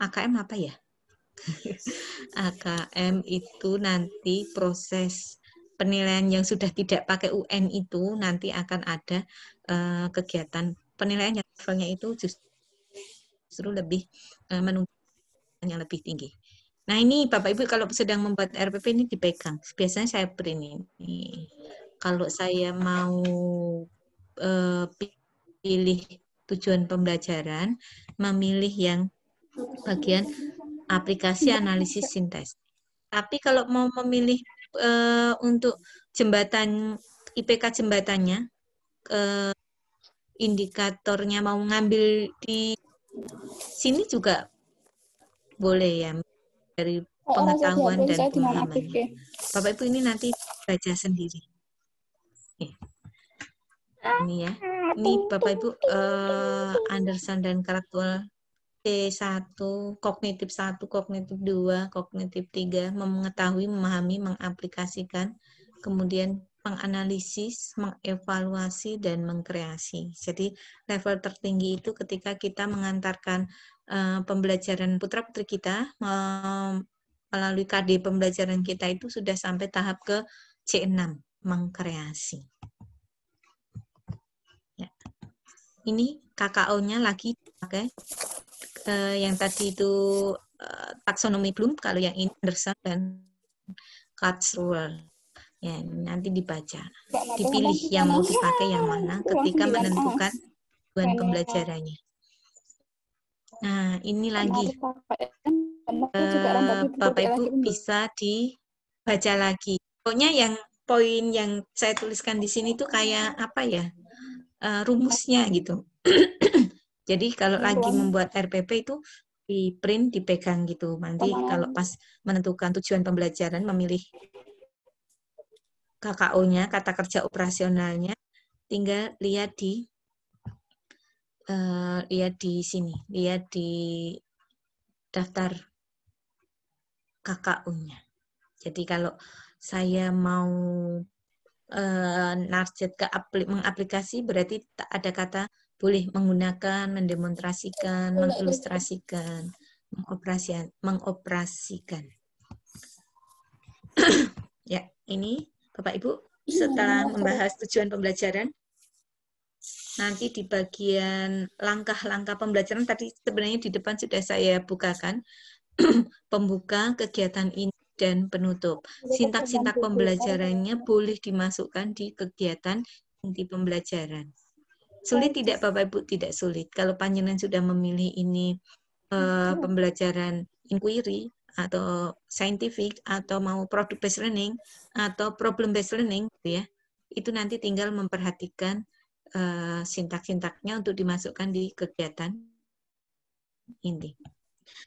AKM apa ya? AKM <laughs> itu nanti proses penilaian yang sudah tidak pakai UN itu nanti akan ada uh, kegiatan penilaian yang levelnya itu justru lebih uh, menunjukkan yang lebih tinggi. Nah ini Bapak Ibu kalau sedang membuat RPP ini dipegang. Biasanya saya print ini. Kalau saya mau uh, pilih tujuan pembelajaran, memilih yang bagian aplikasi analisis sintesis. Tapi kalau mau memilih uh, untuk jembatan IPK jembatannya, uh, indikatornya mau ngambil di sini juga boleh ya dari oh, oh, oh, pengetahuan dan pemahaman. Bapak Ibu ini nanti baca sendiri. Ini ya. Ini Bapak Ibu uh, Anderson dan karakter C1, kognitif 1, kognitif 2, kognitif 3, mengetahui, memahami, mengaplikasikan, kemudian menganalisis, mengevaluasi, dan mengkreasi. Jadi level tertinggi itu ketika kita mengantarkan Eh, pembelajaran putra putri kita melalui KD pembelajaran kita itu sudah sampai tahap ke C6 mengkreasi. Ya. Ini KKO-nya lagi pakai okay. uh, eh, yang tadi itu uh, taksonomi Bloom kalau yang ini Anderson dan Kurzweil. Ya, nanti dibaca. Dipilih yang mau dipakai yang mana ketika iya, menentukan tujuan pembelajarannya. Nah, ini lagi. Kan, eh, bapak Ibu bisa dibaca lagi. Pokoknya yang poin yang saya tuliskan di sini tuh kayak apa ya? Eh, rumusnya gitu. <clears throat> Jadi kalau iya, lagi membuat RPP itu di print dipegang gitu. Nanti iya. kalau pas menentukan tujuan pembelajaran memilih KKO-nya, kata kerja operasionalnya, tinggal lihat di uh, lihat di sini, lihat di daftar kakak nya Jadi kalau saya mau uh, narjet ke mengaplikasi berarti tak ada kata boleh menggunakan, mendemonstrasikan, mengilustrasikan, mengoperasikan, mengoperasikan. <clears throat> ya, ini Bapak Ibu iya, setelah iya, iya. membahas tujuan pembelajaran nanti di bagian langkah-langkah pembelajaran tadi sebenarnya di depan sudah saya bukakan <clears throat> pembuka kegiatan ini dan penutup. Sintak-sintak pembelajarannya boleh dimasukkan di kegiatan inti pembelajaran. Sulit tidak Bapak Ibu? Tidak sulit. Kalau panjenengan sudah memilih ini eh, hmm. pembelajaran inquiry atau scientific atau mau product based learning atau problem based learning gitu ya. Itu nanti tinggal memperhatikan Eh, sintak-sintaknya untuk dimasukkan di kegiatan ini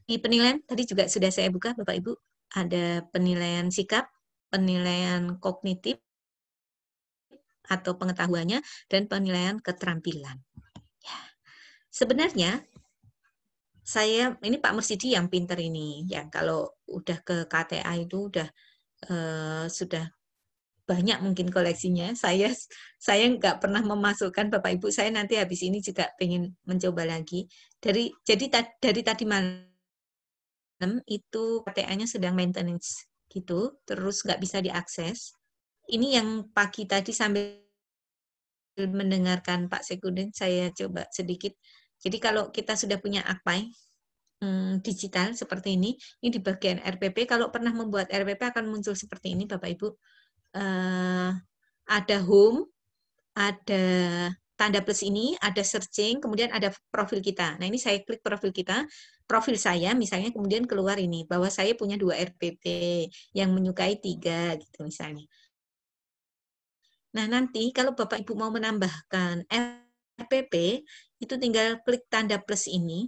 Di penilaian tadi juga sudah saya buka Bapak Ibu, ada penilaian sikap, penilaian kognitif atau pengetahuannya dan penilaian keterampilan. Ya. Sebenarnya saya ini Pak Mersidi yang pinter ini, ya kalau udah ke KTA itu udah eh, sudah banyak mungkin koleksinya. Saya saya nggak pernah memasukkan Bapak Ibu saya nanti habis ini juga pengen mencoba lagi. Dari jadi ta, dari tadi malam itu KTA-nya sedang maintenance gitu, terus nggak bisa diakses. Ini yang pagi tadi sambil mendengarkan Pak Sekuden saya coba sedikit. Jadi kalau kita sudah punya AKPAI, hmm, digital seperti ini, ini di bagian RPP. Kalau pernah membuat RPP akan muncul seperti ini, Bapak Ibu uh, ada home, ada tanda plus ini, ada searching, kemudian ada profil kita. Nah, ini saya klik profil kita, profil saya misalnya kemudian keluar ini, bahwa saya punya dua RPP yang menyukai tiga, gitu misalnya. Nah, nanti kalau Bapak-Ibu mau menambahkan RPP, itu tinggal klik tanda plus ini.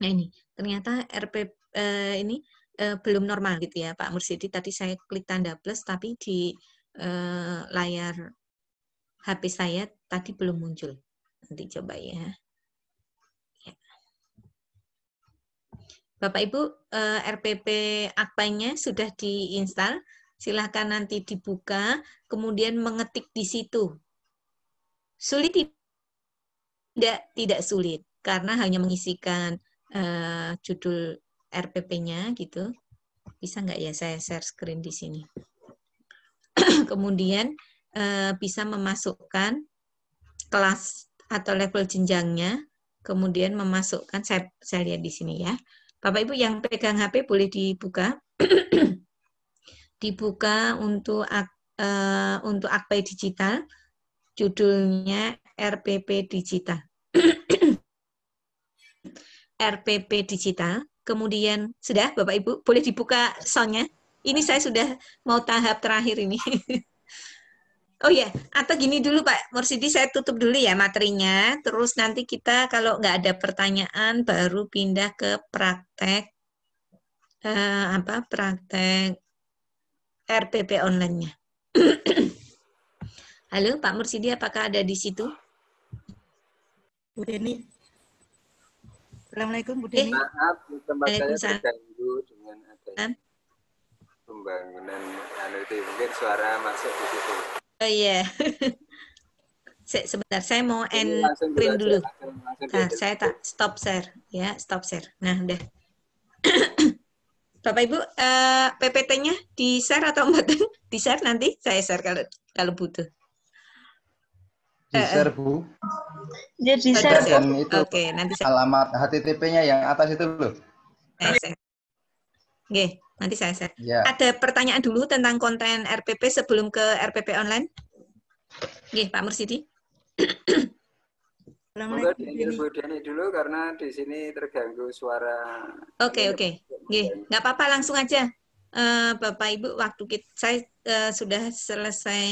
Nah, ini, ternyata RPP eh, ini eh, belum normal gitu ya Pak Mursidi. Tadi saya klik tanda plus tapi di eh, layar HP saya tadi belum muncul. Nanti coba ya. ya. Bapak Ibu, eh, RPP Akpanya sudah diinstal. Silahkan nanti dibuka, kemudian mengetik di situ. Sulit tidak? Tidak, sulit. Karena hanya mengisikan uh, judul RPP-nya gitu. Bisa nggak ya saya share screen di sini? <clears throat> Kemudian eh, bisa memasukkan kelas atau level jenjangnya, kemudian memasukkan saya, saya lihat di sini ya. Bapak Ibu yang pegang HP boleh dibuka. <clears throat> dibuka untuk ak, eh, untuk akte digital. Judulnya RPP digital. RPP <clears throat> digital. Kemudian sudah Bapak Ibu boleh dibuka soundnya. Ini saya sudah mau tahap terakhir ini. <laughs> Oh ya, yeah. atau gini dulu Pak Mursidi, saya tutup dulu ya materinya. Terus nanti kita kalau nggak ada pertanyaan baru pindah ke praktek uh, apa praktek RPP online-nya. <clears throat> Halo Pak Mursidi, apakah ada di situ? Bu nih. Assalamualaikum Bu Dini. Maaf, tempat saya terganggu dengan adanya pembangunan anu itu mungkin suara masuk di situ. Oh iya. Yeah. <laughs> sebentar, saya mau end screen dulu. Langsung, langsung nah, saya tak stop share ya, stop share. Nah, udah. <clears throat> Bapak Ibu, uh, eh, PPT-nya di share atau enggak? <laughs> di share nanti saya share kalau kalau butuh di share Jadi share itu. Oke, nanti saya... alamat HTTP-nya yang atas itu loh. Oke, nanti saya share. Ya. Ada pertanyaan dulu tentang konten RPP sebelum ke RPP online? Oke, Pak Mursidi. <coughs> Semoga dulu karena di sini terganggu suara. Oke, oke. Okay. Nggak apa-apa, langsung aja. Uh, Bapak Ibu, waktu kita, saya uh, sudah selesai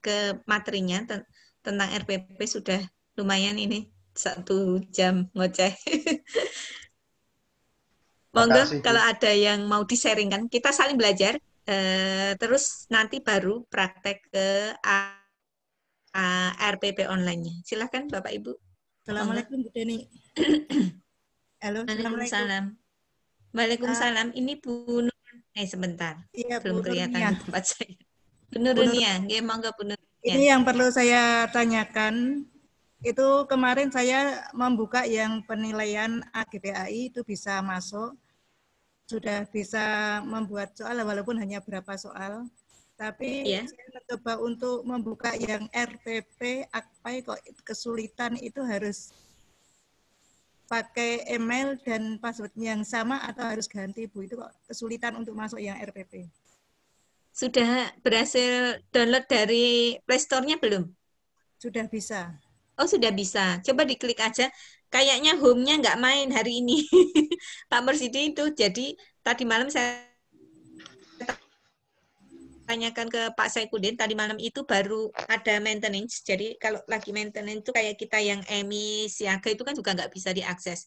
ke materinya tentang RPP sudah lumayan ini satu jam ngoceh. <laughs> Monggo kalau ada yang mau diseringkan, kita saling belajar. uh, terus nanti baru praktek ke uh, uh, RPP online-nya. Silahkan Bapak Ibu. Assalamualaikum Bu Deni. Halo, Waalaikumsalam. Waalaikumsalam. Uh, Ini Bu Nur. Eh sebentar. Iya, Belum Bu kelihatan tempat saya. Bu Nurunia, nggih monggo Bu Nurunia. Ini iya. yang perlu saya tanyakan. Itu kemarin saya membuka yang penilaian AGPAI itu bisa masuk. Sudah bisa membuat soal walaupun hanya berapa soal. Tapi ya. saya mencoba untuk membuka yang RPP AKPAI kok kesulitan itu harus pakai email dan password yang sama atau harus ganti Bu itu kok kesulitan untuk masuk yang RPP. Sudah berhasil download dari Play Store-nya belum? Sudah bisa. Oh, sudah bisa. Coba diklik aja. Kayaknya home-nya nggak main hari ini. <laughs> Pak Mersidi itu jadi tadi malam saya tanyakan ke Pak Saikudin tadi malam itu baru ada maintenance. Jadi kalau lagi maintenance itu kayak kita yang EMI, siaga itu kan juga nggak bisa diakses.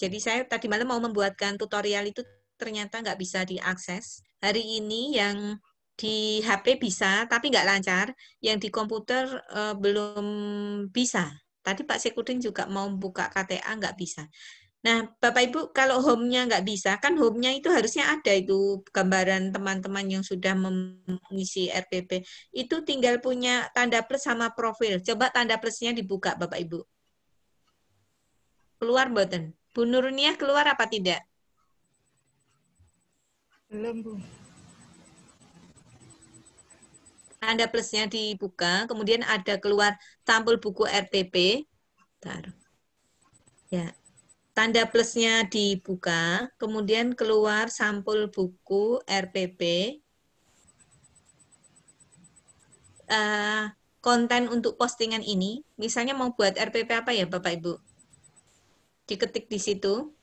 Jadi saya tadi malam mau membuatkan tutorial itu ternyata nggak bisa diakses. Hari ini yang di HP bisa, tapi nggak lancar. Yang di komputer eh, belum bisa. Tadi Pak Sekudin juga mau buka KTA, nggak bisa. Nah, Bapak Ibu, kalau home-nya nggak bisa, kan home-nya itu harusnya ada itu gambaran teman-teman yang sudah mengisi RPP. Itu tinggal punya tanda plus sama profil. Coba tanda plusnya dibuka, Bapak Ibu. Keluar Button. Bu Nurnia keluar apa tidak? Belum, Bu. Tanda plusnya dibuka, kemudian ada keluar tampil buku RPP. Bentar. Ya. Tanda plusnya dibuka, kemudian keluar sampul buku RPP. Uh, eh, konten untuk postingan ini, misalnya mau buat RPP apa ya Bapak Ibu? Diketik di situ.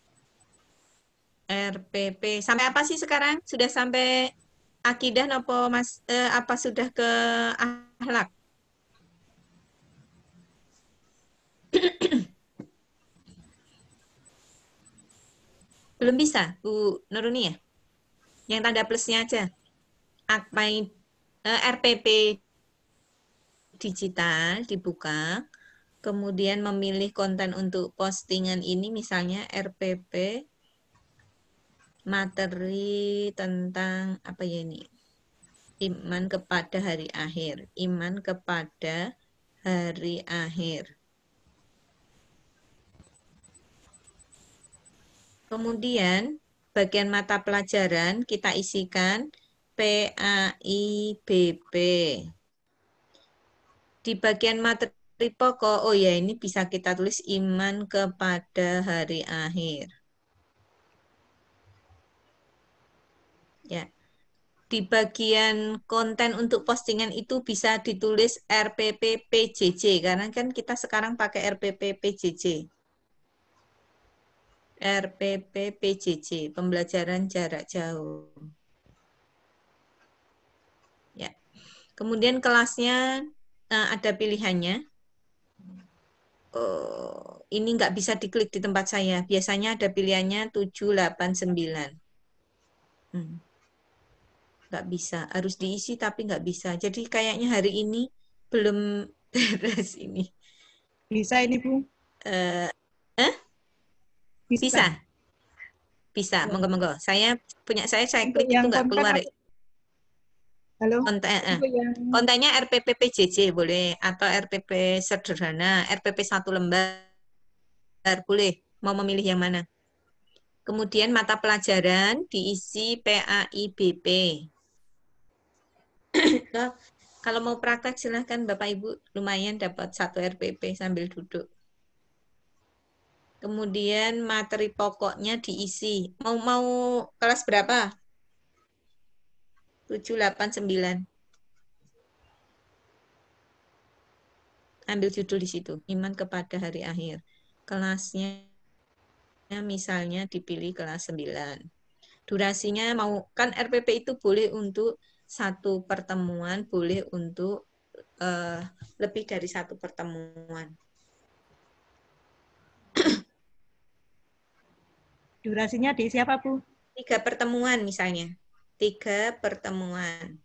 RPP. Sampai apa sih sekarang? Sudah sampai akidah nopo Mas eh, apa sudah ke ahlak <clears throat> Belum bisa, Bu Nuruni ya? Yang tanda plusnya aja. Akpai, eh, RPP digital dibuka, kemudian memilih konten untuk postingan ini misalnya RPP materi tentang apa ya ini? Iman kepada hari akhir, iman kepada hari akhir. Kemudian bagian mata pelajaran kita isikan PAIBP. Di bagian materi pokok, oh ya ini bisa kita tulis iman kepada hari akhir. Ya. Di bagian konten untuk postingan itu bisa ditulis RPP PJJ karena kan kita sekarang pakai RPP PJJ. RPP PJJ, pembelajaran jarak jauh. Ya. Kemudian kelasnya eh, ada pilihannya. Oh, ini nggak bisa diklik di tempat saya. Biasanya ada pilihannya 789. Hmm nggak bisa harus diisi tapi nggak bisa jadi kayaknya hari ini belum <laughs> beres ini bisa ini bu eh eh? bisa bisa, bisa. Ya. monggo monggo saya punya saya saya klik itu nggak keluar ya? apa? halo konten eh, eh. yang... kontennya RPP PJJ boleh atau RPP sederhana RPP satu lembar boleh mau memilih yang mana Kemudian mata pelajaran diisi PAIBP kalau mau praktek silahkan Bapak Ibu lumayan dapat satu RPP sambil duduk. Kemudian materi pokoknya diisi. Mau mau kelas berapa? 7, 8, 9. Ambil judul di situ, Iman kepada hari akhir. Kelasnya misalnya dipilih kelas 9. Durasinya mau, kan RPP itu boleh untuk satu pertemuan boleh untuk uh, lebih dari satu pertemuan. <clears throat> Durasinya di siapa Bu? Tiga pertemuan misalnya. Tiga pertemuan.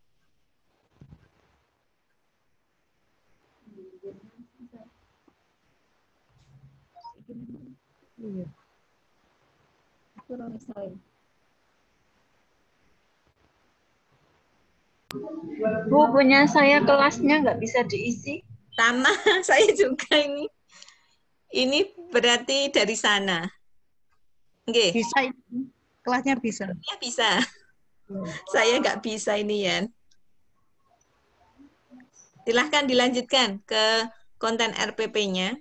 Iya. Bu, punya saya kelasnya nggak bisa diisi? Sama, <laughs> saya juga ini. Ini berarti dari sana. Oke. Okay. Bisa, kelasnya bisa. Ya, bisa. Hmm. Saya nggak bisa ini, ya. Silahkan dilanjutkan ke konten RPP-nya.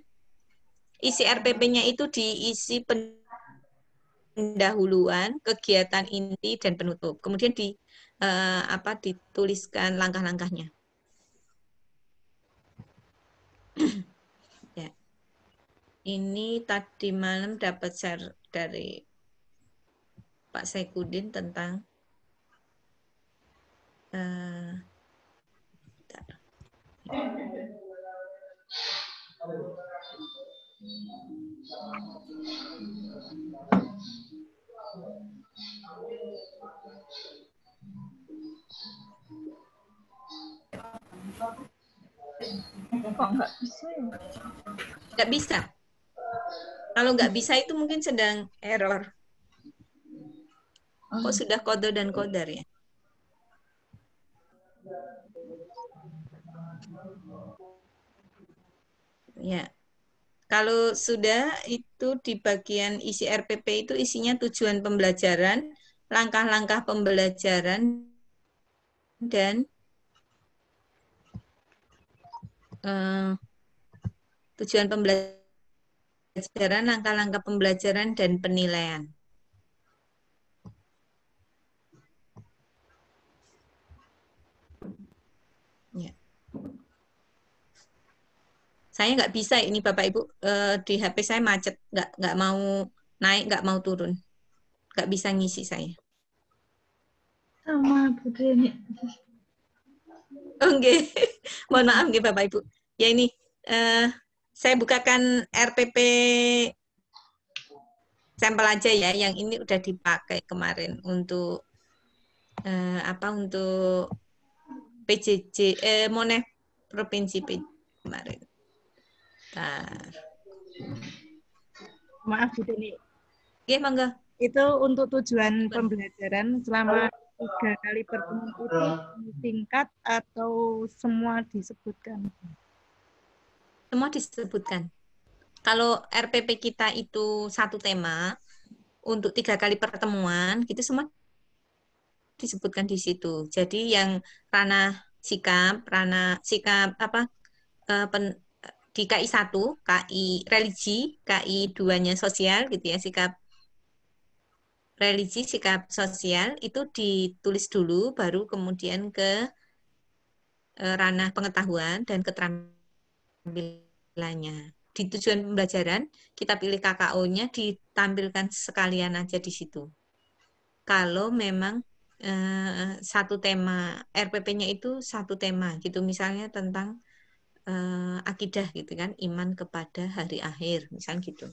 Isi RPP-nya itu diisi pendahuluan, kegiatan inti, dan penutup. Kemudian di uh, apa dituliskan langkah-langkahnya. <clears throat> ya. Ini tadi malam dapat share dari Pak Saikudin tentang uh, Thank you. kok nggak bisa ya? Nggak bisa. Kalau nggak bisa itu mungkin sedang error. Ah. Kok sudah kode dan kodar ya? Ya. Kalau sudah itu di bagian isi RPP itu isinya tujuan pembelajaran, langkah-langkah pembelajaran dan Eh, tujuan pembelajaran, langkah-langkah pembelajaran dan penilaian. Ya. Saya nggak bisa ini Bapak Ibu eh, di HP saya macet, nggak nggak mau naik, nggak mau turun, nggak bisa ngisi saya. Sama Bu Deni. Oke, oh, <laughs> mohon maaf nggih Bapak Ibu. Ya ini uh, saya bukakan RPP sampel aja ya, yang ini udah dipakai kemarin untuk uh, apa untuk PJJ eh Mone provinsi PJ, kemarin. Bentar. Maaf Bu Deni. Iya, mangga. Itu untuk tujuan pembelajaran selama tiga kali pertemuan itu singkat atau semua disebutkan? Semua disebutkan. Kalau RPP kita itu satu tema untuk tiga kali pertemuan, itu semua disebutkan di situ. Jadi yang ranah sikap, ranah sikap apa eh, pen, di KI 1, KI religi, KI 2-nya sosial gitu ya, sikap religi sikap sosial itu ditulis dulu baru kemudian ke e, ranah pengetahuan dan keterampilannya. Di tujuan pembelajaran, kita pilih KKO-nya ditampilkan sekalian aja di situ. Kalau memang eh, satu tema RPP-nya itu satu tema gitu, misalnya tentang eh, akidah gitu kan, iman kepada hari akhir, misalnya gitu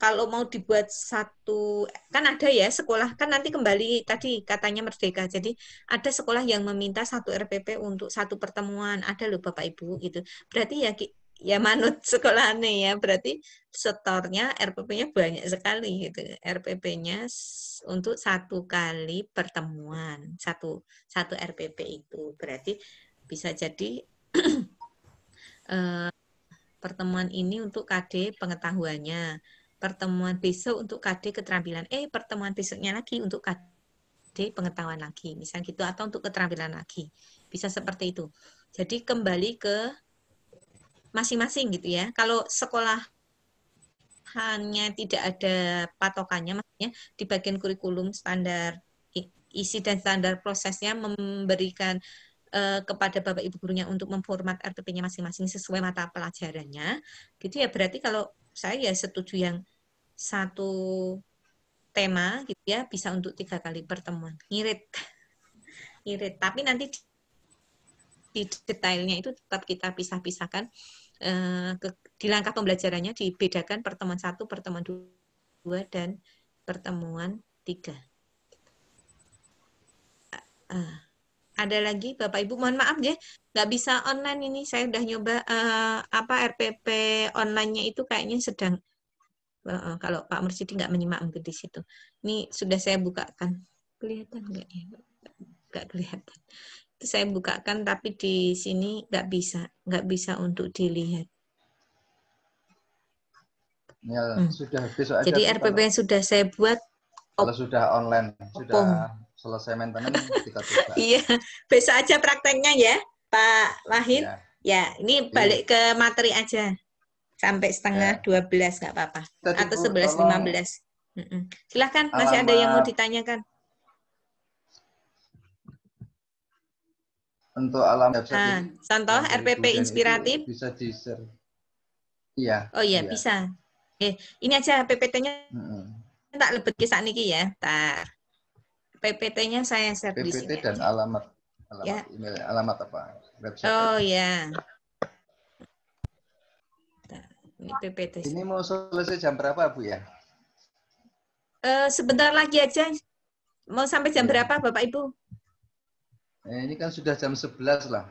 kalau mau dibuat satu kan ada ya sekolah kan nanti kembali tadi katanya merdeka jadi ada sekolah yang meminta satu RPP untuk satu pertemuan ada loh bapak ibu gitu berarti ya ya manut <laughs> sekolahnya ya berarti setornya RPP-nya banyak sekali gitu RPP-nya untuk satu kali pertemuan satu satu RPP itu berarti bisa jadi <clears throat> eh, pertemuan ini untuk KD pengetahuannya pertemuan besok untuk KD keterampilan eh pertemuan besoknya lagi untuk KD pengetahuan lagi, misalnya gitu, atau untuk keterampilan lagi. Bisa seperti itu. Jadi kembali ke masing-masing gitu ya. Kalau sekolah hanya tidak ada patokannya, maksudnya di bagian kurikulum standar isi dan standar prosesnya memberikan uh, kepada bapak ibu gurunya untuk memformat RTP-nya masing-masing sesuai mata pelajarannya, gitu ya. Berarti kalau saya ya setuju yang satu tema gitu ya bisa untuk tiga kali pertemuan ngirit <laughs> ngirit tapi nanti di, detailnya itu tetap kita pisah-pisahkan eh, di langkah pembelajarannya dibedakan pertemuan satu pertemuan dua dan pertemuan tiga eh, eh ada lagi Bapak Ibu mohon maaf ya nggak bisa online ini saya udah nyoba uh, apa RPP onlinenya itu kayaknya sedang uh, kalau Pak Mursidi nggak menyimak untuk di situ ini sudah saya bukakan kelihatan nggak ya nggak kelihatan itu saya bukakan tapi di sini nggak bisa nggak bisa untuk dilihat ya, hmm. sudah besok jadi RPP yang sudah saya buat kalau sudah online sudah selesai maintenance <laughs> kita bulan. iya, besok aja prakteknya ya, Pak Wahid. Ya, ya ini iya. balik ke materi aja. Sampai setengah iya. dua ya. belas nggak apa-apa. Atau sebelas lima belas. Silahkan, masih ada yang mau ditanyakan. Untuk alam website. Ah, contoh RPP inspiratif. Bisa di share. Iya. Oh iya, iya. bisa. Eh, ini aja PPT-nya. Mm -hmm. Tak lebih kisah niki ya. Tar. PPT-nya saya share PPT di sini. PPT dan aja. alamat alamat ya. email, alamat apa? Website. Oh ya. ini PPT. Ini mau selesai jam berapa, Bu ya? Uh, sebentar lagi aja. Mau sampai jam ya. berapa, Bapak Ibu? Eh, ini kan sudah jam 11 lah.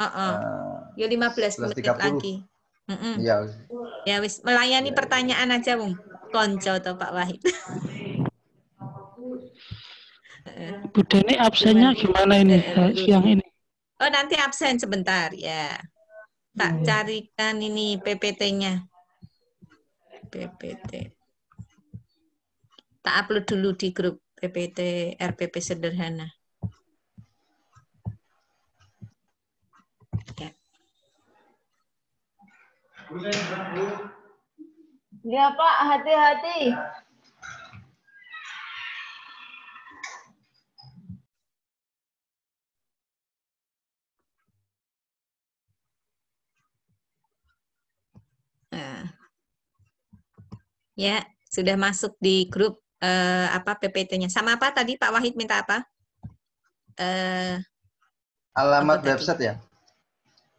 Uh oh. Uh, ya 15 menit lagi. Mm -mm. Ya. ya wis melayani ya, pertanyaan aja, Bung. Konco atau Pak Wahid. <laughs> Bu Dani absennya gimana, ini eh, siang ini? Oh nanti absen sebentar ya. Tak hmm. carikan ini PPT-nya. PPT. Tak upload dulu di grup PPT RPP sederhana. Ya. Ya Pak, hati-hati. Ya, sudah masuk di grup eh, apa PPT-nya. Sama apa tadi Pak Wahid minta apa? Eh, Alamat website ya?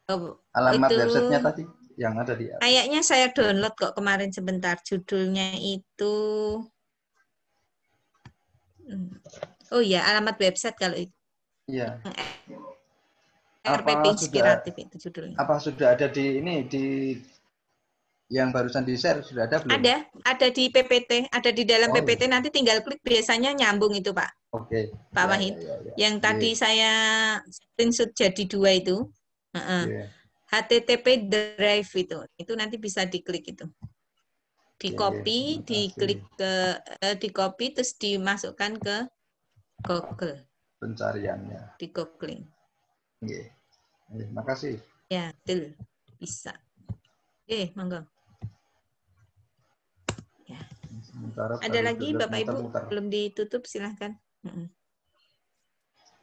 Oh, Alamat itu, websitenya tadi yang ada di. Kayaknya saya download kok kemarin sebentar. Judulnya itu. Hmm. Oh iya, alamat website kalau itu. Iya. RPP apa Inspiratif sudah, itu judulnya. Apa sudah ada di ini di yang barusan di-share sudah ada belum? Ada, ada di PPT, ada di dalam oh, PPT iya. nanti tinggal klik biasanya nyambung itu, Pak. Oke. Okay. Pak ya, ya, Wahid. Ya, ya, ya. Yang tadi iya. saya screenshot jadi dua itu. Uh -uh. Yeah. HTTP drive itu. Itu nanti bisa diklik itu. Di iya, iya. copy, yeah, diklik ke uh, di copy terus dimasukkan ke Google. Pencariannya. Di Google. Oke. Terima kasih. Ya, betul. Bisa. Oke, monggo. Sementara Ada lagi Bapak Ibu belum ditutup silahkan.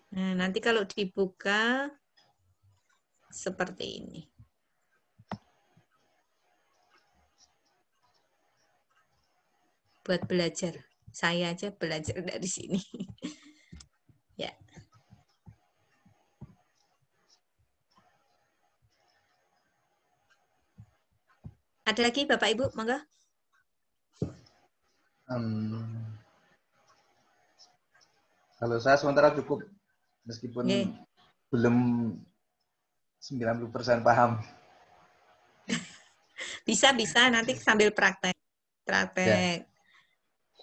Nah, nanti kalau dibuka seperti ini. Buat belajar. Saya aja belajar dari sini. <laughs> ya. Ada lagi Bapak Ibu, monggo. Um, kalau saya sementara cukup meskipun yeah. belum 90% paham. <laughs> bisa bisa nanti sambil praktek praktek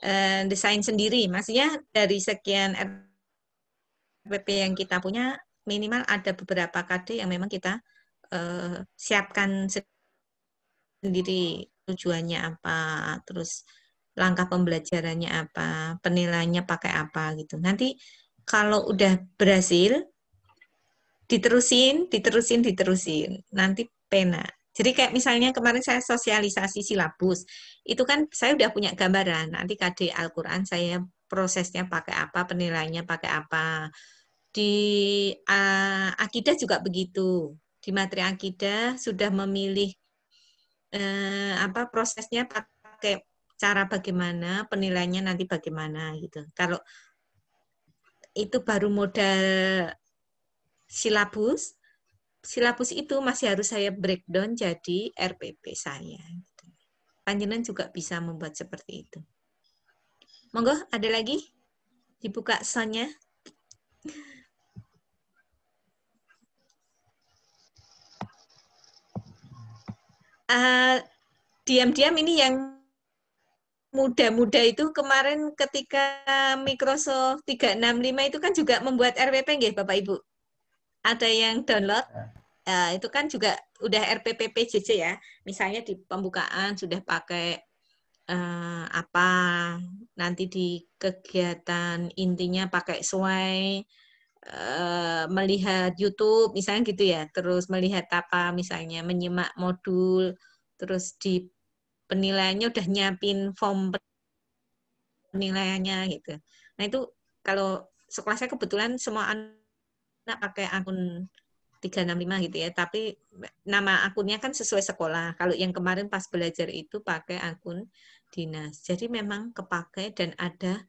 yeah. Ya. desain sendiri. Maksudnya dari sekian RPP yang kita punya minimal ada beberapa KD yang memang kita eh, siapkan sendiri tujuannya apa, terus langkah pembelajarannya apa, penilaiannya pakai apa gitu. Nanti kalau udah berhasil diterusin, diterusin, diterusin. Nanti pena. Jadi kayak misalnya kemarin saya sosialisasi silabus, itu kan saya udah punya gambaran. Nanti KD Al-Qur'an saya prosesnya pakai apa, penilainya pakai apa. Di uh, akidah juga begitu. Di materi akidah sudah memilih uh, apa prosesnya pakai cara bagaimana, penilaiannya nanti bagaimana gitu. Kalau itu baru modal silabus, silabus itu masih harus saya breakdown jadi RPP saya. Gitu. Panjenan juga bisa membuat seperti itu. Monggo, ada lagi? Dibuka soundnya. Uh, diam-diam ini yang muda-muda itu kemarin ketika Microsoft 365 itu kan juga membuat RPP nggih Bapak Ibu? Ada yang download? Uh, itu kan juga udah RPP PJJ ya. Misalnya di pembukaan sudah pakai uh, apa, nanti di kegiatan intinya pakai sesuai uh, melihat YouTube misalnya gitu ya, terus melihat apa misalnya menyimak modul, terus di penilaiannya udah nyiapin form penilaiannya gitu. Nah itu kalau sekolah saya kebetulan semua anak pakai akun 365 gitu ya, tapi nama akunnya kan sesuai sekolah. Kalau yang kemarin pas belajar itu pakai akun dinas. Jadi memang kepakai dan ada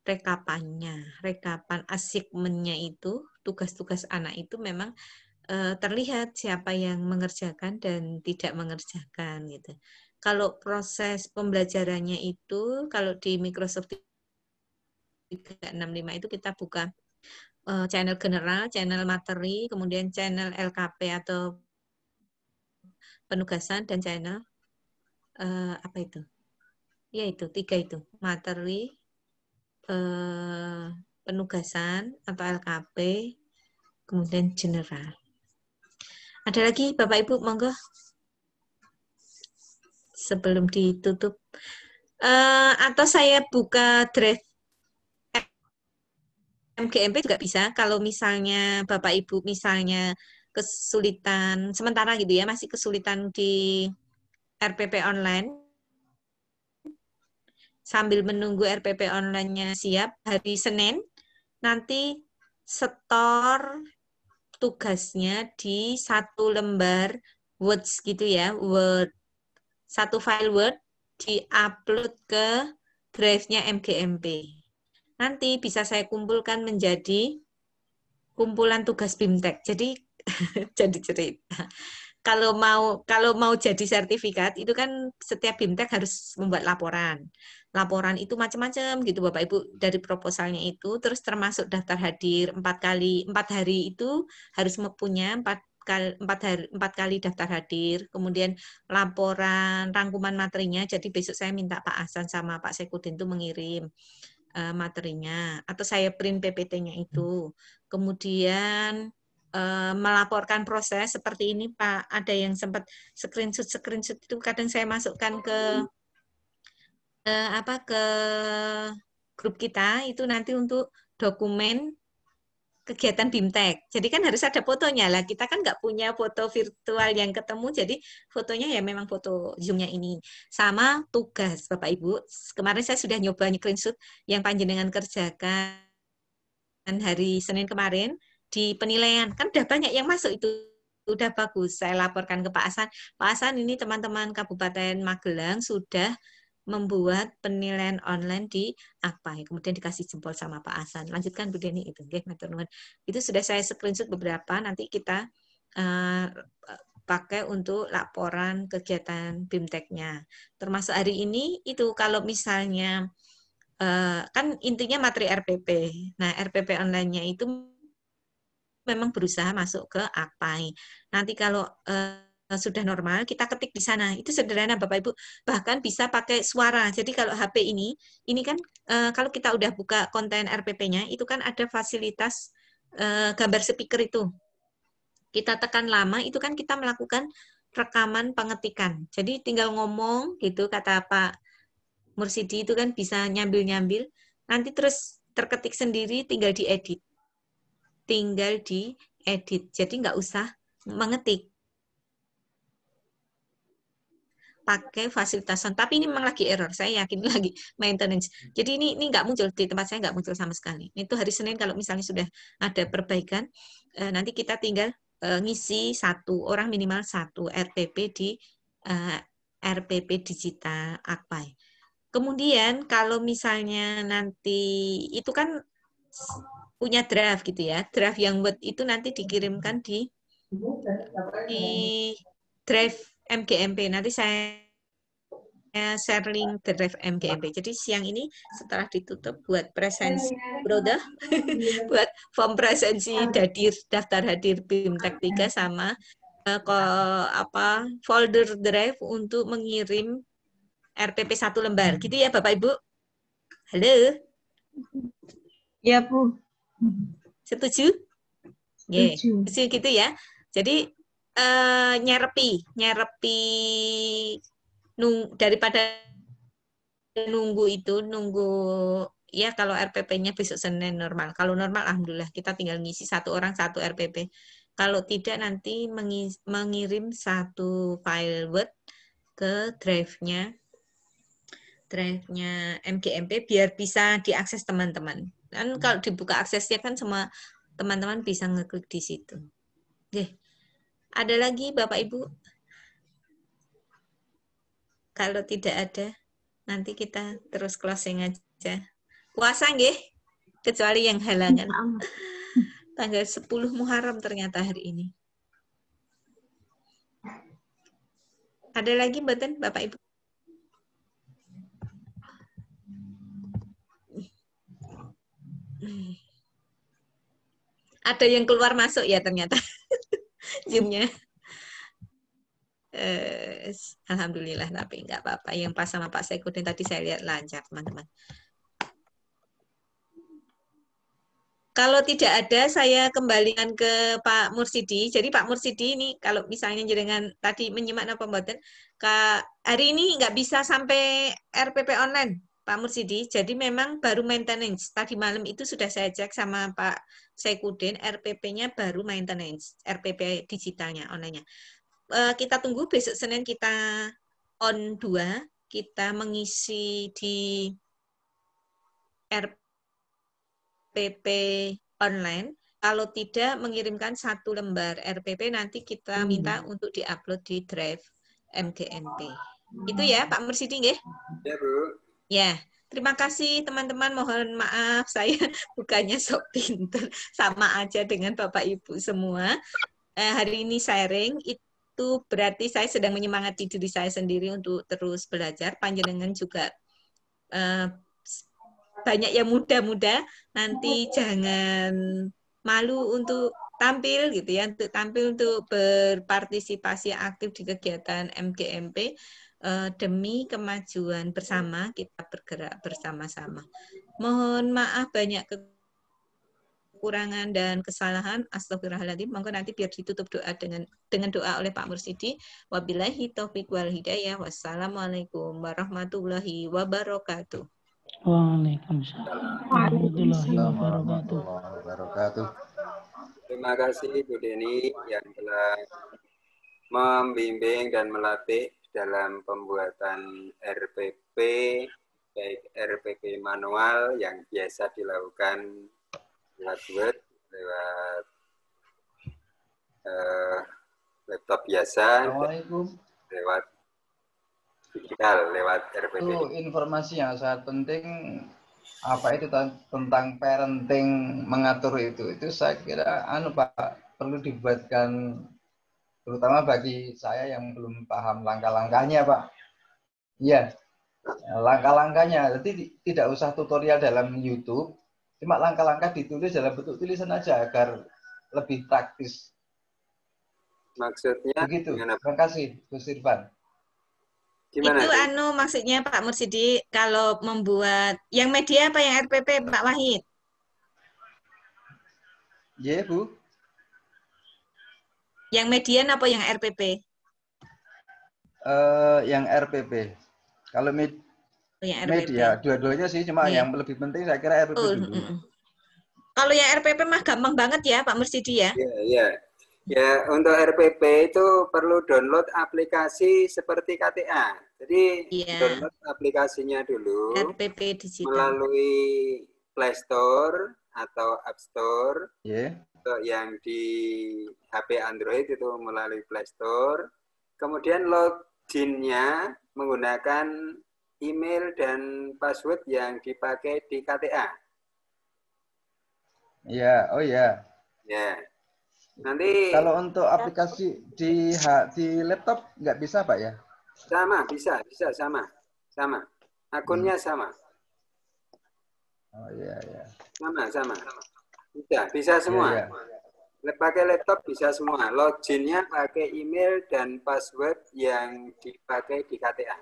rekapannya, rekapan asikmennya itu, tugas-tugas anak itu memang eh, terlihat siapa yang mengerjakan dan tidak mengerjakan gitu kalau proses pembelajarannya itu kalau di Microsoft 365 itu kita buka eh, channel general, channel materi, kemudian channel LKP atau penugasan dan channel uh, apa itu? Ya itu tiga itu materi, uh, penugasan atau LKP, kemudian general. Ada lagi Bapak Ibu monggo sebelum ditutup. Uh, atau saya buka thread MGMP juga bisa. Kalau misalnya Bapak Ibu misalnya kesulitan sementara gitu ya, masih kesulitan di RPP online. Sambil menunggu RPP online-nya siap hari Senin, nanti setor tugasnya di satu lembar words gitu ya, word satu file Word diupload ke drive-nya MGMP. Nanti bisa saya kumpulkan menjadi kumpulan tugas BIMTEK. Jadi <laughs> jadi cerita. Kalau mau kalau mau jadi sertifikat itu kan setiap BIMTEK harus membuat laporan. Laporan itu macam-macam gitu Bapak Ibu dari proposalnya itu terus termasuk daftar hadir empat kali empat hari itu harus mempunyai empat empat hari empat kali daftar hadir kemudian laporan rangkuman materinya jadi besok saya minta Pak Hasan sama Pak Sekudin itu mengirim uh, materinya atau saya print PPT-nya itu kemudian eh, melaporkan proses seperti ini Pak ada yang sempat screenshot screenshot itu kadang saya masukkan ke uh, apa ke grup kita itu nanti untuk dokumen kegiatan BIMTEK. Jadi kan harus ada fotonya lah. Kita kan nggak punya foto virtual yang ketemu, jadi fotonya ya memang foto zoomnya ini. Sama tugas Bapak Ibu, kemarin saya sudah nyoba screenshot yang panjenengan kerjakan hari Senin kemarin di penilaian. Kan udah banyak yang masuk itu udah bagus. Saya laporkan ke Pak asan Pak asan ini teman-teman Kabupaten Magelang sudah membuat penilaian online di apa ya kemudian dikasih jempol sama Pak asan lanjutkan Bu begini itu itu sudah saya screenshot beberapa nanti kita uh, pakai untuk laporan kegiatan bimteknya Termasuk hari ini itu kalau misalnya uh, kan intinya materi RPP. Nah, RPP onlinenya itu memang berusaha masuk ke apa Nanti kalau uh, Eh, sudah normal, kita ketik di sana. Itu sederhana Bapak Ibu. Bahkan bisa pakai suara. Jadi kalau HP ini, ini kan eh, kalau kita udah buka konten RPP-nya, itu kan ada fasilitas eh, gambar speaker itu. Kita tekan lama, itu kan kita melakukan rekaman pengetikan. Jadi tinggal ngomong gitu kata Pak Mursidi itu kan bisa nyambil-nyambil. Nanti terus terketik sendiri tinggal diedit. Tinggal diedit. Jadi nggak usah mengetik. pakai fasilitas sound. Tapi ini memang lagi error. Saya yakin <laughs> lagi maintenance. Jadi ini ini nggak muncul di tempat saya nggak muncul sama sekali. Itu hari Senin kalau misalnya sudah ada perbaikan, eh, nanti kita tinggal eh, ngisi satu orang minimal satu RPP di eh, RPP digital Akpai. Kemudian kalau misalnya nanti itu kan punya draft gitu ya. Draft yang buat itu nanti dikirimkan di di drive MGMP. Nanti saya share link drive MGMP. Jadi siang ini setelah ditutup buat presensi dah oh, iya. iya. <laughs> buat form presensi iya. hadir daftar hadir tim taktika sama eh, apa folder drive untuk mengirim RPP satu lembar. Gitu ya Bapak Ibu? Halo? Ya Bu. Setuju? Setuju. Yeah. gitu ya. Jadi uh, nyerepi, nyerepi nung, daripada nunggu itu, nunggu ya kalau RPP-nya besok Senin normal. Kalau normal alhamdulillah kita tinggal ngisi satu orang satu RPP. Kalau tidak nanti mengis, mengirim satu file Word ke drive-nya drive-nya MGMP biar bisa diakses teman-teman. Dan kalau dibuka aksesnya kan sama teman-teman bisa ngeklik di situ. Oke. Ada lagi Bapak Ibu? Kalau tidak ada, nanti kita terus closing aja. Puasa nggih? Kecuali yang halangan. Ya <laughs> Tanggal 10 Muharram ternyata hari ini. Ada lagi mboten Bapak Ibu? Hmm. Ada yang keluar masuk ya ternyata zoomnya eh, alhamdulillah tapi nggak apa-apa yang pas sama Pak Sekudin tadi saya lihat lancar teman-teman kalau tidak ada saya kembalikan ke Pak Mursidi. Jadi Pak Mursidi ini kalau misalnya dengan tadi menyimak apa pembuatan, hari ini nggak bisa sampai RPP online Pak Mursidi. Jadi memang baru maintenance. Tadi malam itu sudah saya cek sama Pak Sekuden RPP-nya baru maintenance, RPP digitalnya online-nya. Eh, kita tunggu besok Senin kita on 2 kita mengisi di RPP online. Kalau tidak mengirimkan satu lembar RPP nanti kita hmm. minta hmm. untuk diupload di Drive MGNP. Itu ya Pak Mersidi Ding iya, Ya, Bro. Ya. Terima kasih teman-teman, mohon maaf <laughs> saya bukannya sok pinter, sama aja dengan Bapak Ibu semua. Eh, hari ini sharing itu berarti saya sedang menyemangati diri saya sendiri untuk terus belajar. Panjenengan juga eh, banyak yang muda-muda, nanti jangan malu untuk tampil gitu ya, untuk tampil untuk berpartisipasi aktif di kegiatan MGMP. Eh, demi kemajuan bersama kita bergerak bersama-sama. Mohon maaf banyak kekurangan dan kesalahan. Astagfirullahaladzim. Monggo nanti biar ditutup doa dengan dengan doa oleh Pak Mursidi. Wabillahi taufiq wal hidayah. Wassalamualaikum warahmatullahi wabarakatuh. Waalaikumsalam warahmatullahi wabarakatuh. Terima kasih Bu Deni yang telah membimbing dan melatih dalam pembuatan RPP baik RPP manual yang biasa dilakukan lewat Word lewat uh, laptop biasa lewat digital lewat RPP itu informasi yang sangat penting apa itu tentang parenting mengatur itu itu saya kira anu Pak perlu dibuatkan terutama bagi saya yang belum paham langkah-langkahnya, Pak. Iya, langkah-langkahnya. Jadi tidak usah tutorial dalam YouTube, cuma langkah-langkah ditulis dalam bentuk tulisan aja agar lebih praktis. Maksudnya? Begitu. Terima kasih, Gus Irfan. Gimana itu, itu anu maksudnya Pak Mursidi kalau membuat yang media apa yang RPP Pak Wahid? Iya yeah, Bu. Yang median apa yang RPP? Uh, eh, yang RPP. Kalau med oh, yang RPP. media, dua-duanya sih, cuma yeah. yang lebih penting saya kira RPP oh, dulu. Kalau yang RPP mah gampang banget ya, Pak Mersidi ya? Iya, yeah, iya. Yeah. Ya, untuk RPP itu perlu download aplikasi seperti KTA. Jadi ya. download aplikasinya dulu RPP digital. melalui Play Store atau App Store. Yeah untuk yang di HP Android itu melalui Play Store. Kemudian loginnya menggunakan email dan password yang dipakai di KTA. Ya, oh ya. Ya. Nanti kalau untuk aplikasi di di laptop nggak bisa pak ya? Sama, bisa, bisa sama, sama. Akunnya hmm. sama. Oh iya ya. Sama, sama. sama. Bisa, bisa iya, semua. Ya, ya. Pakai laptop bisa semua. Loginnya pakai email dan password yang dipakai di KTA.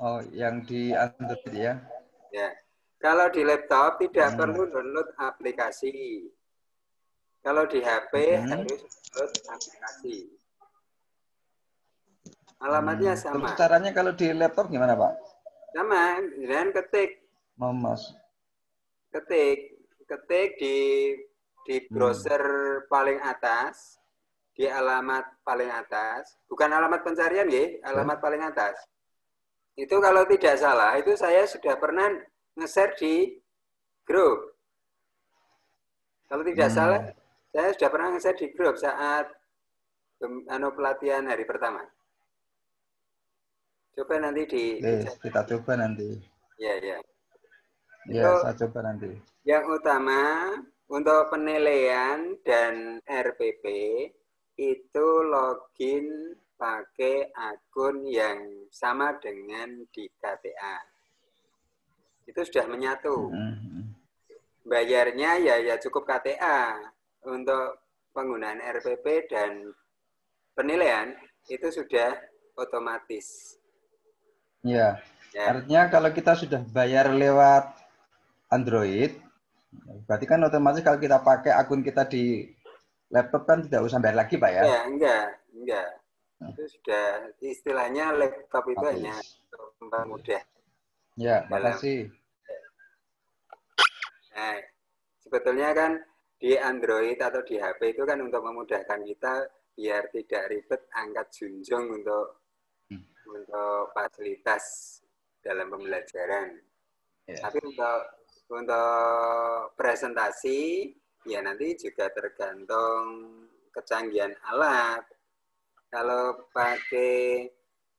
Oh, yang di Android ya? Ya. Kalau di laptop tidak hmm. perlu download aplikasi. Kalau di HP hmm. harus download aplikasi. Alamatnya hmm. sama. Terus caranya kalau di laptop gimana, Pak? Sama, dan ketik. Memasuk. Oh, ketik ketik di di hmm. browser hmm. paling atas di alamat paling atas bukan alamat pencarian ya alamat hmm. paling atas itu kalau tidak salah itu saya sudah pernah nge-share di grup kalau tidak hmm. salah saya sudah pernah nge-share di grup saat ano pelatihan hari pertama coba nanti di kita coba nanti ya ya Ya, saya coba nanti. Yang utama untuk penilaian dan RPP itu login pakai akun yang sama dengan di KTA. Itu sudah menyatu. Mm-hmm. Bayarnya ya ya cukup KTA. Untuk penggunaan RPP dan penilaian itu sudah otomatis. Ya. ya. Artinya kalau kita sudah bayar lewat Android, berarti kan otomatis kalau kita pakai akun kita di laptop kan tidak usah bayar lagi, Pak ya? ya enggak, enggak. Nah. Itu sudah istilahnya laptop itu hanya tempat mudah. Ya, Dalam, makasih. Nah, sebetulnya kan di Android atau di HP itu kan untuk memudahkan kita biar tidak ribet angkat junjung untuk hmm. untuk fasilitas dalam pembelajaran. Yeah. Tapi untuk untuk presentasi, ya nanti juga tergantung kecanggihan alat. Kalau pakai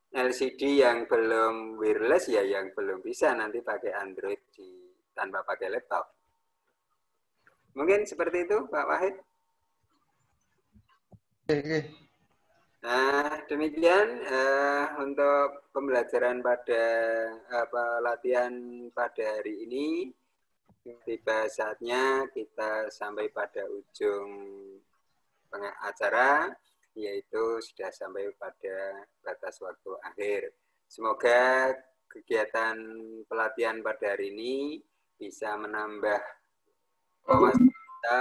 LCD yang belum wireless ya yang belum bisa nanti pakai Android di, tanpa pakai laptop. Mungkin seperti itu Pak Wahid. Nah demikian uh, untuk pembelajaran pada apa, latihan pada hari ini. Tiba saatnya kita sampai pada ujung acara, yaitu sudah sampai pada batas waktu akhir. Semoga kegiatan pelatihan pada hari ini bisa menambah wawasan kita,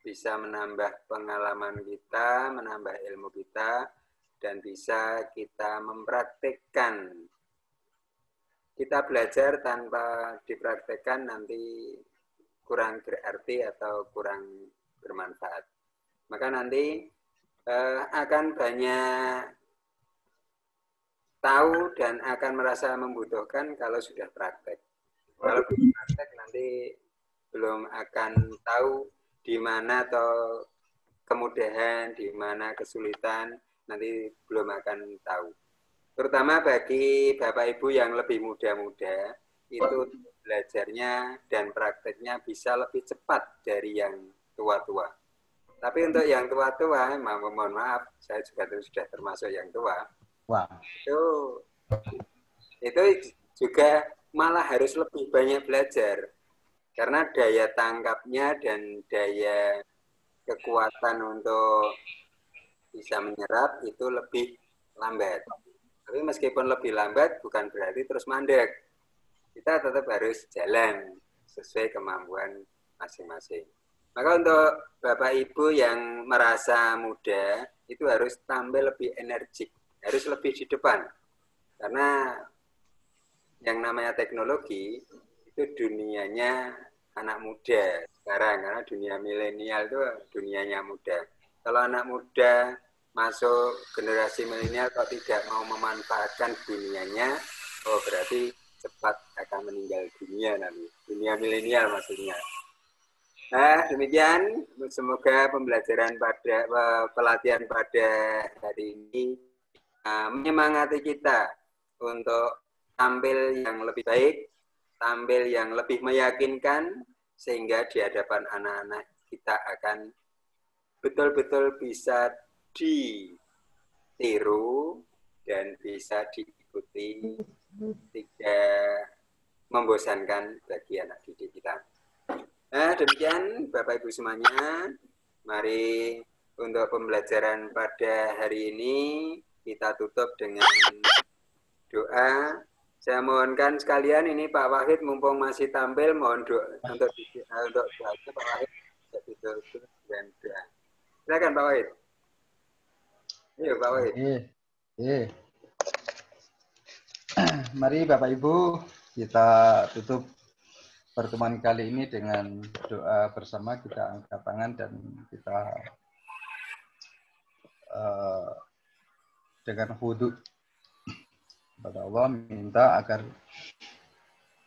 bisa menambah pengalaman kita, menambah ilmu kita, dan bisa kita mempraktikkan kita belajar tanpa dipraktekkan nanti kurang berarti atau kurang bermanfaat. Maka nanti eh, akan banyak tahu dan akan merasa membutuhkan kalau sudah praktek. Kalau belum praktek nanti belum akan tahu di mana atau kemudahan, di mana kesulitan, nanti belum akan tahu terutama bagi Bapak Ibu yang lebih muda-muda, itu belajarnya dan prakteknya bisa lebih cepat dari yang tua-tua. Tapi untuk yang tua-tua, mohon maaf, saya juga sudah termasuk yang tua. Wow. Itu, itu juga malah harus lebih banyak belajar. Karena daya tangkapnya dan daya kekuatan untuk bisa menyerap itu lebih lambat. Tapi meskipun lebih lambat bukan berarti terus mandek. Kita tetap harus jalan sesuai kemampuan masing-masing. Maka untuk Bapak Ibu yang merasa muda itu harus tampil lebih energik, harus lebih di depan. Karena yang namanya teknologi itu dunianya anak muda sekarang karena dunia milenial itu dunianya muda. Kalau anak muda masuk generasi milenial kalau tidak mau memanfaatkan dunianya, oh berarti cepat akan meninggal dunia nanti. Dunia milenial maksudnya. Nah, demikian semoga pembelajaran pada pelatihan pada hari ini uh, menyemangati kita untuk tampil yang lebih baik, tampil yang lebih meyakinkan sehingga di hadapan anak-anak kita akan betul-betul bisa ditiru dan bisa diikuti tidak membosankan bagi anak didik kita. Nah, demikian Bapak Ibu semuanya. Mari untuk pembelajaran pada hari ini kita tutup dengan doa. Saya mohonkan sekalian ini Pak Wahid mumpung masih tampil mohon doa untuk untuk doa Pak Wahid dan doa. Silakan Pak Wahid. Iya, Pak iya, iya. <clears throat> Mari Bapak Ibu, kita tutup pertemuan kali ini dengan doa bersama kita angkat tangan dan kita uh, dengan wudhu kepada Allah minta agar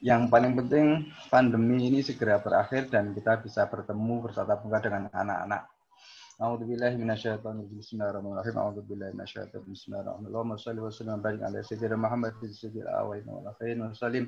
yang paling penting pandemi ini segera berakhir dan kita bisa bertemu bersatap muka dengan anak-anak A'udzu billahi minasyaitonir rajim. Bismillahirrahmanirrahim. A'udzu billahi minasyaitonir rajim. Bismillahirrahmanirrahim. Allahumma shalli wa sallim wa barik ala sayyidina Muhammad fi sayyidil awalin wal akhirin wa sallim.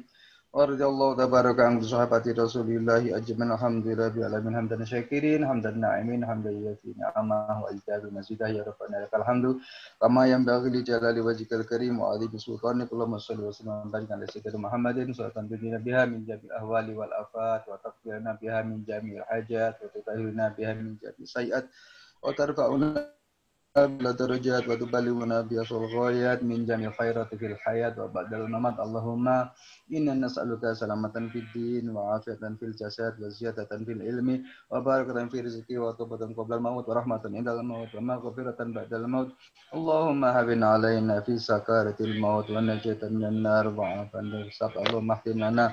Wa radhiyallahu tabaraka an sahabati Rasulillah ajmain. Alhamdulillah bi alamin hamdan syakirin, hamdan na'imin, hamdan yati ni'amah wa ijazu mazidah ya rabbana lakal hamdu. Kama yang baghi li jalali wajhikal karim wa adhi sultanik. Allahumma shalli wa sallim wa barik ala sayyidina Muhammadin wa sallim biha min jami'il ahwali wal afat wa taqdirna biha min jami'il hajat wa tutahhirna biha min jami'is sayyi'at. وترفعنا درجات وتبلغنا بها الغايات من جميع الخيرات في الحياة وبعد الممات اللهم إنا نسألك سلامة في الدين وعافية في الجسد وزيادة في العلم وبركة في الرزق وطوبة قبل الموت ورحمة عند الموت ومغفرة بعد الموت اللهم هبنا علينا في سكارة الموت ونجاة من النار وعافنا اللهم اهدنا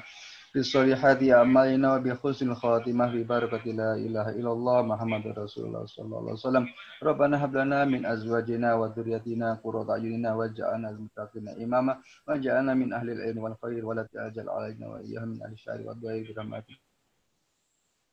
بالصالحات أعمالنا وبحسن الخاتمة ببركة لا إله إلا الله محمد رسول الله صلى الله عليه وسلم ربنا هب لنا من أزواجنا وذريتنا قرة أعيننا واجعلنا المتقين إماما واجعلنا من أهل العلم والخير ولا تأجل علينا وإياهم من أهل الشعر والدعاء برحمتك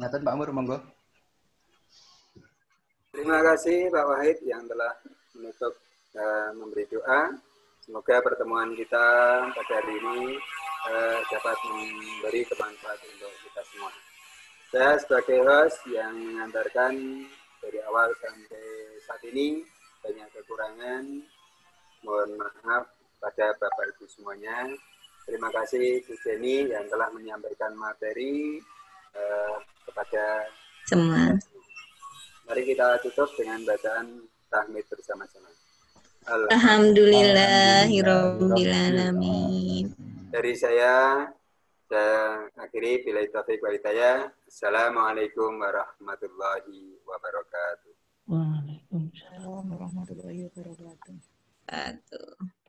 Ngatain Pak Amur, monggo. Terima kasih Pak Wahid yang telah menutup dan eh, memberi doa. Semoga pertemuan kita pada hari ini eh, dapat memberi kemanfaat untuk kita semua. Saya sebagai host yang mengantarkan dari awal sampai saat ini banyak kekurangan. Mohon maaf pada Bapak Ibu semuanya. Terima kasih Bu Jenny yang telah menyampaikan materi. eh, kepada semua. Mari kita tutup dengan bacaan tahmid bersama-sama. Alhamdulillahirobbilalamin. Dari saya, saya akhiri bila taufik walita'ya. Assalamualaikum warahmatullahi wabarakatuh. Waalaikumsalam warahmatullahi wabarakatuh.